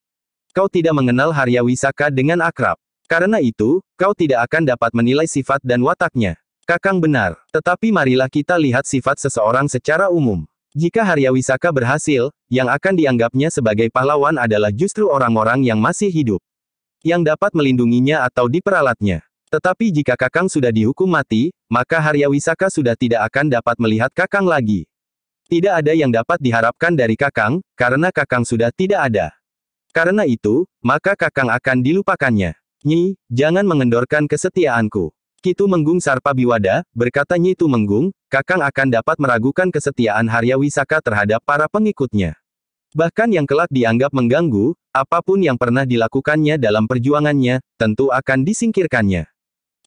Kau tidak mengenal Harya Wisaka dengan akrab. Karena itu, kau tidak akan dapat menilai sifat dan wataknya. Kakang benar, tetapi marilah kita lihat sifat seseorang secara umum. Jika Harya Wisaka berhasil, yang akan dianggapnya sebagai pahlawan adalah justru orang-orang yang masih hidup. Yang dapat melindunginya atau diperalatnya. Tetapi jika Kakang sudah dihukum mati, maka Harya Wisaka sudah tidak akan dapat melihat Kakang lagi. Tidak ada yang dapat diharapkan dari Kakang, karena Kakang sudah tidak ada. Karena itu, maka Kakang akan dilupakannya. Nyi, jangan mengendorkan kesetiaanku. Kitu Menggung Sarpa Biwada, berkata Nyi Menggung, Kakang akan dapat meragukan kesetiaan Harya Wisaka terhadap para pengikutnya. Bahkan yang kelak dianggap mengganggu, apapun yang pernah dilakukannya dalam perjuangannya, tentu akan disingkirkannya.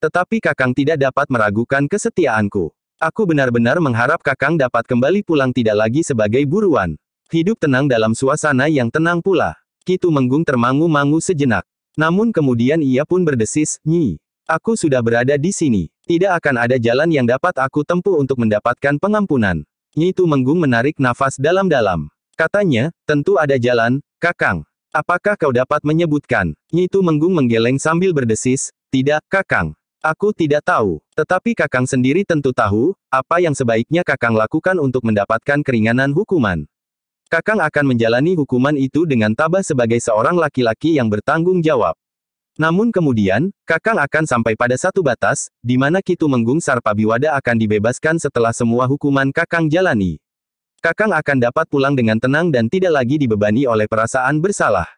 Tetapi Kakang tidak dapat meragukan kesetiaanku. Aku benar-benar mengharap Kakang dapat kembali pulang tidak lagi sebagai buruan. Hidup tenang dalam suasana yang tenang pula. Kitu Menggung termangu-mangu sejenak. Namun kemudian ia pun berdesis, Nyi, aku sudah berada di sini. Tidak akan ada jalan yang dapat aku tempuh untuk mendapatkan pengampunan. Nyi Tu Menggung menarik nafas dalam-dalam. Katanya, tentu ada jalan, Kakang. Apakah kau dapat menyebutkan? Nyi Tu Menggung menggeleng sambil berdesis, tidak, Kakang. Aku tidak tahu, tetapi Kakang sendiri tentu tahu apa yang sebaiknya Kakang lakukan untuk mendapatkan keringanan hukuman. Kakang akan menjalani hukuman itu dengan tabah sebagai seorang laki-laki yang bertanggung jawab. Namun kemudian, Kakang akan sampai pada satu batas, di mana Kitu Menggung Sarpabiwada akan dibebaskan setelah semua hukuman Kakang jalani. Kakang akan dapat pulang dengan tenang dan tidak lagi dibebani oleh perasaan bersalah.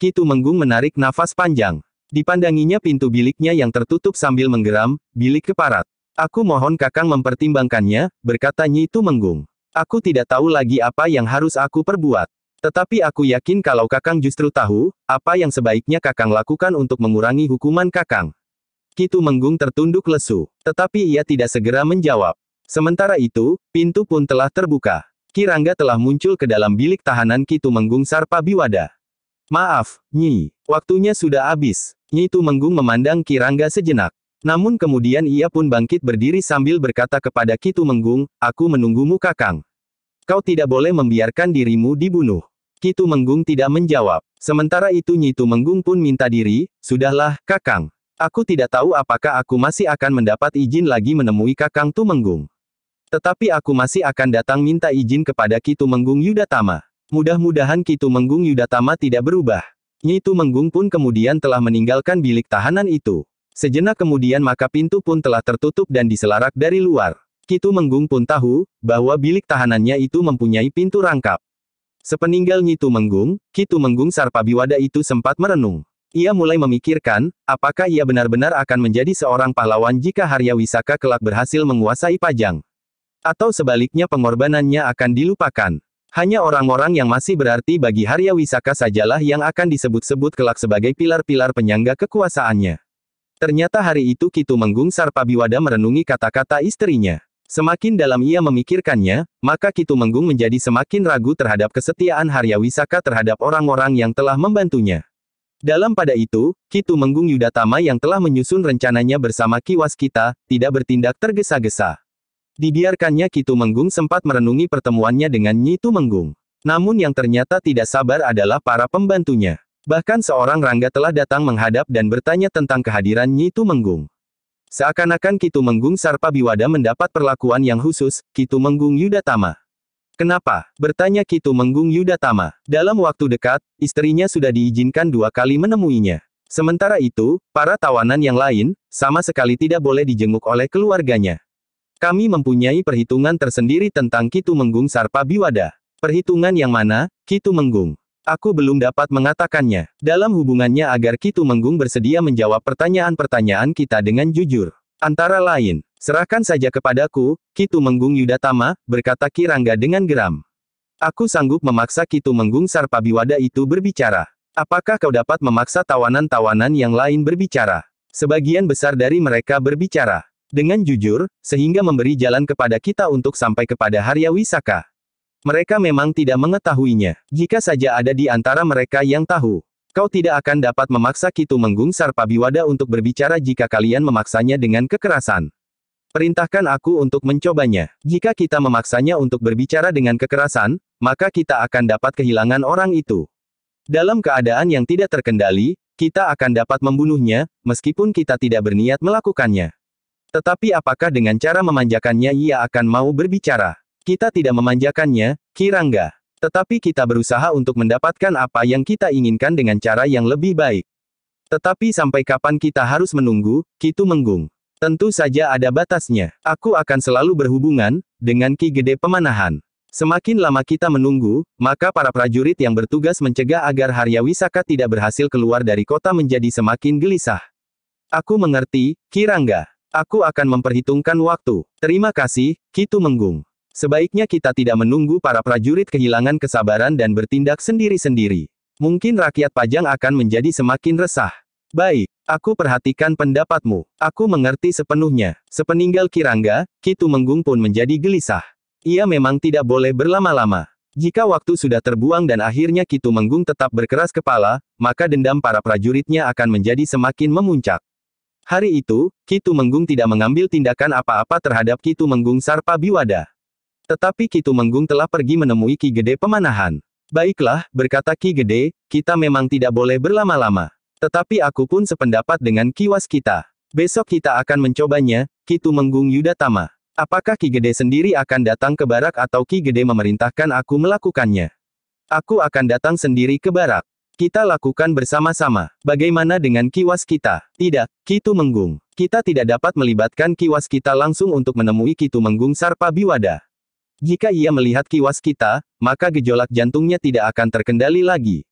Kitu Menggung menarik nafas panjang. Dipandanginya pintu biliknya yang tertutup sambil menggeram, bilik keparat. Aku mohon kakang mempertimbangkannya, berkata Nyi itu Menggung. Aku tidak tahu lagi apa yang harus aku perbuat. Tetapi aku yakin kalau kakang justru tahu, apa yang sebaiknya kakang lakukan untuk mengurangi hukuman kakang. Kitu Menggung tertunduk lesu. Tetapi ia tidak segera menjawab. Sementara itu, pintu pun telah terbuka. Kirangga telah muncul ke dalam bilik tahanan Kitu Menggung Sarpa Biwada. Maaf, Nyi. Waktunya sudah habis. Nyi Menggung memandang Kirangga sejenak. Namun kemudian ia pun bangkit berdiri sambil berkata kepada Kitu Menggung, aku menunggumu kakang. Kau tidak boleh membiarkan dirimu dibunuh. Kitu Menggung tidak menjawab. Sementara itu Nyi Menggung pun minta diri, sudahlah, kakang. Aku tidak tahu apakah aku masih akan mendapat izin lagi menemui kakang Tumenggung. Tetapi aku masih akan datang minta izin kepada Kitu Menggung Yudatama. Mudah-mudahan Kitu Menggung Yudatama tidak berubah. Nyi Menggung pun kemudian telah meninggalkan bilik tahanan itu. Sejenak kemudian maka pintu pun telah tertutup dan diselarak dari luar. Kitu Menggung pun tahu, bahwa bilik tahanannya itu mempunyai pintu rangkap. Sepeninggal Nyitu Menggung, Kitu Menggung Sarpabiwada itu sempat merenung. Ia mulai memikirkan, apakah ia benar-benar akan menjadi seorang pahlawan jika Harya Wisaka kelak berhasil menguasai Pajang. Atau sebaliknya pengorbanannya akan dilupakan. Hanya orang-orang yang masih berarti bagi Harya Wisaka sajalah yang akan disebut-sebut kelak sebagai pilar-pilar penyangga kekuasaannya. Ternyata hari itu Kitu Menggung Sarpabiwada merenungi kata-kata istrinya. Semakin dalam ia memikirkannya, maka Kitu Menggung menjadi semakin ragu terhadap kesetiaan Harya Wisaka terhadap orang-orang yang telah membantunya. Dalam pada itu, Kitu Menggung Yudatama yang telah menyusun rencananya bersama Kiwas Kita, tidak bertindak tergesa-gesa. Dibiarkannya Kitu Menggung sempat merenungi pertemuannya dengan Nyi Tumenggung. Namun yang ternyata tidak sabar adalah para pembantunya. Bahkan seorang Rangga telah datang menghadap dan bertanya tentang kehadiran Nyi Tumenggung. Seakan-akan Kitu Menggung Sarpa Biwada mendapat perlakuan yang khusus, Kitu Menggung Yudatama. Kenapa? Bertanya Kitu Menggung Yudatama. Dalam waktu dekat, istrinya sudah diizinkan dua kali menemuinya. Sementara itu, para tawanan yang lain, sama sekali tidak boleh dijenguk oleh keluarganya. Kami mempunyai perhitungan tersendiri tentang Kitu Menggung Sarpa Biwada. Perhitungan yang mana, Kitu Menggung? Aku belum dapat mengatakannya. Dalam hubungannya agar Kitu Menggung bersedia menjawab pertanyaan-pertanyaan kita dengan jujur. Antara lain, serahkan saja kepadaku, Kitu Menggung Yudatama, berkata Kirangga dengan geram. Aku sanggup memaksa Kitu Menggung Sarpa Biwada itu berbicara. Apakah kau dapat memaksa tawanan-tawanan yang lain berbicara? Sebagian besar dari mereka berbicara dengan jujur, sehingga memberi jalan kepada kita untuk sampai kepada Harya Wisaka. Mereka memang tidak mengetahuinya. Jika saja ada di antara mereka yang tahu, kau tidak akan dapat memaksa Kitu Menggung Sarpabiwada untuk berbicara jika kalian memaksanya dengan kekerasan. Perintahkan aku untuk mencobanya. Jika kita memaksanya untuk berbicara dengan kekerasan, maka kita akan dapat kehilangan orang itu. Dalam keadaan yang tidak terkendali, kita akan dapat membunuhnya, meskipun kita tidak berniat melakukannya. Tetapi apakah dengan cara memanjakannya ia akan mau berbicara? Kita tidak memanjakannya, kirangga Tetapi kita berusaha untuk mendapatkan apa yang kita inginkan dengan cara yang lebih baik. Tetapi sampai kapan kita harus menunggu, Kitu Menggung? Tentu saja ada batasnya. Aku akan selalu berhubungan, dengan Ki Gede Pemanahan. Semakin lama kita menunggu, maka para prajurit yang bertugas mencegah agar haryawisaka Wisaka tidak berhasil keluar dari kota menjadi semakin gelisah. Aku mengerti, Kirangga. Aku akan memperhitungkan waktu. Terima kasih, Kitu Menggung. Sebaiknya kita tidak menunggu para prajurit kehilangan kesabaran dan bertindak sendiri-sendiri. Mungkin rakyat Pajang akan menjadi semakin resah. Baik, aku perhatikan pendapatmu. Aku mengerti sepenuhnya. Sepeninggal Kirangga, Kitu Menggung pun menjadi gelisah. Ia memang tidak boleh berlama-lama. Jika waktu sudah terbuang dan akhirnya Kitu Menggung tetap berkeras kepala, maka dendam para prajuritnya akan menjadi semakin memuncak. Hari itu, Ki Tumenggung tidak mengambil tindakan apa-apa terhadap Ki Tumenggung Sarpa Biwada. Tetapi Ki Tumenggung telah pergi menemui Ki Gede Pemanahan. Baiklah, berkata Ki Gede, kita memang tidak boleh berlama-lama. Tetapi aku pun sependapat dengan kiwas kita. Besok kita akan mencobanya, Ki Tumenggung Yudatama. Apakah Ki Gede sendiri akan datang ke barak atau Ki Gede memerintahkan aku melakukannya? Aku akan datang sendiri ke barak. Kita lakukan bersama-sama. Bagaimana dengan kiwas kita? Tidak, Kitu Menggung. Kita tidak dapat melibatkan kiwas kita langsung untuk menemui Kitu Menggung Sarpa Biwada. Jika ia melihat kiwas kita, maka gejolak jantungnya tidak akan terkendali lagi.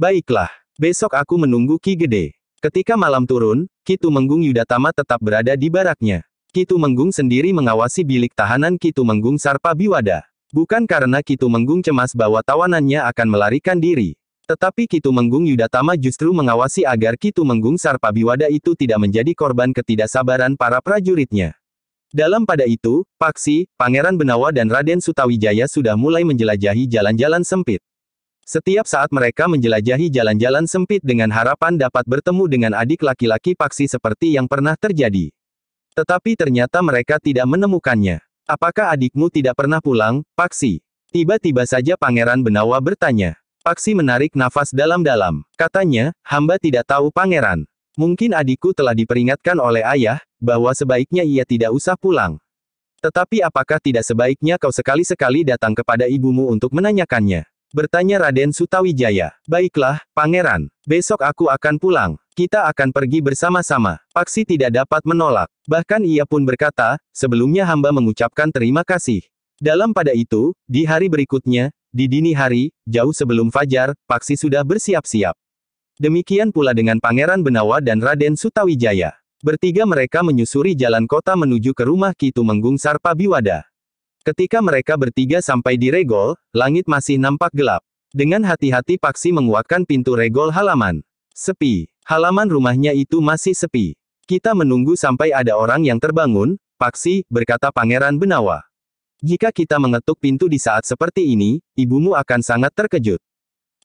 Baiklah, besok aku menunggu Ki Gede. Ketika malam turun, Kitu Menggung Yudatama tetap berada di baraknya. Kitu Menggung sendiri mengawasi bilik tahanan Kitu Menggung Sarpa Biwada. Bukan karena Kitu Menggung cemas bahwa tawanannya akan melarikan diri. Tetapi Kitu Menggung Yudatama justru mengawasi agar Kitu Menggung Sarpabiwada itu tidak menjadi korban ketidaksabaran para prajuritnya. Dalam pada itu, Paksi, Pangeran Benawa dan Raden Sutawijaya sudah mulai menjelajahi jalan-jalan sempit. Setiap saat mereka menjelajahi jalan-jalan sempit dengan harapan dapat bertemu dengan adik laki-laki Paksi seperti yang pernah terjadi. Tetapi ternyata mereka tidak menemukannya. Apakah adikmu tidak pernah pulang, Paksi? Tiba-tiba saja Pangeran Benawa bertanya. Paksi menarik nafas dalam-dalam. Katanya, hamba tidak tahu pangeran. Mungkin adikku telah diperingatkan oleh ayah, bahwa sebaiknya ia tidak usah pulang. Tetapi apakah tidak sebaiknya kau sekali-sekali datang kepada ibumu untuk menanyakannya? Bertanya Raden Sutawijaya. Baiklah, pangeran. Besok aku akan pulang. Kita akan pergi bersama-sama. Paksi tidak dapat menolak. Bahkan ia pun berkata, sebelumnya hamba mengucapkan terima kasih. Dalam pada itu, di hari berikutnya, di dini hari, jauh sebelum fajar, Paksi sudah bersiap-siap. Demikian pula dengan Pangeran Benawa dan Raden Sutawijaya. Bertiga mereka menyusuri jalan kota menuju ke rumah Kitu Menggung Sarpa Biwada. Ketika mereka bertiga sampai di regol, langit masih nampak gelap. Dengan hati-hati Paksi menguatkan pintu regol halaman. Sepi. Halaman rumahnya itu masih sepi. Kita menunggu sampai ada orang yang terbangun, Paksi, berkata Pangeran Benawa. Jika kita mengetuk pintu di saat seperti ini, ibumu akan sangat terkejut.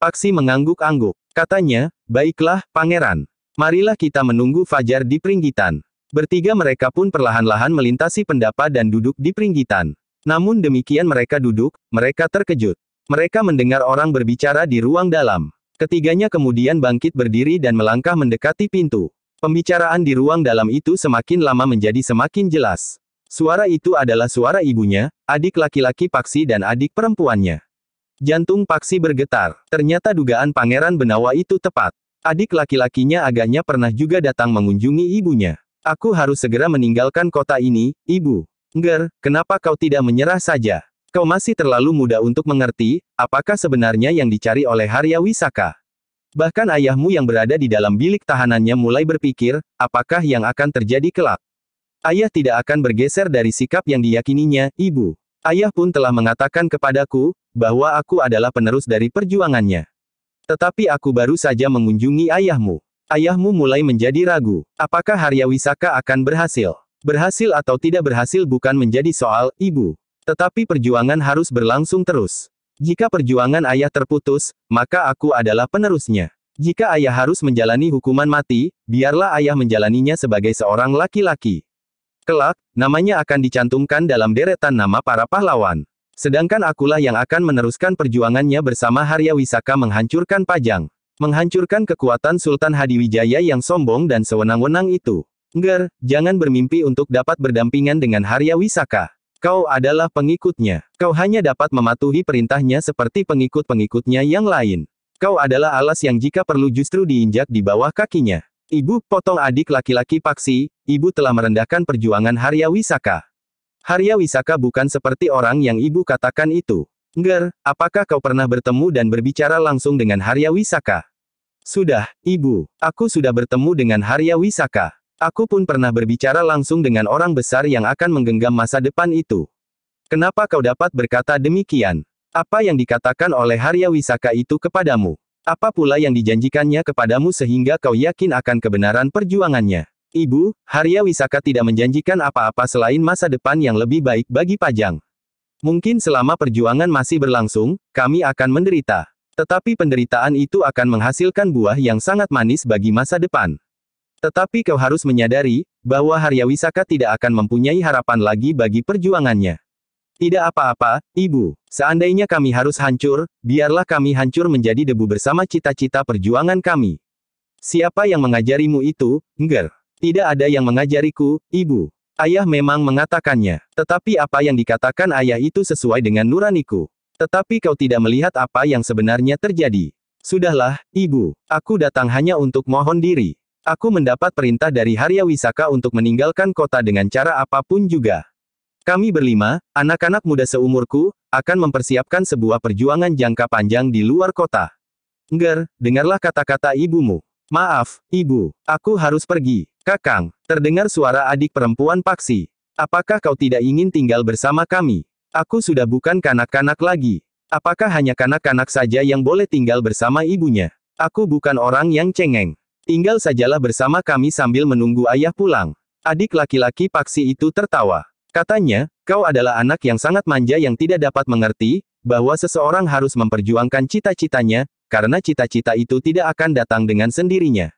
Paksi mengangguk-angguk. Katanya, baiklah, pangeran. Marilah kita menunggu Fajar di peringgitan. Bertiga mereka pun perlahan-lahan melintasi pendapa dan duduk di peringgitan. Namun demikian mereka duduk, mereka terkejut. Mereka mendengar orang berbicara di ruang dalam. Ketiganya kemudian bangkit berdiri dan melangkah mendekati pintu. Pembicaraan di ruang dalam itu semakin lama menjadi semakin jelas. Suara itu adalah suara ibunya, adik laki-laki Paksi dan adik perempuannya. Jantung Paksi bergetar. Ternyata dugaan Pangeran Benawa itu tepat. Adik laki-lakinya agaknya pernah juga datang mengunjungi ibunya. Aku harus segera meninggalkan kota ini, ibu. Ger, kenapa kau tidak menyerah saja? Kau masih terlalu muda untuk mengerti, apakah sebenarnya yang dicari oleh Harya Wisaka. Bahkan ayahmu yang berada di dalam bilik tahanannya mulai berpikir, apakah yang akan terjadi kelak. Ayah tidak akan bergeser dari sikap yang diyakininya, ibu. Ayah pun telah mengatakan kepadaku, bahwa aku adalah penerus dari perjuangannya. Tetapi aku baru saja mengunjungi ayahmu. Ayahmu mulai menjadi ragu. Apakah Harya Wisaka akan berhasil? Berhasil atau tidak berhasil bukan menjadi soal, ibu. Tetapi perjuangan harus berlangsung terus. Jika perjuangan ayah terputus, maka aku adalah penerusnya. Jika ayah harus menjalani hukuman mati, biarlah ayah menjalaninya sebagai seorang laki-laki. Kelak, namanya akan dicantumkan dalam deretan nama para pahlawan. Sedangkan akulah yang akan meneruskan perjuangannya bersama Harya Wisaka menghancurkan Pajang. Menghancurkan kekuatan Sultan Hadiwijaya yang sombong dan sewenang-wenang itu. Ger, jangan bermimpi untuk dapat berdampingan dengan Harya Wisaka. Kau adalah pengikutnya. Kau hanya dapat mematuhi perintahnya seperti pengikut-pengikutnya yang lain. Kau adalah alas yang jika perlu justru diinjak di bawah kakinya. Ibu potong adik laki-laki Paksi, ibu telah merendahkan perjuangan Harya Wisaka. Harya Wisaka bukan seperti orang yang ibu katakan itu. Ger, apakah kau pernah bertemu dan berbicara langsung dengan Harya Wisaka? Sudah, ibu. Aku sudah bertemu dengan Harya Wisaka. Aku pun pernah berbicara langsung dengan orang besar yang akan menggenggam masa depan itu. Kenapa kau dapat berkata demikian? Apa yang dikatakan oleh Harya Wisaka itu kepadamu? Apa pula yang dijanjikannya kepadamu sehingga kau yakin akan kebenaran perjuangannya? Ibu, Harya Wisaka tidak menjanjikan apa-apa selain masa depan yang lebih baik bagi Pajang. Mungkin selama perjuangan masih berlangsung, kami akan menderita. Tetapi penderitaan itu akan menghasilkan buah yang sangat manis bagi masa depan. Tetapi kau harus menyadari, bahwa Harya Wisaka tidak akan mempunyai harapan lagi bagi perjuangannya. Tidak apa-apa, Ibu. Seandainya kami harus hancur, biarlah kami hancur menjadi debu bersama cita-cita perjuangan kami. Siapa yang mengajarimu itu, Ngger? Tidak ada yang mengajariku, Ibu. Ayah memang mengatakannya. Tetapi apa yang dikatakan ayah itu sesuai dengan nuraniku. Tetapi kau tidak melihat apa yang sebenarnya terjadi. Sudahlah, Ibu. Aku datang hanya untuk mohon diri. Aku mendapat perintah dari Harya Wisaka untuk meninggalkan kota dengan cara apapun juga. Kami berlima, anak-anak muda seumurku, akan mempersiapkan sebuah perjuangan jangka panjang di luar kota. Ngger, dengarlah kata-kata ibumu. Maaf, ibu, aku harus pergi. Kakang, terdengar suara adik perempuan Paksi. Apakah kau tidak ingin tinggal bersama kami? Aku sudah bukan kanak-kanak lagi. Apakah hanya kanak-kanak saja yang boleh tinggal bersama ibunya? Aku bukan orang yang cengeng. Tinggal sajalah bersama kami sambil menunggu ayah pulang. Adik laki-laki Paksi itu tertawa. Katanya, kau adalah anak yang sangat manja yang tidak dapat mengerti, bahwa seseorang harus memperjuangkan cita-citanya, karena cita-cita itu tidak akan datang dengan sendirinya.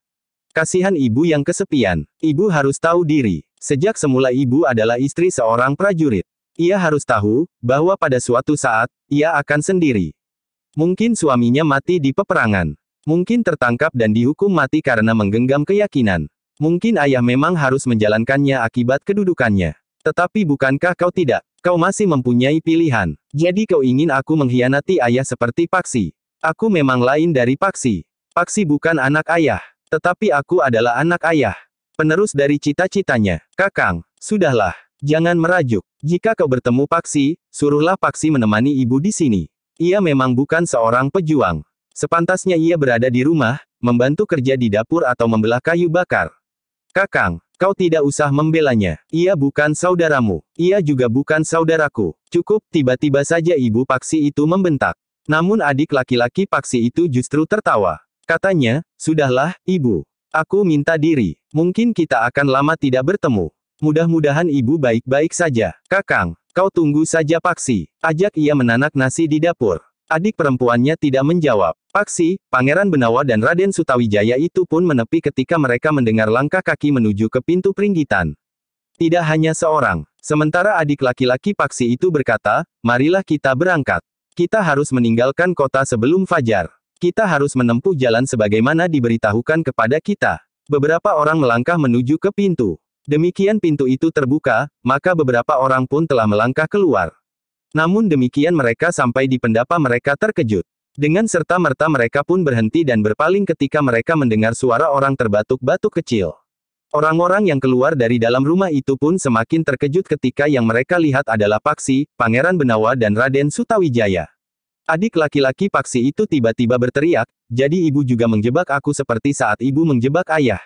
Kasihan ibu yang kesepian. Ibu harus tahu diri. Sejak semula ibu adalah istri seorang prajurit. Ia harus tahu, bahwa pada suatu saat, ia akan sendiri. Mungkin suaminya mati di peperangan. Mungkin tertangkap dan dihukum mati karena menggenggam keyakinan. Mungkin ayah memang harus menjalankannya akibat kedudukannya. Tetapi bukankah kau tidak? Kau masih mempunyai pilihan. Jadi kau ingin aku mengkhianati ayah seperti Paksi. Aku memang lain dari Paksi. Paksi bukan anak ayah. Tetapi aku adalah anak ayah. Penerus dari cita-citanya. Kakang, sudahlah. Jangan merajuk. Jika kau bertemu Paksi, suruhlah Paksi menemani ibu di sini. Ia memang bukan seorang pejuang. Sepantasnya ia berada di rumah, membantu kerja di dapur atau membelah kayu bakar. Kakang, Kau tidak usah membelanya. Ia bukan saudaramu. Ia juga bukan saudaraku. Cukup, tiba-tiba saja ibu Paksi itu membentak. Namun adik laki-laki Paksi itu justru tertawa. Katanya, sudahlah, ibu. Aku minta diri. Mungkin kita akan lama tidak bertemu. Mudah-mudahan ibu baik-baik saja. Kakang, kau tunggu saja Paksi. Ajak ia menanak nasi di dapur. Adik perempuannya tidak menjawab. Paksi, Pangeran Benawa dan Raden Sutawijaya itu pun menepi ketika mereka mendengar langkah kaki menuju ke pintu peringgitan. Tidak hanya seorang. Sementara adik laki-laki Paksi itu berkata, marilah kita berangkat. Kita harus meninggalkan kota sebelum fajar. Kita harus menempuh jalan sebagaimana diberitahukan kepada kita. Beberapa orang melangkah menuju ke pintu. Demikian pintu itu terbuka, maka beberapa orang pun telah melangkah keluar. Namun demikian mereka sampai di pendapa mereka terkejut. Dengan serta-merta mereka pun berhenti dan berpaling ketika mereka mendengar suara orang terbatuk-batuk kecil. Orang-orang yang keluar dari dalam rumah itu pun semakin terkejut ketika yang mereka lihat adalah Paksi, Pangeran Benawa dan Raden Sutawijaya. Adik laki-laki Paksi itu tiba-tiba berteriak, jadi ibu juga menjebak aku seperti saat ibu menjebak ayah.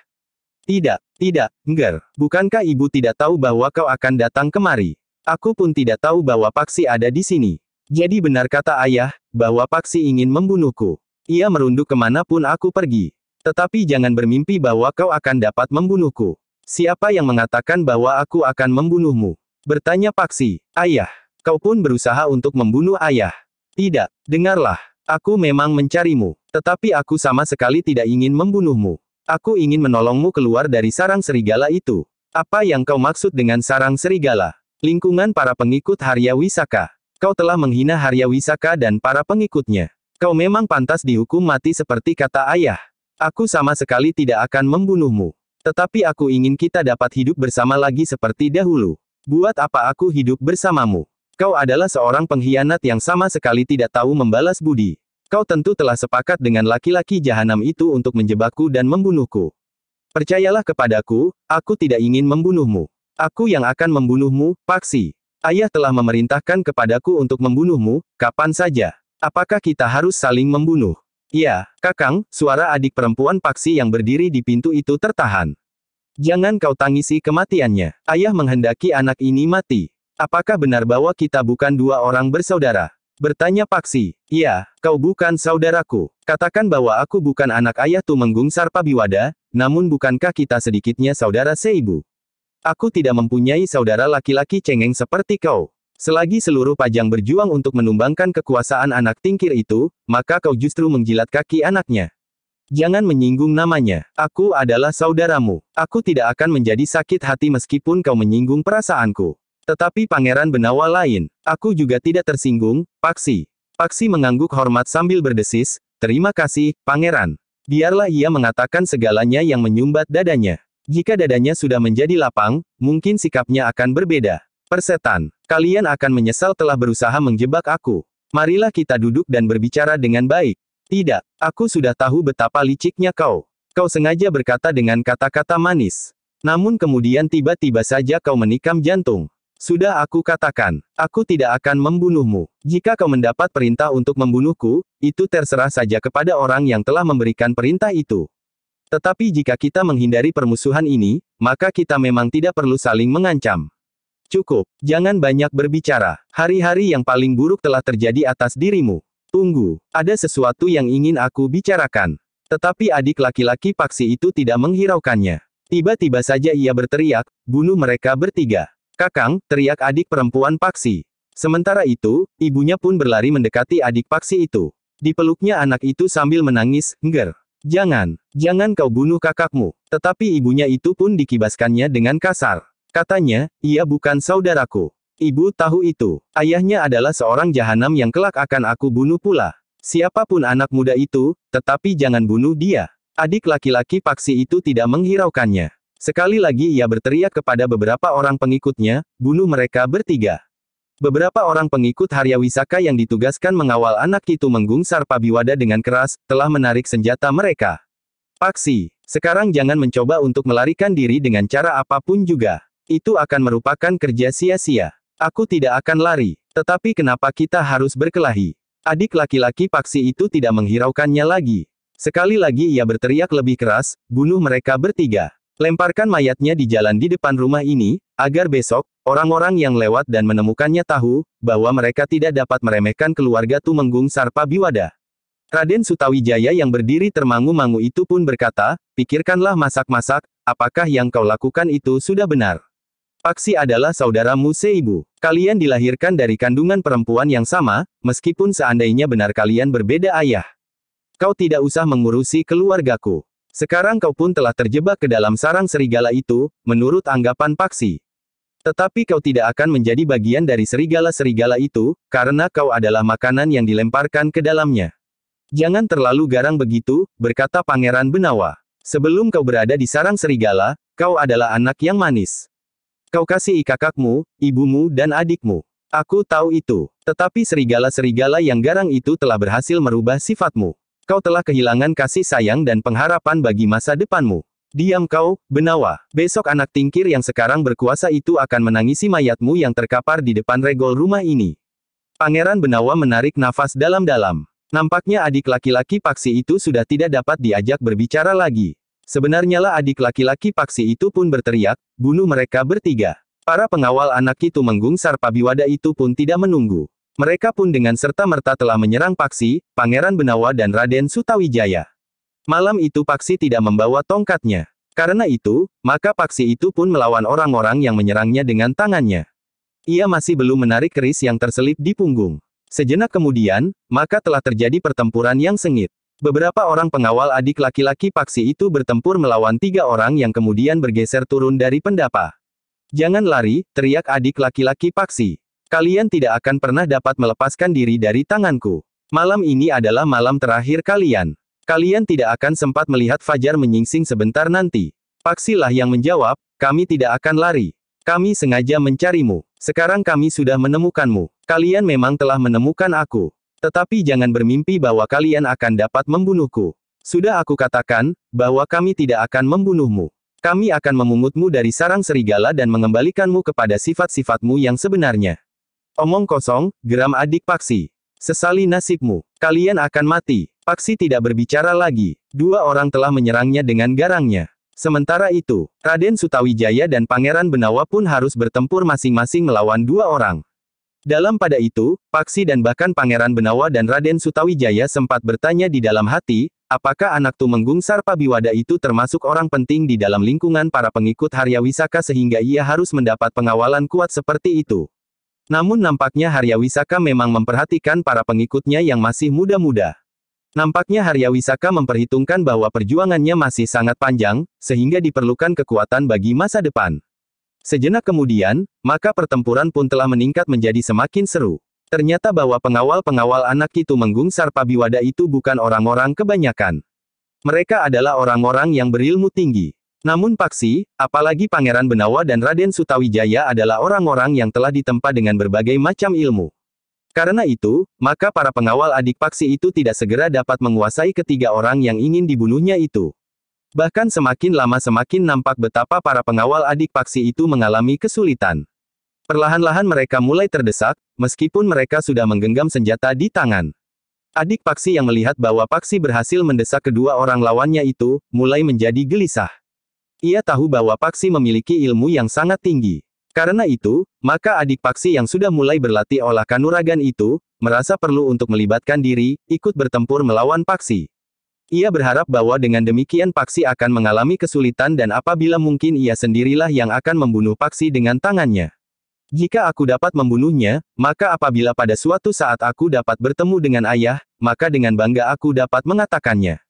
Tidak, tidak, enggak. bukankah ibu tidak tahu bahwa kau akan datang kemari? Aku pun tidak tahu bahwa Paksi ada di sini. Jadi benar kata ayah, bahwa Paksi ingin membunuhku. Ia merunduk kemanapun aku pergi. Tetapi jangan bermimpi bahwa kau akan dapat membunuhku. Siapa yang mengatakan bahwa aku akan membunuhmu? Bertanya Paksi. Ayah, kau pun berusaha untuk membunuh ayah. Tidak, dengarlah. Aku memang mencarimu. Tetapi aku sama sekali tidak ingin membunuhmu. Aku ingin menolongmu keluar dari sarang serigala itu. Apa yang kau maksud dengan sarang serigala? Lingkungan para pengikut Harya Wisaka. Kau telah menghina Harya Wisaka dan para pengikutnya. Kau memang pantas dihukum mati seperti kata ayah. Aku sama sekali tidak akan membunuhmu. Tetapi aku ingin kita dapat hidup bersama lagi seperti dahulu. Buat apa aku hidup bersamamu? Kau adalah seorang pengkhianat yang sama sekali tidak tahu membalas budi. Kau tentu telah sepakat dengan laki-laki jahanam itu untuk menjebakku dan membunuhku. Percayalah kepadaku, aku tidak ingin membunuhmu. Aku yang akan membunuhmu, Paksi. Ayah telah memerintahkan kepadaku untuk membunuhmu, kapan saja. Apakah kita harus saling membunuh? Ya, Kakang, suara adik perempuan Paksi yang berdiri di pintu itu tertahan. Jangan kau tangisi kematiannya. Ayah menghendaki anak ini mati. Apakah benar bahwa kita bukan dua orang bersaudara? Bertanya Paksi. Ya, kau bukan saudaraku. Katakan bahwa aku bukan anak ayah Tumenggung Sarpabiwada, namun bukankah kita sedikitnya saudara seibu? Aku tidak mempunyai saudara laki-laki cengeng seperti kau. Selagi seluruh pajang berjuang untuk menumbangkan kekuasaan anak tingkir itu, maka kau justru menjilat kaki anaknya. Jangan menyinggung namanya. Aku adalah saudaramu. Aku tidak akan menjadi sakit hati meskipun kau menyinggung perasaanku. Tetapi pangeran Benawa lain. Aku juga tidak tersinggung, Paksi. Paksi mengangguk hormat sambil berdesis, terima kasih, pangeran. Biarlah ia mengatakan segalanya yang menyumbat dadanya. Jika dadanya sudah menjadi lapang, mungkin sikapnya akan berbeda. Persetan, kalian akan menyesal telah berusaha menjebak aku. Marilah kita duduk dan berbicara dengan baik. Tidak, aku sudah tahu betapa liciknya kau. Kau sengaja berkata dengan kata-kata manis. Namun kemudian tiba-tiba saja kau menikam jantung. Sudah aku katakan, aku tidak akan membunuhmu. Jika kau mendapat perintah untuk membunuhku, itu terserah saja kepada orang yang telah memberikan perintah itu. Tetapi jika kita menghindari permusuhan ini, maka kita memang tidak perlu saling mengancam. Cukup, jangan banyak berbicara. Hari-hari yang paling buruk telah terjadi atas dirimu. Tunggu, ada sesuatu yang ingin aku bicarakan. Tetapi adik laki-laki Paksi itu tidak menghiraukannya. Tiba-tiba saja ia berteriak, bunuh mereka bertiga. Kakang, teriak adik perempuan Paksi. Sementara itu, ibunya pun berlari mendekati adik Paksi itu. Dipeluknya anak itu sambil menangis, ngger. Jangan, jangan kau bunuh kakakmu. Tetapi ibunya itu pun dikibaskannya dengan kasar. Katanya, ia bukan saudaraku. Ibu tahu itu. Ayahnya adalah seorang jahanam yang kelak akan aku bunuh pula. Siapapun anak muda itu, tetapi jangan bunuh dia. Adik laki-laki Paksi itu tidak menghiraukannya. Sekali lagi ia berteriak kepada beberapa orang pengikutnya, bunuh mereka bertiga. Beberapa orang pengikut Harya Wisaka yang ditugaskan mengawal anak itu menggungsar Pabiwada dengan keras, telah menarik senjata mereka. Paksi, sekarang jangan mencoba untuk melarikan diri dengan cara apapun juga. Itu akan merupakan kerja sia-sia. Aku tidak akan lari. Tetapi kenapa kita harus berkelahi? Adik laki-laki Paksi itu tidak menghiraukannya lagi. Sekali lagi ia berteriak lebih keras, bunuh mereka bertiga. Lemparkan mayatnya di jalan di depan rumah ini, agar besok, orang-orang yang lewat dan menemukannya tahu, bahwa mereka tidak dapat meremehkan keluarga Tumenggung Sarpa Biwada. Raden Sutawijaya yang berdiri termangu-mangu itu pun berkata, pikirkanlah masak-masak, apakah yang kau lakukan itu sudah benar. Paksi adalah saudaramu seibu. Kalian dilahirkan dari kandungan perempuan yang sama, meskipun seandainya benar kalian berbeda ayah. Kau tidak usah mengurusi keluargaku. Sekarang kau pun telah terjebak ke dalam sarang serigala itu, menurut anggapan Paksi. Tetapi kau tidak akan menjadi bagian dari serigala-serigala itu, karena kau adalah makanan yang dilemparkan ke dalamnya. Jangan terlalu garang begitu, berkata Pangeran Benawa. Sebelum kau berada di sarang serigala, kau adalah anak yang manis. Kau kasih kakakmu, ibumu dan adikmu. Aku tahu itu. Tetapi serigala-serigala yang garang itu telah berhasil merubah sifatmu. Kau telah kehilangan kasih sayang dan pengharapan bagi masa depanmu. Diam kau, Benawa. Besok anak tingkir yang sekarang berkuasa itu akan menangisi mayatmu yang terkapar di depan regol rumah ini. Pangeran Benawa menarik nafas dalam-dalam. Nampaknya adik laki-laki Paksi itu sudah tidak dapat diajak berbicara lagi. Sebenarnya lah adik laki-laki Paksi itu pun berteriak, bunuh mereka bertiga. Para pengawal anak itu menggungsar pabiwada itu pun tidak menunggu. Mereka pun dengan serta-merta telah menyerang Paksi, Pangeran Benawa dan Raden Sutawijaya. Malam itu Paksi tidak membawa tongkatnya. Karena itu, maka Paksi itu pun melawan orang-orang yang menyerangnya dengan tangannya. Ia masih belum menarik keris yang terselip di punggung. Sejenak kemudian, maka telah terjadi pertempuran yang sengit. Beberapa orang pengawal adik laki-laki Paksi itu bertempur melawan tiga orang yang kemudian bergeser turun dari pendapa. Jangan lari, teriak adik laki-laki Paksi. Kalian tidak akan pernah dapat melepaskan diri dari tanganku. Malam ini adalah malam terakhir kalian. Kalian tidak akan sempat melihat Fajar menyingsing sebentar nanti. Paksilah yang menjawab, kami tidak akan lari. Kami sengaja mencarimu. Sekarang kami sudah menemukanmu. Kalian memang telah menemukan aku. Tetapi jangan bermimpi bahwa kalian akan dapat membunuhku. Sudah aku katakan, bahwa kami tidak akan membunuhmu. Kami akan memungutmu dari sarang serigala dan mengembalikanmu kepada sifat-sifatmu yang sebenarnya. Omong kosong, geram adik Paksi. Sesali nasibmu. Kalian akan mati. Paksi tidak berbicara lagi. Dua orang telah menyerangnya dengan garangnya. Sementara itu, Raden Sutawijaya dan Pangeran Benawa pun harus bertempur masing-masing melawan dua orang. Dalam pada itu, Paksi dan bahkan Pangeran Benawa dan Raden Sutawijaya sempat bertanya di dalam hati, apakah anak Tumenggung Sarpabiwada itu termasuk orang penting di dalam lingkungan para pengikut Haryawisaka sehingga ia harus mendapat pengawalan kuat seperti itu. Namun nampaknya Harya Wisaka memang memperhatikan para pengikutnya yang masih muda-muda. Nampaknya Harya Wisaka memperhitungkan bahwa perjuangannya masih sangat panjang, sehingga diperlukan kekuatan bagi masa depan. Sejenak kemudian, maka pertempuran pun telah meningkat menjadi semakin seru. Ternyata bahwa pengawal-pengawal anak itu menggungsar pabiwada itu bukan orang-orang kebanyakan. Mereka adalah orang-orang yang berilmu tinggi. Namun Paksi, apalagi Pangeran Benawa dan Raden Sutawijaya adalah orang-orang yang telah ditempa dengan berbagai macam ilmu. Karena itu, maka para pengawal adik Paksi itu tidak segera dapat menguasai ketiga orang yang ingin dibunuhnya itu. Bahkan semakin lama semakin nampak betapa para pengawal adik Paksi itu mengalami kesulitan. Perlahan-lahan mereka mulai terdesak, meskipun mereka sudah menggenggam senjata di tangan. Adik Paksi yang melihat bahwa Paksi berhasil mendesak kedua orang lawannya itu, mulai menjadi gelisah. Ia tahu bahwa Paksi memiliki ilmu yang sangat tinggi. Karena itu, maka adik Paksi yang sudah mulai berlatih olah kanuragan itu, merasa perlu untuk melibatkan diri, ikut bertempur melawan Paksi. Ia berharap bahwa dengan demikian Paksi akan mengalami kesulitan dan apabila mungkin ia sendirilah yang akan membunuh Paksi dengan tangannya. Jika aku dapat membunuhnya, maka apabila pada suatu saat aku dapat bertemu dengan ayah, maka dengan bangga aku dapat mengatakannya.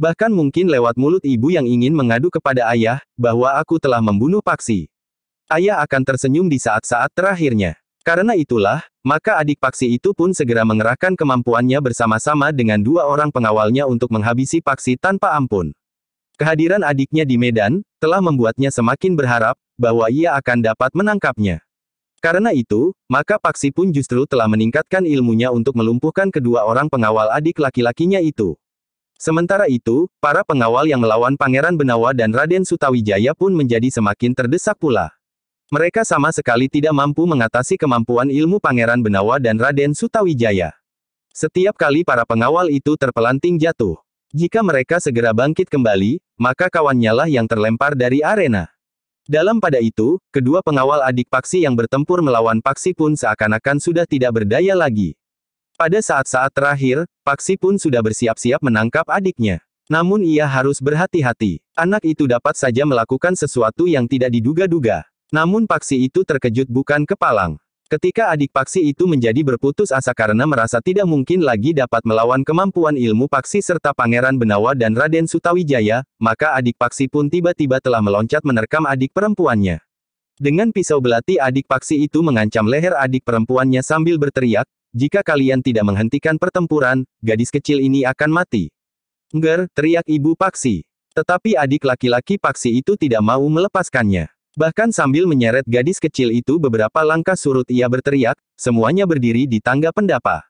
Bahkan mungkin lewat mulut ibu yang ingin mengadu kepada ayah, bahwa aku telah membunuh Paksi. Ayah akan tersenyum di saat-saat terakhirnya. Karena itulah, maka adik Paksi itu pun segera mengerahkan kemampuannya bersama-sama dengan dua orang pengawalnya untuk menghabisi Paksi tanpa ampun. Kehadiran adiknya di Medan, telah membuatnya semakin berharap, bahwa ia akan dapat menangkapnya. Karena itu, maka Paksi pun justru telah meningkatkan ilmunya untuk melumpuhkan kedua orang pengawal adik laki-lakinya itu. Sementara itu, para pengawal yang melawan Pangeran Benawa dan Raden Sutawijaya pun menjadi semakin terdesak pula. Mereka sama sekali tidak mampu mengatasi kemampuan ilmu Pangeran Benawa dan Raden Sutawijaya. Setiap kali para pengawal itu terpelanting jatuh. Jika mereka segera bangkit kembali, maka kawannya lah yang terlempar dari arena. Dalam pada itu, kedua pengawal adik Paksi yang bertempur melawan Paksi pun seakan-akan sudah tidak berdaya lagi. Pada saat-saat terakhir, Paksi pun sudah bersiap-siap menangkap adiknya. Namun ia harus berhati-hati. Anak itu dapat saja melakukan sesuatu yang tidak diduga-duga. Namun Paksi itu terkejut bukan kepalang. Ketika adik Paksi itu menjadi berputus asa karena merasa tidak mungkin lagi dapat melawan kemampuan ilmu Paksi serta Pangeran Benawa dan Raden Sutawijaya, maka adik Paksi pun tiba-tiba telah meloncat menerkam adik perempuannya. Dengan pisau belati adik Paksi itu mengancam leher adik perempuannya sambil berteriak, jika kalian tidak menghentikan pertempuran, gadis kecil ini akan mati. Ger! teriak ibu Paksi. Tetapi adik laki-laki Paksi itu tidak mau melepaskannya. Bahkan sambil menyeret gadis kecil itu beberapa langkah surut ia berteriak, semuanya berdiri di tangga pendapa.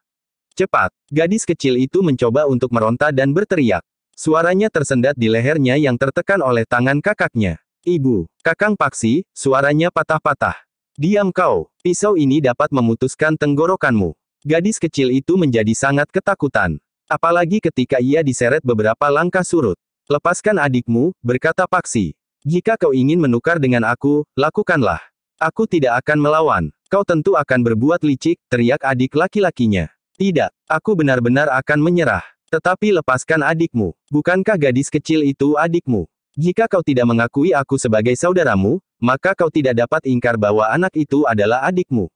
Cepat, gadis kecil itu mencoba untuk meronta dan berteriak. Suaranya tersendat di lehernya yang tertekan oleh tangan kakaknya. Ibu, kakang Paksi, suaranya patah-patah. Diam kau, pisau ini dapat memutuskan tenggorokanmu. Gadis kecil itu menjadi sangat ketakutan. Apalagi ketika ia diseret beberapa langkah surut. Lepaskan adikmu, berkata Paksi. Jika kau ingin menukar dengan aku, lakukanlah. Aku tidak akan melawan. Kau tentu akan berbuat licik, teriak adik laki-lakinya. Tidak, aku benar-benar akan menyerah. Tetapi lepaskan adikmu. Bukankah gadis kecil itu adikmu? Jika kau tidak mengakui aku sebagai saudaramu, maka kau tidak dapat ingkar bahwa anak itu adalah adikmu.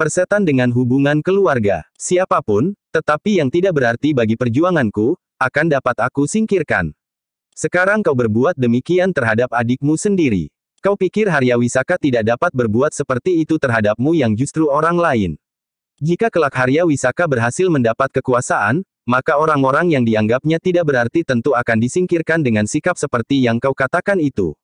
Persetan dengan hubungan keluarga. Siapapun, tetapi yang tidak berarti bagi perjuanganku, akan dapat aku singkirkan. Sekarang kau berbuat demikian terhadap adikmu sendiri. Kau pikir Harya Wisaka tidak dapat berbuat seperti itu terhadapmu yang justru orang lain. Jika kelak Harya Wisaka berhasil mendapat kekuasaan, maka orang-orang yang dianggapnya tidak berarti tentu akan disingkirkan dengan sikap seperti yang kau katakan itu.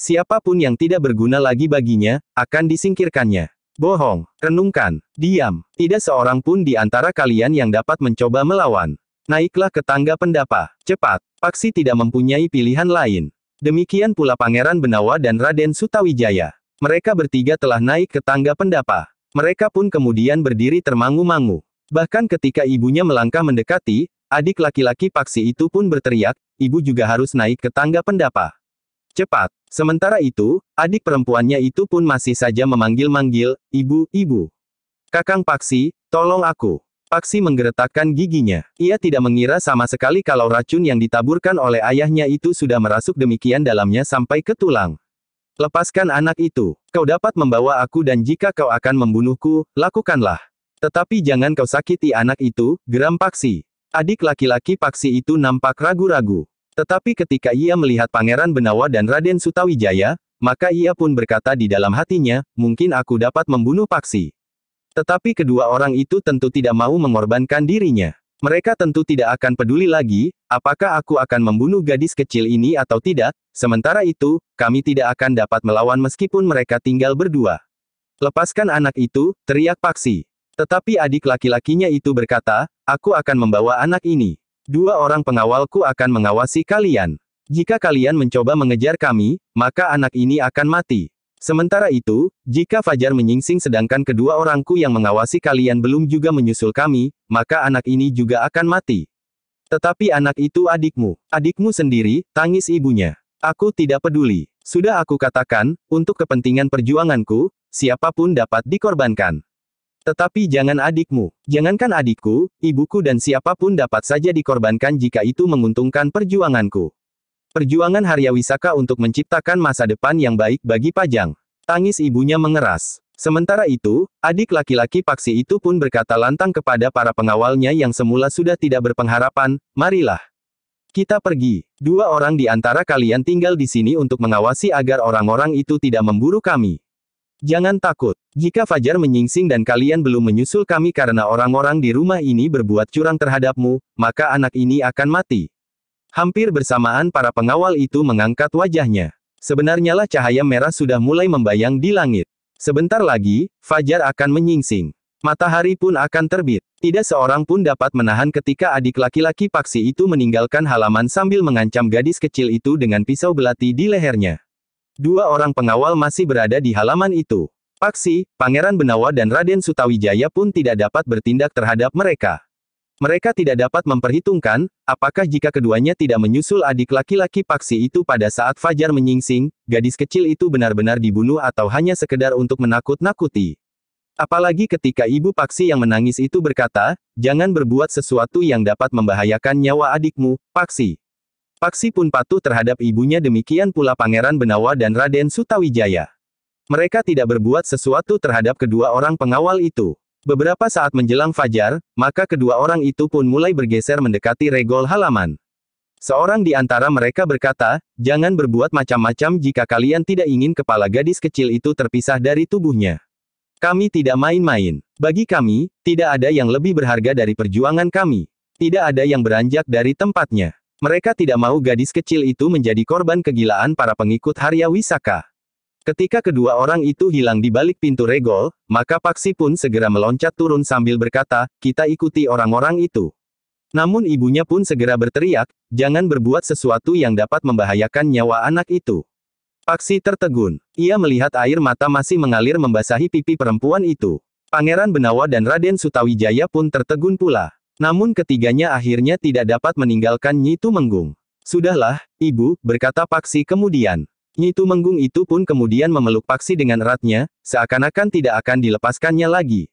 Siapapun yang tidak berguna lagi baginya, akan disingkirkannya. Bohong, renungkan, diam, tidak seorang pun di antara kalian yang dapat mencoba melawan. Naiklah ke tangga pendapa, cepat, Paksi tidak mempunyai pilihan lain. Demikian pula Pangeran Benawa dan Raden Sutawijaya. Mereka bertiga telah naik ke tangga pendapa. Mereka pun kemudian berdiri termangu-mangu. Bahkan ketika ibunya melangkah mendekati, adik laki-laki Paksi itu pun berteriak, ibu juga harus naik ke tangga pendapa. Cepat. Sementara itu, adik perempuannya itu pun masih saja memanggil-manggil, ibu, ibu. Kakang Paksi, tolong aku. Paksi menggeretakkan giginya. Ia tidak mengira sama sekali kalau racun yang ditaburkan oleh ayahnya itu sudah merasuk demikian dalamnya sampai ke tulang. Lepaskan anak itu. Kau dapat membawa aku dan jika kau akan membunuhku, lakukanlah. Tetapi jangan kau sakiti anak itu, geram Paksi. Adik laki-laki Paksi itu nampak ragu-ragu. Tetapi ketika ia melihat Pangeran Benawa dan Raden Sutawijaya, maka ia pun berkata di dalam hatinya, mungkin aku dapat membunuh Paksi. Tetapi kedua orang itu tentu tidak mau mengorbankan dirinya. Mereka tentu tidak akan peduli lagi, apakah aku akan membunuh gadis kecil ini atau tidak, sementara itu, kami tidak akan dapat melawan meskipun mereka tinggal berdua. Lepaskan anak itu, teriak Paksi. Tetapi adik laki-lakinya itu berkata, aku akan membawa anak ini. Dua orang pengawalku akan mengawasi kalian. Jika kalian mencoba mengejar kami, maka anak ini akan mati. Sementara itu, jika Fajar menyingsing sedangkan kedua orangku yang mengawasi kalian belum juga menyusul kami, maka anak ini juga akan mati. Tetapi anak itu adikmu. Adikmu sendiri, tangis ibunya. Aku tidak peduli. Sudah aku katakan, untuk kepentingan perjuanganku, siapapun dapat dikorbankan. Tetapi jangan adikmu. Jangankan adikku, ibuku dan siapapun dapat saja dikorbankan jika itu menguntungkan perjuanganku. Perjuangan Harya Wisaka untuk menciptakan masa depan yang baik bagi Pajang. Tangis ibunya mengeras. Sementara itu, adik laki-laki Paksi itu pun berkata lantang kepada para pengawalnya yang semula sudah tidak berpengharapan, marilah. Kita pergi. Dua orang di antara kalian tinggal di sini untuk mengawasi agar orang-orang itu tidak memburu kami. Jangan takut. Jika Fajar menyingsing dan kalian belum menyusul kami karena orang-orang di rumah ini berbuat curang terhadapmu, maka anak ini akan mati. Hampir bersamaan para pengawal itu mengangkat wajahnya. Sebenarnya lah cahaya merah sudah mulai membayang di langit. Sebentar lagi, Fajar akan menyingsing. Matahari pun akan terbit. Tidak seorang pun dapat menahan ketika adik laki-laki Paksi itu meninggalkan halaman sambil mengancam gadis kecil itu dengan pisau belati di lehernya. Dua orang pengawal masih berada di halaman itu. Paksi, Pangeran Benawa dan Raden Sutawijaya pun tidak dapat bertindak terhadap mereka. Mereka tidak dapat memperhitungkan, apakah jika keduanya tidak menyusul adik laki-laki Paksi itu pada saat Fajar menyingsing, gadis kecil itu benar-benar dibunuh atau hanya sekedar untuk menakut-nakuti. Apalagi ketika ibu Paksi yang menangis itu berkata, jangan berbuat sesuatu yang dapat membahayakan nyawa adikmu, Paksi. Paksi pun patuh terhadap ibunya demikian pula Pangeran Benawa dan Raden Sutawijaya. Mereka tidak berbuat sesuatu terhadap kedua orang pengawal itu. Beberapa saat menjelang fajar, maka kedua orang itu pun mulai bergeser mendekati regol halaman. Seorang di antara mereka berkata, jangan berbuat macam-macam jika kalian tidak ingin kepala gadis kecil itu terpisah dari tubuhnya. Kami tidak main-main. Bagi kami, tidak ada yang lebih berharga dari perjuangan kami. Tidak ada yang beranjak dari tempatnya. Mereka tidak mau gadis kecil itu menjadi korban kegilaan para pengikut Harya Wisaka. Ketika kedua orang itu hilang di balik pintu regol, maka Paksi pun segera meloncat turun sambil berkata, kita ikuti orang-orang itu. Namun ibunya pun segera berteriak, jangan berbuat sesuatu yang dapat membahayakan nyawa anak itu. Paksi tertegun. Ia melihat air mata masih mengalir membasahi pipi perempuan itu. Pangeran Benawa dan Raden Sutawijaya pun tertegun pula. Namun ketiganya akhirnya tidak dapat meninggalkan Nyi Tumenggung. Sudahlah, ibu, berkata Paksi kemudian. Nyi Tumenggung itu pun kemudian memeluk Paksi dengan eratnya, seakan-akan tidak akan dilepaskannya lagi.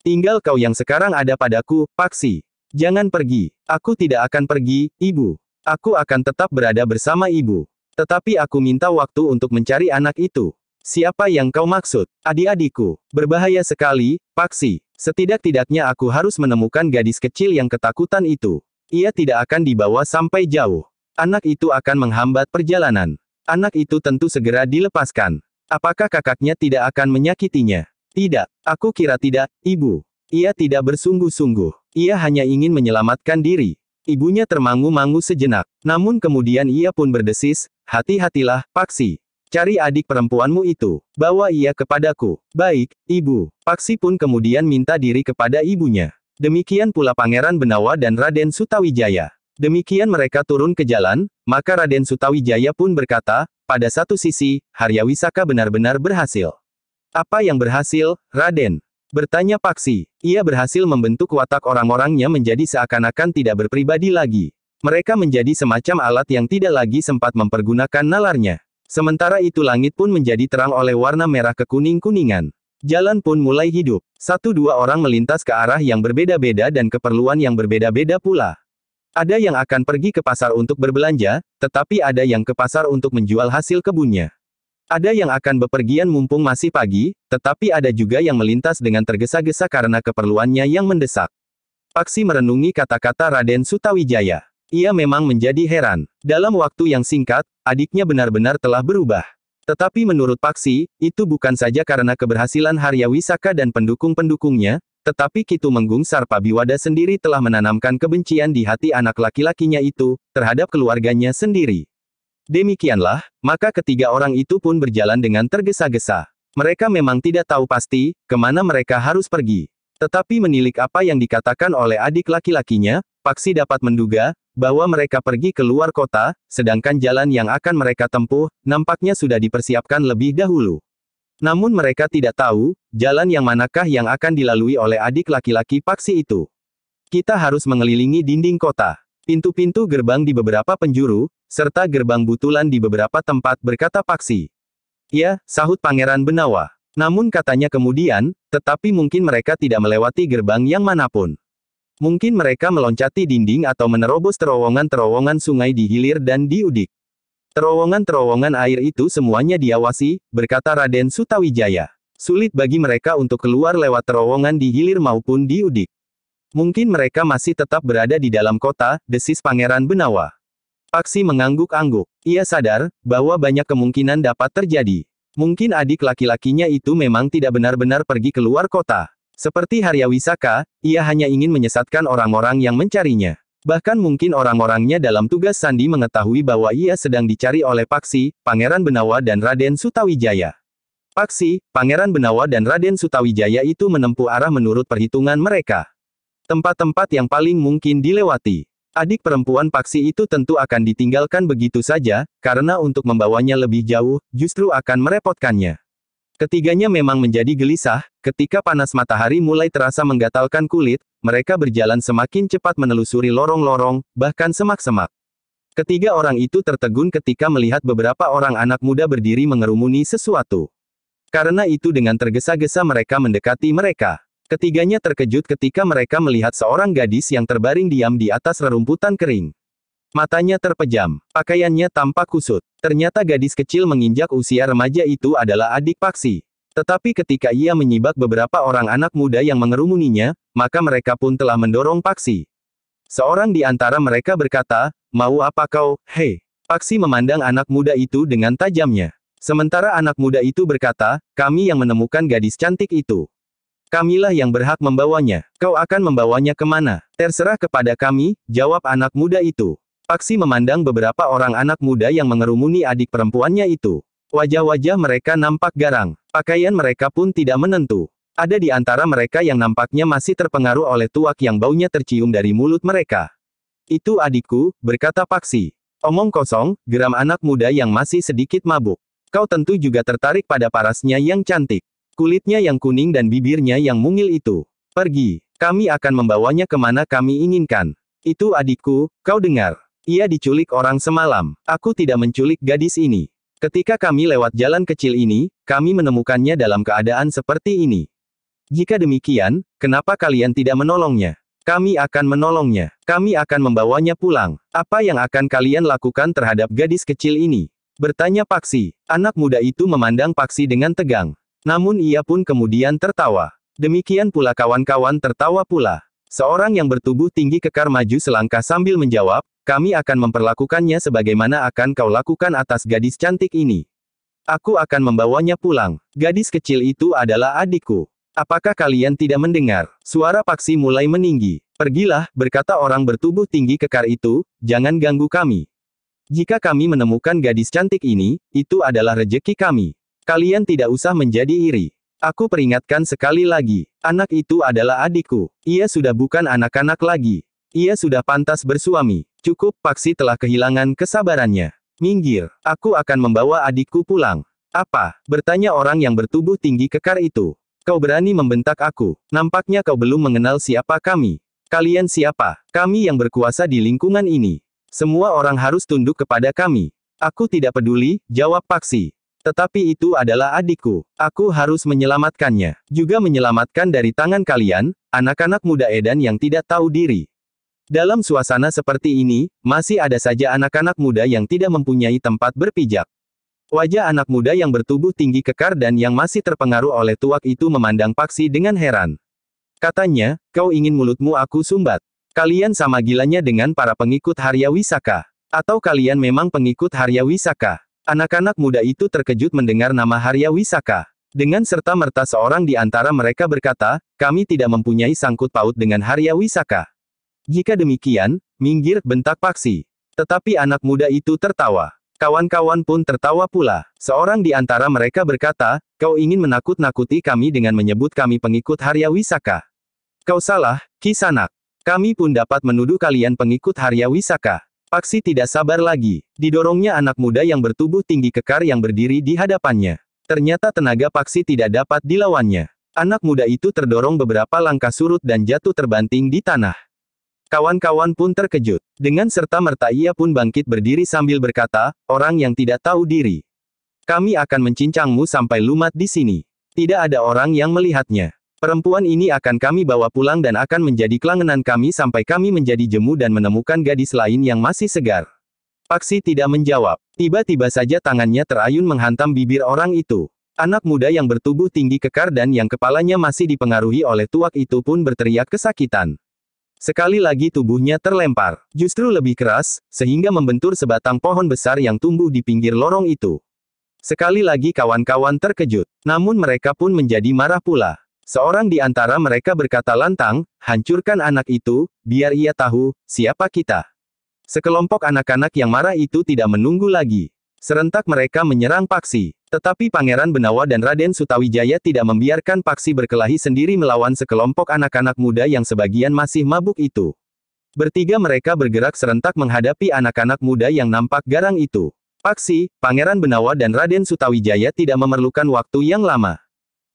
Tinggal kau yang sekarang ada padaku, Paksi. Jangan pergi. Aku tidak akan pergi, ibu. Aku akan tetap berada bersama ibu. Tetapi aku minta waktu untuk mencari anak itu. Siapa yang kau maksud? Adik-adikku. Berbahaya sekali, Paksi. Setidak-tidaknya aku harus menemukan gadis kecil yang ketakutan itu. Ia tidak akan dibawa sampai jauh. Anak itu akan menghambat perjalanan. Anak itu tentu segera dilepaskan. Apakah kakaknya tidak akan menyakitinya? Tidak, aku kira tidak, ibu. Ia tidak bersungguh-sungguh. Ia hanya ingin menyelamatkan diri. Ibunya termangu-mangu sejenak. Namun kemudian ia pun berdesis, hati-hatilah, Paksi. Cari adik perempuanmu itu. Bawa ia kepadaku. Baik, ibu. Paksi pun kemudian minta diri kepada ibunya. Demikian pula Pangeran Benawa dan Raden Sutawijaya. Demikian mereka turun ke jalan, maka Raden Sutawijaya pun berkata, pada satu sisi, Haryawisaka benar-benar berhasil. Apa yang berhasil, Raden? Bertanya Paksi. Ia berhasil membentuk watak orang-orangnya menjadi seakan-akan tidak berpribadi lagi. Mereka menjadi semacam alat yang tidak lagi sempat mempergunakan nalarnya. Sementara itu langit pun menjadi terang oleh warna merah kekuning-kuningan. Jalan pun mulai hidup. Satu dua orang melintas ke arah yang berbeda-beda dan keperluan yang berbeda-beda pula. Ada yang akan pergi ke pasar untuk berbelanja, tetapi ada yang ke pasar untuk menjual hasil kebunnya. Ada yang akan bepergian mumpung masih pagi, tetapi ada juga yang melintas dengan tergesa-gesa karena keperluannya yang mendesak. Paksi merenungi kata-kata Raden Sutawijaya. Ia memang menjadi heran. Dalam waktu yang singkat, adiknya benar-benar telah berubah. Tetapi menurut Paksi, itu bukan saja karena keberhasilan Harya Wisaka dan pendukung-pendukungnya, tetapi Kitu Menggung Biwada sendiri telah menanamkan kebencian di hati anak laki-lakinya itu, terhadap keluarganya sendiri. Demikianlah, maka ketiga orang itu pun berjalan dengan tergesa-gesa. Mereka memang tidak tahu pasti, kemana mereka harus pergi. Tetapi menilik apa yang dikatakan oleh adik laki-lakinya, Paksi dapat menduga, bahwa mereka pergi ke luar kota, sedangkan jalan yang akan mereka tempuh, nampaknya sudah dipersiapkan lebih dahulu. Namun mereka tidak tahu, jalan yang manakah yang akan dilalui oleh adik laki-laki Paksi itu. Kita harus mengelilingi dinding kota, pintu-pintu gerbang di beberapa penjuru, serta gerbang butulan di beberapa tempat berkata Paksi. Ya, sahut Pangeran Benawa. Namun katanya kemudian, tetapi mungkin mereka tidak melewati gerbang yang manapun. Mungkin mereka meloncati dinding atau menerobos terowongan-terowongan sungai di hilir dan di udik. Terowongan-terowongan air itu semuanya diawasi, berkata Raden Sutawijaya. Sulit bagi mereka untuk keluar lewat terowongan di hilir maupun di udik. Mungkin mereka masih tetap berada di dalam kota, desis Pangeran Benawa. Paksi mengangguk-angguk. Ia sadar, bahwa banyak kemungkinan dapat terjadi. Mungkin adik laki-lakinya itu memang tidak benar-benar pergi keluar kota. Seperti Harya Wisaka, ia hanya ingin menyesatkan orang-orang yang mencarinya. Bahkan mungkin orang-orangnya dalam tugas Sandi mengetahui bahwa ia sedang dicari oleh Paksi, Pangeran Benawa dan Raden Sutawijaya. Paksi, Pangeran Benawa dan Raden Sutawijaya itu menempuh arah menurut perhitungan mereka. Tempat-tempat yang paling mungkin dilewati. Adik perempuan Paksi itu tentu akan ditinggalkan begitu saja, karena untuk membawanya lebih jauh, justru akan merepotkannya. Ketiganya memang menjadi gelisah, ketika panas matahari mulai terasa menggatalkan kulit, mereka berjalan semakin cepat menelusuri lorong-lorong, bahkan semak-semak. Ketiga orang itu tertegun ketika melihat beberapa orang anak muda berdiri mengerumuni sesuatu. Karena itu dengan tergesa-gesa mereka mendekati mereka. Ketiganya terkejut ketika mereka melihat seorang gadis yang terbaring diam di atas rerumputan kering. Matanya terpejam, pakaiannya tampak kusut. Ternyata gadis kecil menginjak usia remaja itu adalah adik Paksi. Tetapi ketika ia menyibak beberapa orang anak muda yang mengerumuninya, maka mereka pun telah mendorong Paksi. Seorang di antara mereka berkata, mau apa kau, hei. Paksi memandang anak muda itu dengan tajamnya. Sementara anak muda itu berkata, kami yang menemukan gadis cantik itu. Kamilah yang berhak membawanya. Kau akan membawanya kemana? Terserah kepada kami, jawab anak muda itu. Paksi memandang beberapa orang anak muda yang mengerumuni adik perempuannya itu. Wajah-wajah mereka nampak garang. Pakaian mereka pun tidak menentu. Ada di antara mereka yang nampaknya masih terpengaruh oleh tuak yang baunya tercium dari mulut mereka. Itu adikku, berkata Paksi. Omong kosong, geram anak muda yang masih sedikit mabuk. Kau tentu juga tertarik pada parasnya yang cantik. Kulitnya yang kuning dan bibirnya yang mungil itu. Pergi, kami akan membawanya kemana kami inginkan. Itu adikku, kau dengar. Ia diculik orang semalam. Aku tidak menculik gadis ini. Ketika kami lewat jalan kecil ini, kami menemukannya dalam keadaan seperti ini. Jika demikian, kenapa kalian tidak menolongnya? Kami akan menolongnya. Kami akan membawanya pulang. Apa yang akan kalian lakukan terhadap gadis kecil ini? Bertanya Paksi. Anak muda itu memandang Paksi dengan tegang. Namun ia pun kemudian tertawa. Demikian pula kawan-kawan tertawa pula. Seorang yang bertubuh tinggi kekar maju selangkah sambil menjawab, kami akan memperlakukannya sebagaimana akan kau lakukan atas gadis cantik ini. Aku akan membawanya pulang. Gadis kecil itu adalah adikku. Apakah kalian tidak mendengar? Suara paksi mulai meninggi. Pergilah, berkata orang bertubuh tinggi kekar itu, jangan ganggu kami. Jika kami menemukan gadis cantik ini, itu adalah rejeki kami. Kalian tidak usah menjadi iri. Aku peringatkan sekali lagi, anak itu adalah adikku. Ia sudah bukan anak-anak lagi. Ia sudah pantas bersuami. Cukup, Paksi telah kehilangan kesabarannya. Minggir, aku akan membawa adikku pulang. Apa? Bertanya orang yang bertubuh tinggi kekar itu. Kau berani membentak aku. Nampaknya kau belum mengenal siapa kami. Kalian siapa? Kami yang berkuasa di lingkungan ini. Semua orang harus tunduk kepada kami. Aku tidak peduli, jawab Paksi. Tetapi itu adalah adikku. Aku harus menyelamatkannya. Juga menyelamatkan dari tangan kalian, anak-anak muda Edan yang tidak tahu diri. Dalam suasana seperti ini, masih ada saja anak-anak muda yang tidak mempunyai tempat berpijak. Wajah anak muda yang bertubuh tinggi kekar dan yang masih terpengaruh oleh tuak itu memandang Paksi dengan heran. Katanya, kau ingin mulutmu aku sumbat. Kalian sama gilanya dengan para pengikut Harya Wisaka. Atau kalian memang pengikut Harya Wisaka. Anak-anak muda itu terkejut mendengar nama Harya Wisaka. Dengan serta merta seorang di antara mereka berkata, kami tidak mempunyai sangkut paut dengan Harya Wisaka. Jika demikian, minggir, bentak Paksi. Tetapi anak muda itu tertawa. Kawan-kawan pun tertawa pula. Seorang di antara mereka berkata, kau ingin menakut-nakuti kami dengan menyebut kami pengikut Harya Wisaka. Kau salah, Kisanak. Kami pun dapat menuduh kalian pengikut Harya Wisaka. Paksi tidak sabar lagi. Didorongnya anak muda yang bertubuh tinggi kekar yang berdiri di hadapannya. Ternyata tenaga Paksi tidak dapat dilawannya. Anak muda itu terdorong beberapa langkah surut dan jatuh terbanting di tanah. Kawan-kawan pun terkejut. Dengan serta-merta ia pun bangkit berdiri sambil berkata, orang yang tidak tahu diri. Kami akan mencincangmu sampai lumat di sini. Tidak ada orang yang melihatnya. Perempuan ini akan kami bawa pulang dan akan menjadi kelangenan kami sampai kami menjadi jemu dan menemukan gadis lain yang masih segar. Paksi tidak menjawab. Tiba-tiba saja tangannya terayun menghantam bibir orang itu. Anak muda yang bertubuh tinggi kekar dan yang kepalanya masih dipengaruhi oleh tuak itu pun berteriak kesakitan. Sekali lagi tubuhnya terlempar. Justru lebih keras, sehingga membentur sebatang pohon besar yang tumbuh di pinggir lorong itu. Sekali lagi kawan-kawan terkejut. Namun mereka pun menjadi marah pula. Seorang di antara mereka berkata lantang, hancurkan anak itu, biar ia tahu, siapa kita. Sekelompok anak-anak yang marah itu tidak menunggu lagi. Serentak mereka menyerang Paksi. Tetapi Pangeran Benawa dan Raden Sutawijaya tidak membiarkan Paksi berkelahi sendiri melawan sekelompok anak-anak muda yang sebagian masih mabuk itu. Bertiga mereka bergerak serentak menghadapi anak-anak muda yang nampak garang itu. Paksi, Pangeran Benawa dan Raden Sutawijaya tidak memerlukan waktu yang lama.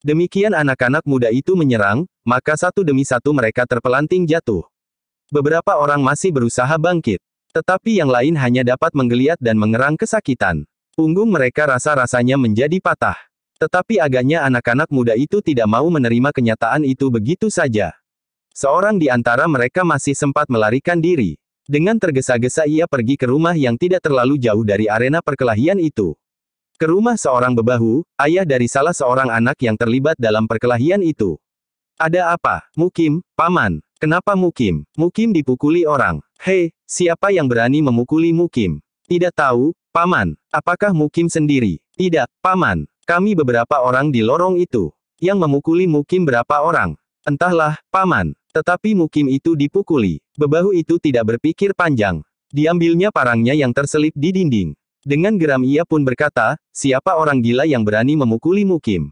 Demikian anak-anak muda itu menyerang, maka satu demi satu mereka terpelanting jatuh. Beberapa orang masih berusaha bangkit. Tetapi yang lain hanya dapat menggeliat dan mengerang kesakitan. Punggung mereka rasa-rasanya menjadi patah. Tetapi agaknya anak-anak muda itu tidak mau menerima kenyataan itu begitu saja. Seorang di antara mereka masih sempat melarikan diri. Dengan tergesa-gesa ia pergi ke rumah yang tidak terlalu jauh dari arena perkelahian itu. Ke rumah seorang bebahu, ayah dari salah seorang anak yang terlibat dalam perkelahian itu. Ada apa, Mukim, Paman? Kenapa Mukim? Mukim dipukuli orang. Hei, siapa yang berani memukuli Mukim? Tidak tahu, Paman. Apakah Mukim sendiri? Tidak, Paman. Kami beberapa orang di lorong itu. Yang memukuli Mukim berapa orang? Entahlah, Paman. Tetapi Mukim itu dipukuli. Bebahu itu tidak berpikir panjang. Diambilnya parangnya yang terselip di dinding. Dengan geram ia pun berkata, siapa orang gila yang berani memukuli Mukim?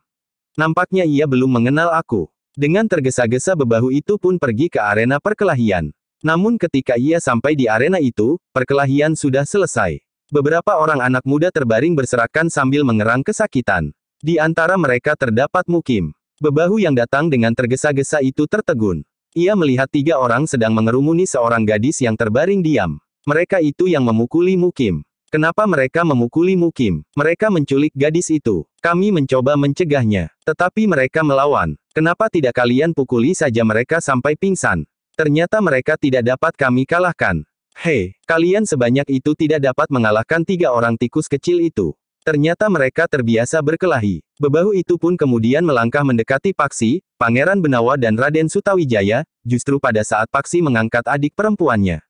Nampaknya ia belum mengenal aku. Dengan tergesa-gesa bebahu itu pun pergi ke arena perkelahian. Namun ketika ia sampai di arena itu, perkelahian sudah selesai. Beberapa orang anak muda terbaring berserakan sambil mengerang kesakitan. Di antara mereka terdapat Mukim. Bebahu yang datang dengan tergesa-gesa itu tertegun. Ia melihat tiga orang sedang mengerumuni seorang gadis yang terbaring diam. Mereka itu yang memukuli Mukim. Kenapa mereka memukuli Mukim? Mereka menculik gadis itu. Kami mencoba mencegahnya. Tetapi mereka melawan. Kenapa tidak kalian pukuli saja mereka sampai pingsan? Ternyata mereka tidak dapat kami kalahkan. Hei, kalian sebanyak itu tidak dapat mengalahkan tiga orang tikus kecil itu. Ternyata mereka terbiasa berkelahi. Bebahu itu pun kemudian melangkah mendekati Paksi, Pangeran Benawa dan Raden Sutawijaya, justru pada saat Paksi mengangkat adik perempuannya.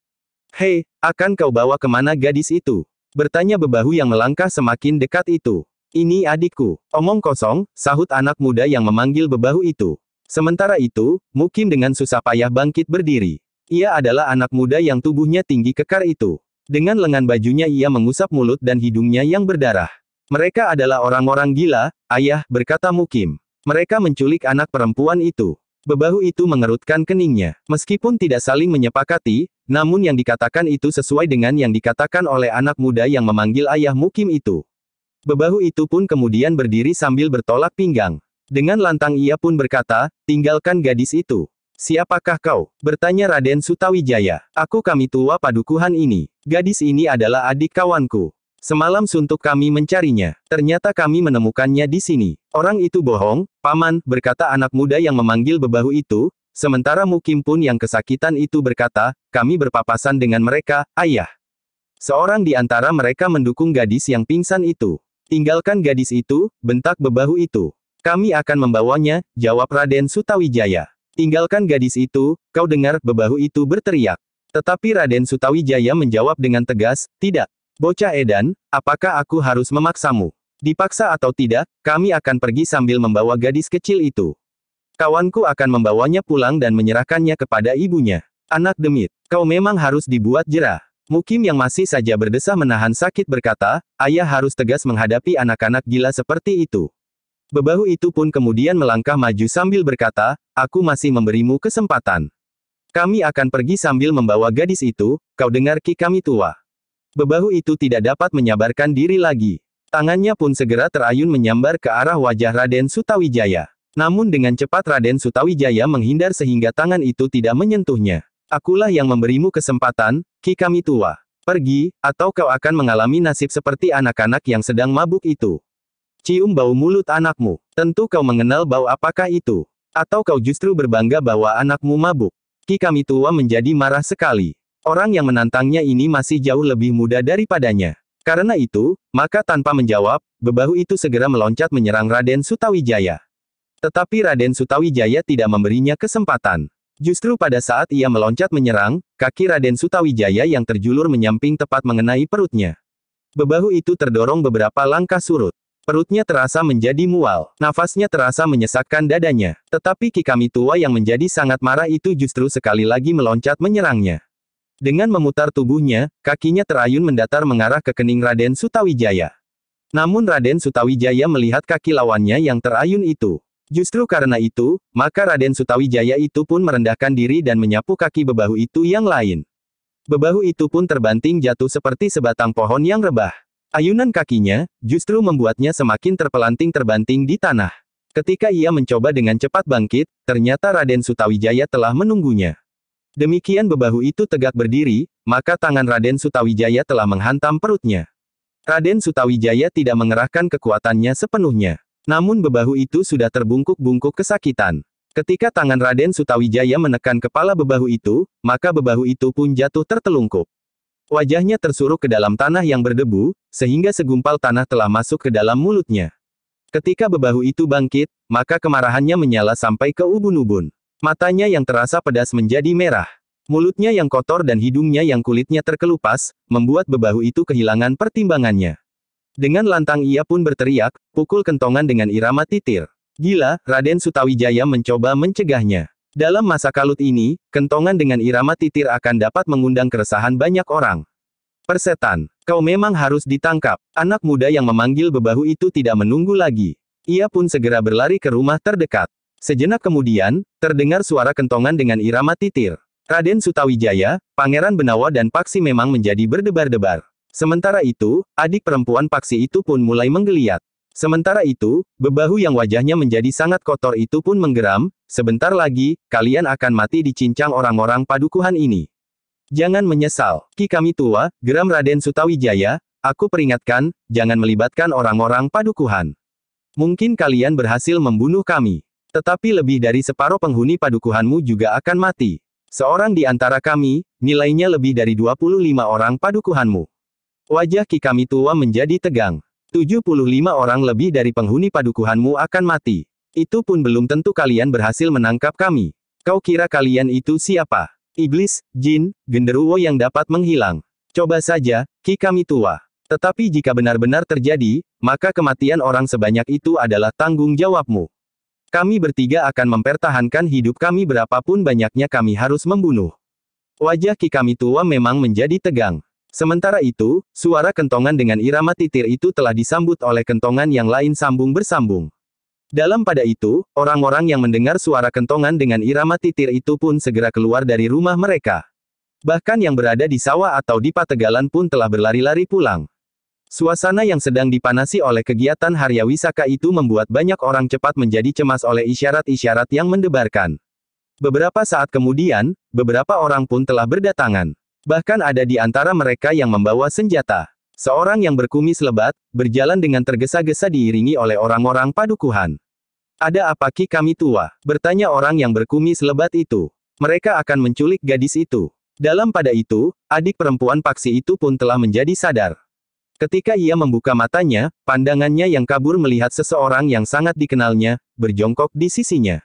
Hei, akan kau bawa kemana gadis itu? Bertanya Bebahu yang melangkah semakin dekat itu. Ini adikku. Omong kosong, sahut anak muda yang memanggil Bebahu itu. Sementara itu, Mukim dengan susah payah bangkit berdiri. Ia adalah anak muda yang tubuhnya tinggi kekar itu. Dengan lengan bajunya ia mengusap mulut dan hidungnya yang berdarah. Mereka adalah orang-orang gila, ayah, berkata Mukim. Mereka menculik anak perempuan itu. Bebahu itu mengerutkan keningnya. Meskipun tidak saling menyepakati, namun yang dikatakan itu sesuai dengan yang dikatakan oleh anak muda yang memanggil ayah Mukim itu. Bebahu itu pun kemudian berdiri sambil bertolak pinggang. Dengan lantang ia pun berkata, tinggalkan gadis itu. Siapakah kau? Bertanya Raden Sutawijaya. Aku kami tua padukuhan ini. Gadis ini adalah adik kawanku. Semalam suntuk kami mencarinya. Ternyata kami menemukannya di sini. Orang itu bohong, paman, berkata anak muda yang memanggil bebahu itu, Sementara Mukim pun yang kesakitan itu berkata, kami berpapasan dengan mereka, ayah. Seorang di antara mereka mendukung gadis yang pingsan itu. Tinggalkan gadis itu, bentak bebahu itu. Kami akan membawanya, jawab Raden Sutawijaya. Tinggalkan gadis itu, kau dengar, bebahu itu berteriak. Tetapi Raden Sutawijaya menjawab dengan tegas, tidak. Bocah Edan, apakah aku harus memaksamu? Dipaksa atau tidak, kami akan pergi sambil membawa gadis kecil itu. Kawanku akan membawanya pulang dan menyerahkannya kepada ibunya. Anak demit, kau memang harus dibuat jerah. Mukim yang masih saja berdesah menahan sakit berkata, ayah harus tegas menghadapi anak-anak gila seperti itu. Bebahu itu pun kemudian melangkah maju sambil berkata, aku masih memberimu kesempatan. Kami akan pergi sambil membawa gadis itu, kau dengar ki kami tua. Bebahu itu tidak dapat menyabarkan diri lagi. Tangannya pun segera terayun menyambar ke arah wajah Raden Sutawijaya. Namun dengan cepat Raden Sutawijaya menghindar sehingga tangan itu tidak menyentuhnya. Akulah yang memberimu kesempatan, Ki kami tua. Pergi, atau kau akan mengalami nasib seperti anak-anak yang sedang mabuk itu. Cium bau mulut anakmu. Tentu kau mengenal bau apakah itu. Atau kau justru berbangga bahwa anakmu mabuk. Ki kami tua menjadi marah sekali. Orang yang menantangnya ini masih jauh lebih muda daripadanya. Karena itu, maka tanpa menjawab, bebahu itu segera meloncat menyerang Raden Sutawijaya. Tetapi Raden Sutawijaya tidak memberinya kesempatan. Justru pada saat ia meloncat menyerang, kaki Raden Sutawijaya yang terjulur menyamping tepat mengenai perutnya. Bebahu itu terdorong beberapa langkah surut. Perutnya terasa menjadi mual. Nafasnya terasa menyesakkan dadanya. Tetapi Kikami tua yang menjadi sangat marah itu justru sekali lagi meloncat menyerangnya. Dengan memutar tubuhnya, kakinya terayun mendatar mengarah ke kening Raden Sutawijaya. Namun Raden Sutawijaya melihat kaki lawannya yang terayun itu. Justru karena itu, maka Raden Sutawijaya itu pun merendahkan diri dan menyapu kaki bebahu itu yang lain. Bebahu itu pun terbanting jatuh seperti sebatang pohon yang rebah. Ayunan kakinya, justru membuatnya semakin terpelanting terbanting di tanah. Ketika ia mencoba dengan cepat bangkit, ternyata Raden Sutawijaya telah menunggunya. Demikian bebahu itu tegak berdiri, maka tangan Raden Sutawijaya telah menghantam perutnya. Raden Sutawijaya tidak mengerahkan kekuatannya sepenuhnya. Namun bebahu itu sudah terbungkuk-bungkuk kesakitan. Ketika tangan Raden Sutawijaya menekan kepala bebahu itu, maka bebahu itu pun jatuh tertelungkup. Wajahnya tersuruh ke dalam tanah yang berdebu, sehingga segumpal tanah telah masuk ke dalam mulutnya. Ketika bebahu itu bangkit, maka kemarahannya menyala sampai ke ubun-ubun. Matanya yang terasa pedas menjadi merah. Mulutnya yang kotor dan hidungnya yang kulitnya terkelupas, membuat bebahu itu kehilangan pertimbangannya. Dengan lantang ia pun berteriak, pukul kentongan dengan irama titir. Gila, Raden Sutawijaya mencoba mencegahnya. Dalam masa kalut ini, kentongan dengan irama titir akan dapat mengundang keresahan banyak orang. Persetan, kau memang harus ditangkap. Anak muda yang memanggil bebahu itu tidak menunggu lagi. Ia pun segera berlari ke rumah terdekat. Sejenak kemudian, terdengar suara kentongan dengan irama titir. Raden Sutawijaya, Pangeran Benawa dan Paksi memang menjadi berdebar-debar. Sementara itu, adik perempuan Paksi itu pun mulai menggeliat. Sementara itu, bebahu yang wajahnya menjadi sangat kotor itu pun menggeram, sebentar lagi, kalian akan mati dicincang orang-orang padukuhan ini. Jangan menyesal, Ki kami tua, geram Raden Sutawijaya, aku peringatkan, jangan melibatkan orang-orang padukuhan. Mungkin kalian berhasil membunuh kami. Tetapi lebih dari separuh penghuni padukuhanmu juga akan mati. Seorang di antara kami, nilainya lebih dari 25 orang padukuhanmu. Wajah Ki kami tua menjadi tegang. 75 orang lebih dari penghuni padukuhanmu akan mati. Itu pun belum tentu kalian berhasil menangkap kami. Kau kira kalian itu siapa? Iblis, jin, genderuwo yang dapat menghilang. Coba saja, ki kami tua. Tetapi jika benar-benar terjadi, maka kematian orang sebanyak itu adalah tanggung jawabmu. Kami bertiga akan mempertahankan hidup kami berapapun banyaknya kami harus membunuh. Wajah Ki kami tua memang menjadi tegang. Sementara itu, suara kentongan dengan irama titir itu telah disambut oleh kentongan yang lain sambung bersambung. Dalam pada itu, orang-orang yang mendengar suara kentongan dengan irama titir itu pun segera keluar dari rumah mereka. Bahkan yang berada di sawah atau di pategalan pun telah berlari-lari pulang. Suasana yang sedang dipanasi oleh kegiatan Harya Wisaka itu membuat banyak orang cepat menjadi cemas oleh isyarat-isyarat yang mendebarkan. Beberapa saat kemudian, beberapa orang pun telah berdatangan. Bahkan ada di antara mereka yang membawa senjata. Seorang yang berkumis lebat, berjalan dengan tergesa-gesa diiringi oleh orang-orang padukuhan. Ada apa ki kami tua? Bertanya orang yang berkumis lebat itu. Mereka akan menculik gadis itu. Dalam pada itu, adik perempuan Paksi itu pun telah menjadi sadar. Ketika ia membuka matanya, pandangannya yang kabur melihat seseorang yang sangat dikenalnya, berjongkok di sisinya.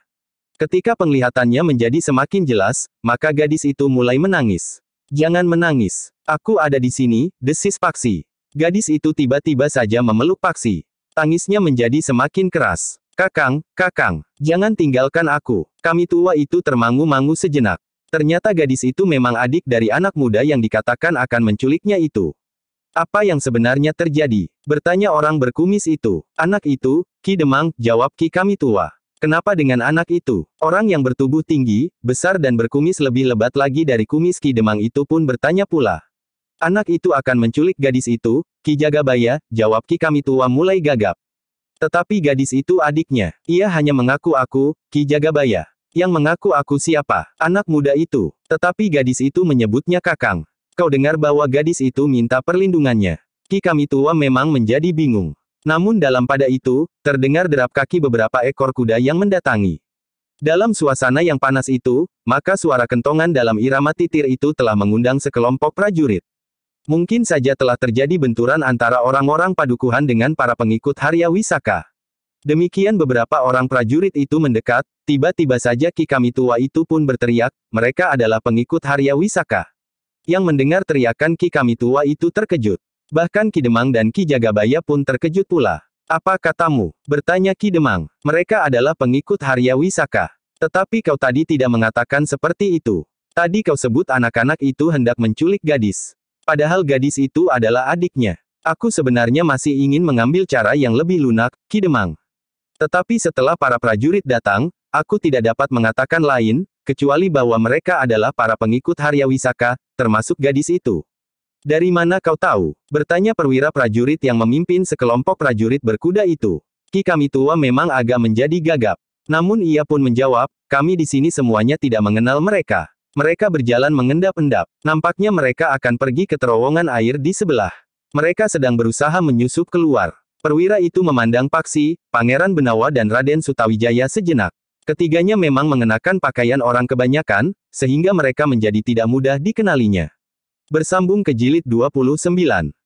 Ketika penglihatannya menjadi semakin jelas, maka gadis itu mulai menangis. Jangan menangis. Aku ada di sini, desis Paksi. Gadis itu tiba-tiba saja memeluk Paksi. Tangisnya menjadi semakin keras. Kakang, kakang, jangan tinggalkan aku. Kami tua itu termangu-mangu sejenak. Ternyata gadis itu memang adik dari anak muda yang dikatakan akan menculiknya itu. Apa yang sebenarnya terjadi? Bertanya orang berkumis itu. Anak itu, Ki Demang, jawab Ki kami tua. Kenapa dengan anak itu? Orang yang bertubuh tinggi, besar dan berkumis lebih lebat lagi dari kumis Ki Demang itu pun bertanya pula. Anak itu akan menculik gadis itu, Ki Jagabaya, jawab Ki kami tua mulai gagap. Tetapi gadis itu adiknya. Ia hanya mengaku aku, Ki Jagabaya. Yang mengaku aku siapa? Anak muda itu. Tetapi gadis itu menyebutnya kakang. Kau dengar bahwa gadis itu minta perlindungannya. Ki kami tua memang menjadi bingung. Namun dalam pada itu, terdengar derap kaki beberapa ekor kuda yang mendatangi. Dalam suasana yang panas itu, maka suara kentongan dalam irama titir itu telah mengundang sekelompok prajurit. Mungkin saja telah terjadi benturan antara orang-orang padukuhan dengan para pengikut Harya Wisaka. Demikian beberapa orang prajurit itu mendekat, tiba-tiba saja Ki Kami Tua itu pun berteriak, mereka adalah pengikut Harya Wisaka. Yang mendengar teriakan Ki Kami Tua itu terkejut. Bahkan Ki Demang dan Ki Jagabaya pun terkejut pula. Apa katamu? Bertanya Ki Demang. Mereka adalah pengikut Haryawisaka. Wisaka. Tetapi kau tadi tidak mengatakan seperti itu. Tadi kau sebut anak-anak itu hendak menculik gadis. Padahal gadis itu adalah adiknya. Aku sebenarnya masih ingin mengambil cara yang lebih lunak, Ki Demang. Tetapi setelah para prajurit datang, aku tidak dapat mengatakan lain, kecuali bahwa mereka adalah para pengikut Haryawisaka, Wisaka, termasuk gadis itu. Dari mana kau tahu? Bertanya perwira prajurit yang memimpin sekelompok prajurit berkuda itu. Ki kami tua memang agak menjadi gagap. Namun ia pun menjawab, kami di sini semuanya tidak mengenal mereka. Mereka berjalan mengendap-endap. Nampaknya mereka akan pergi ke terowongan air di sebelah. Mereka sedang berusaha menyusup keluar. Perwira itu memandang Paksi, Pangeran Benawa dan Raden Sutawijaya sejenak. Ketiganya memang mengenakan pakaian orang kebanyakan, sehingga mereka menjadi tidak mudah dikenalinya. Bersambung ke jilid 29.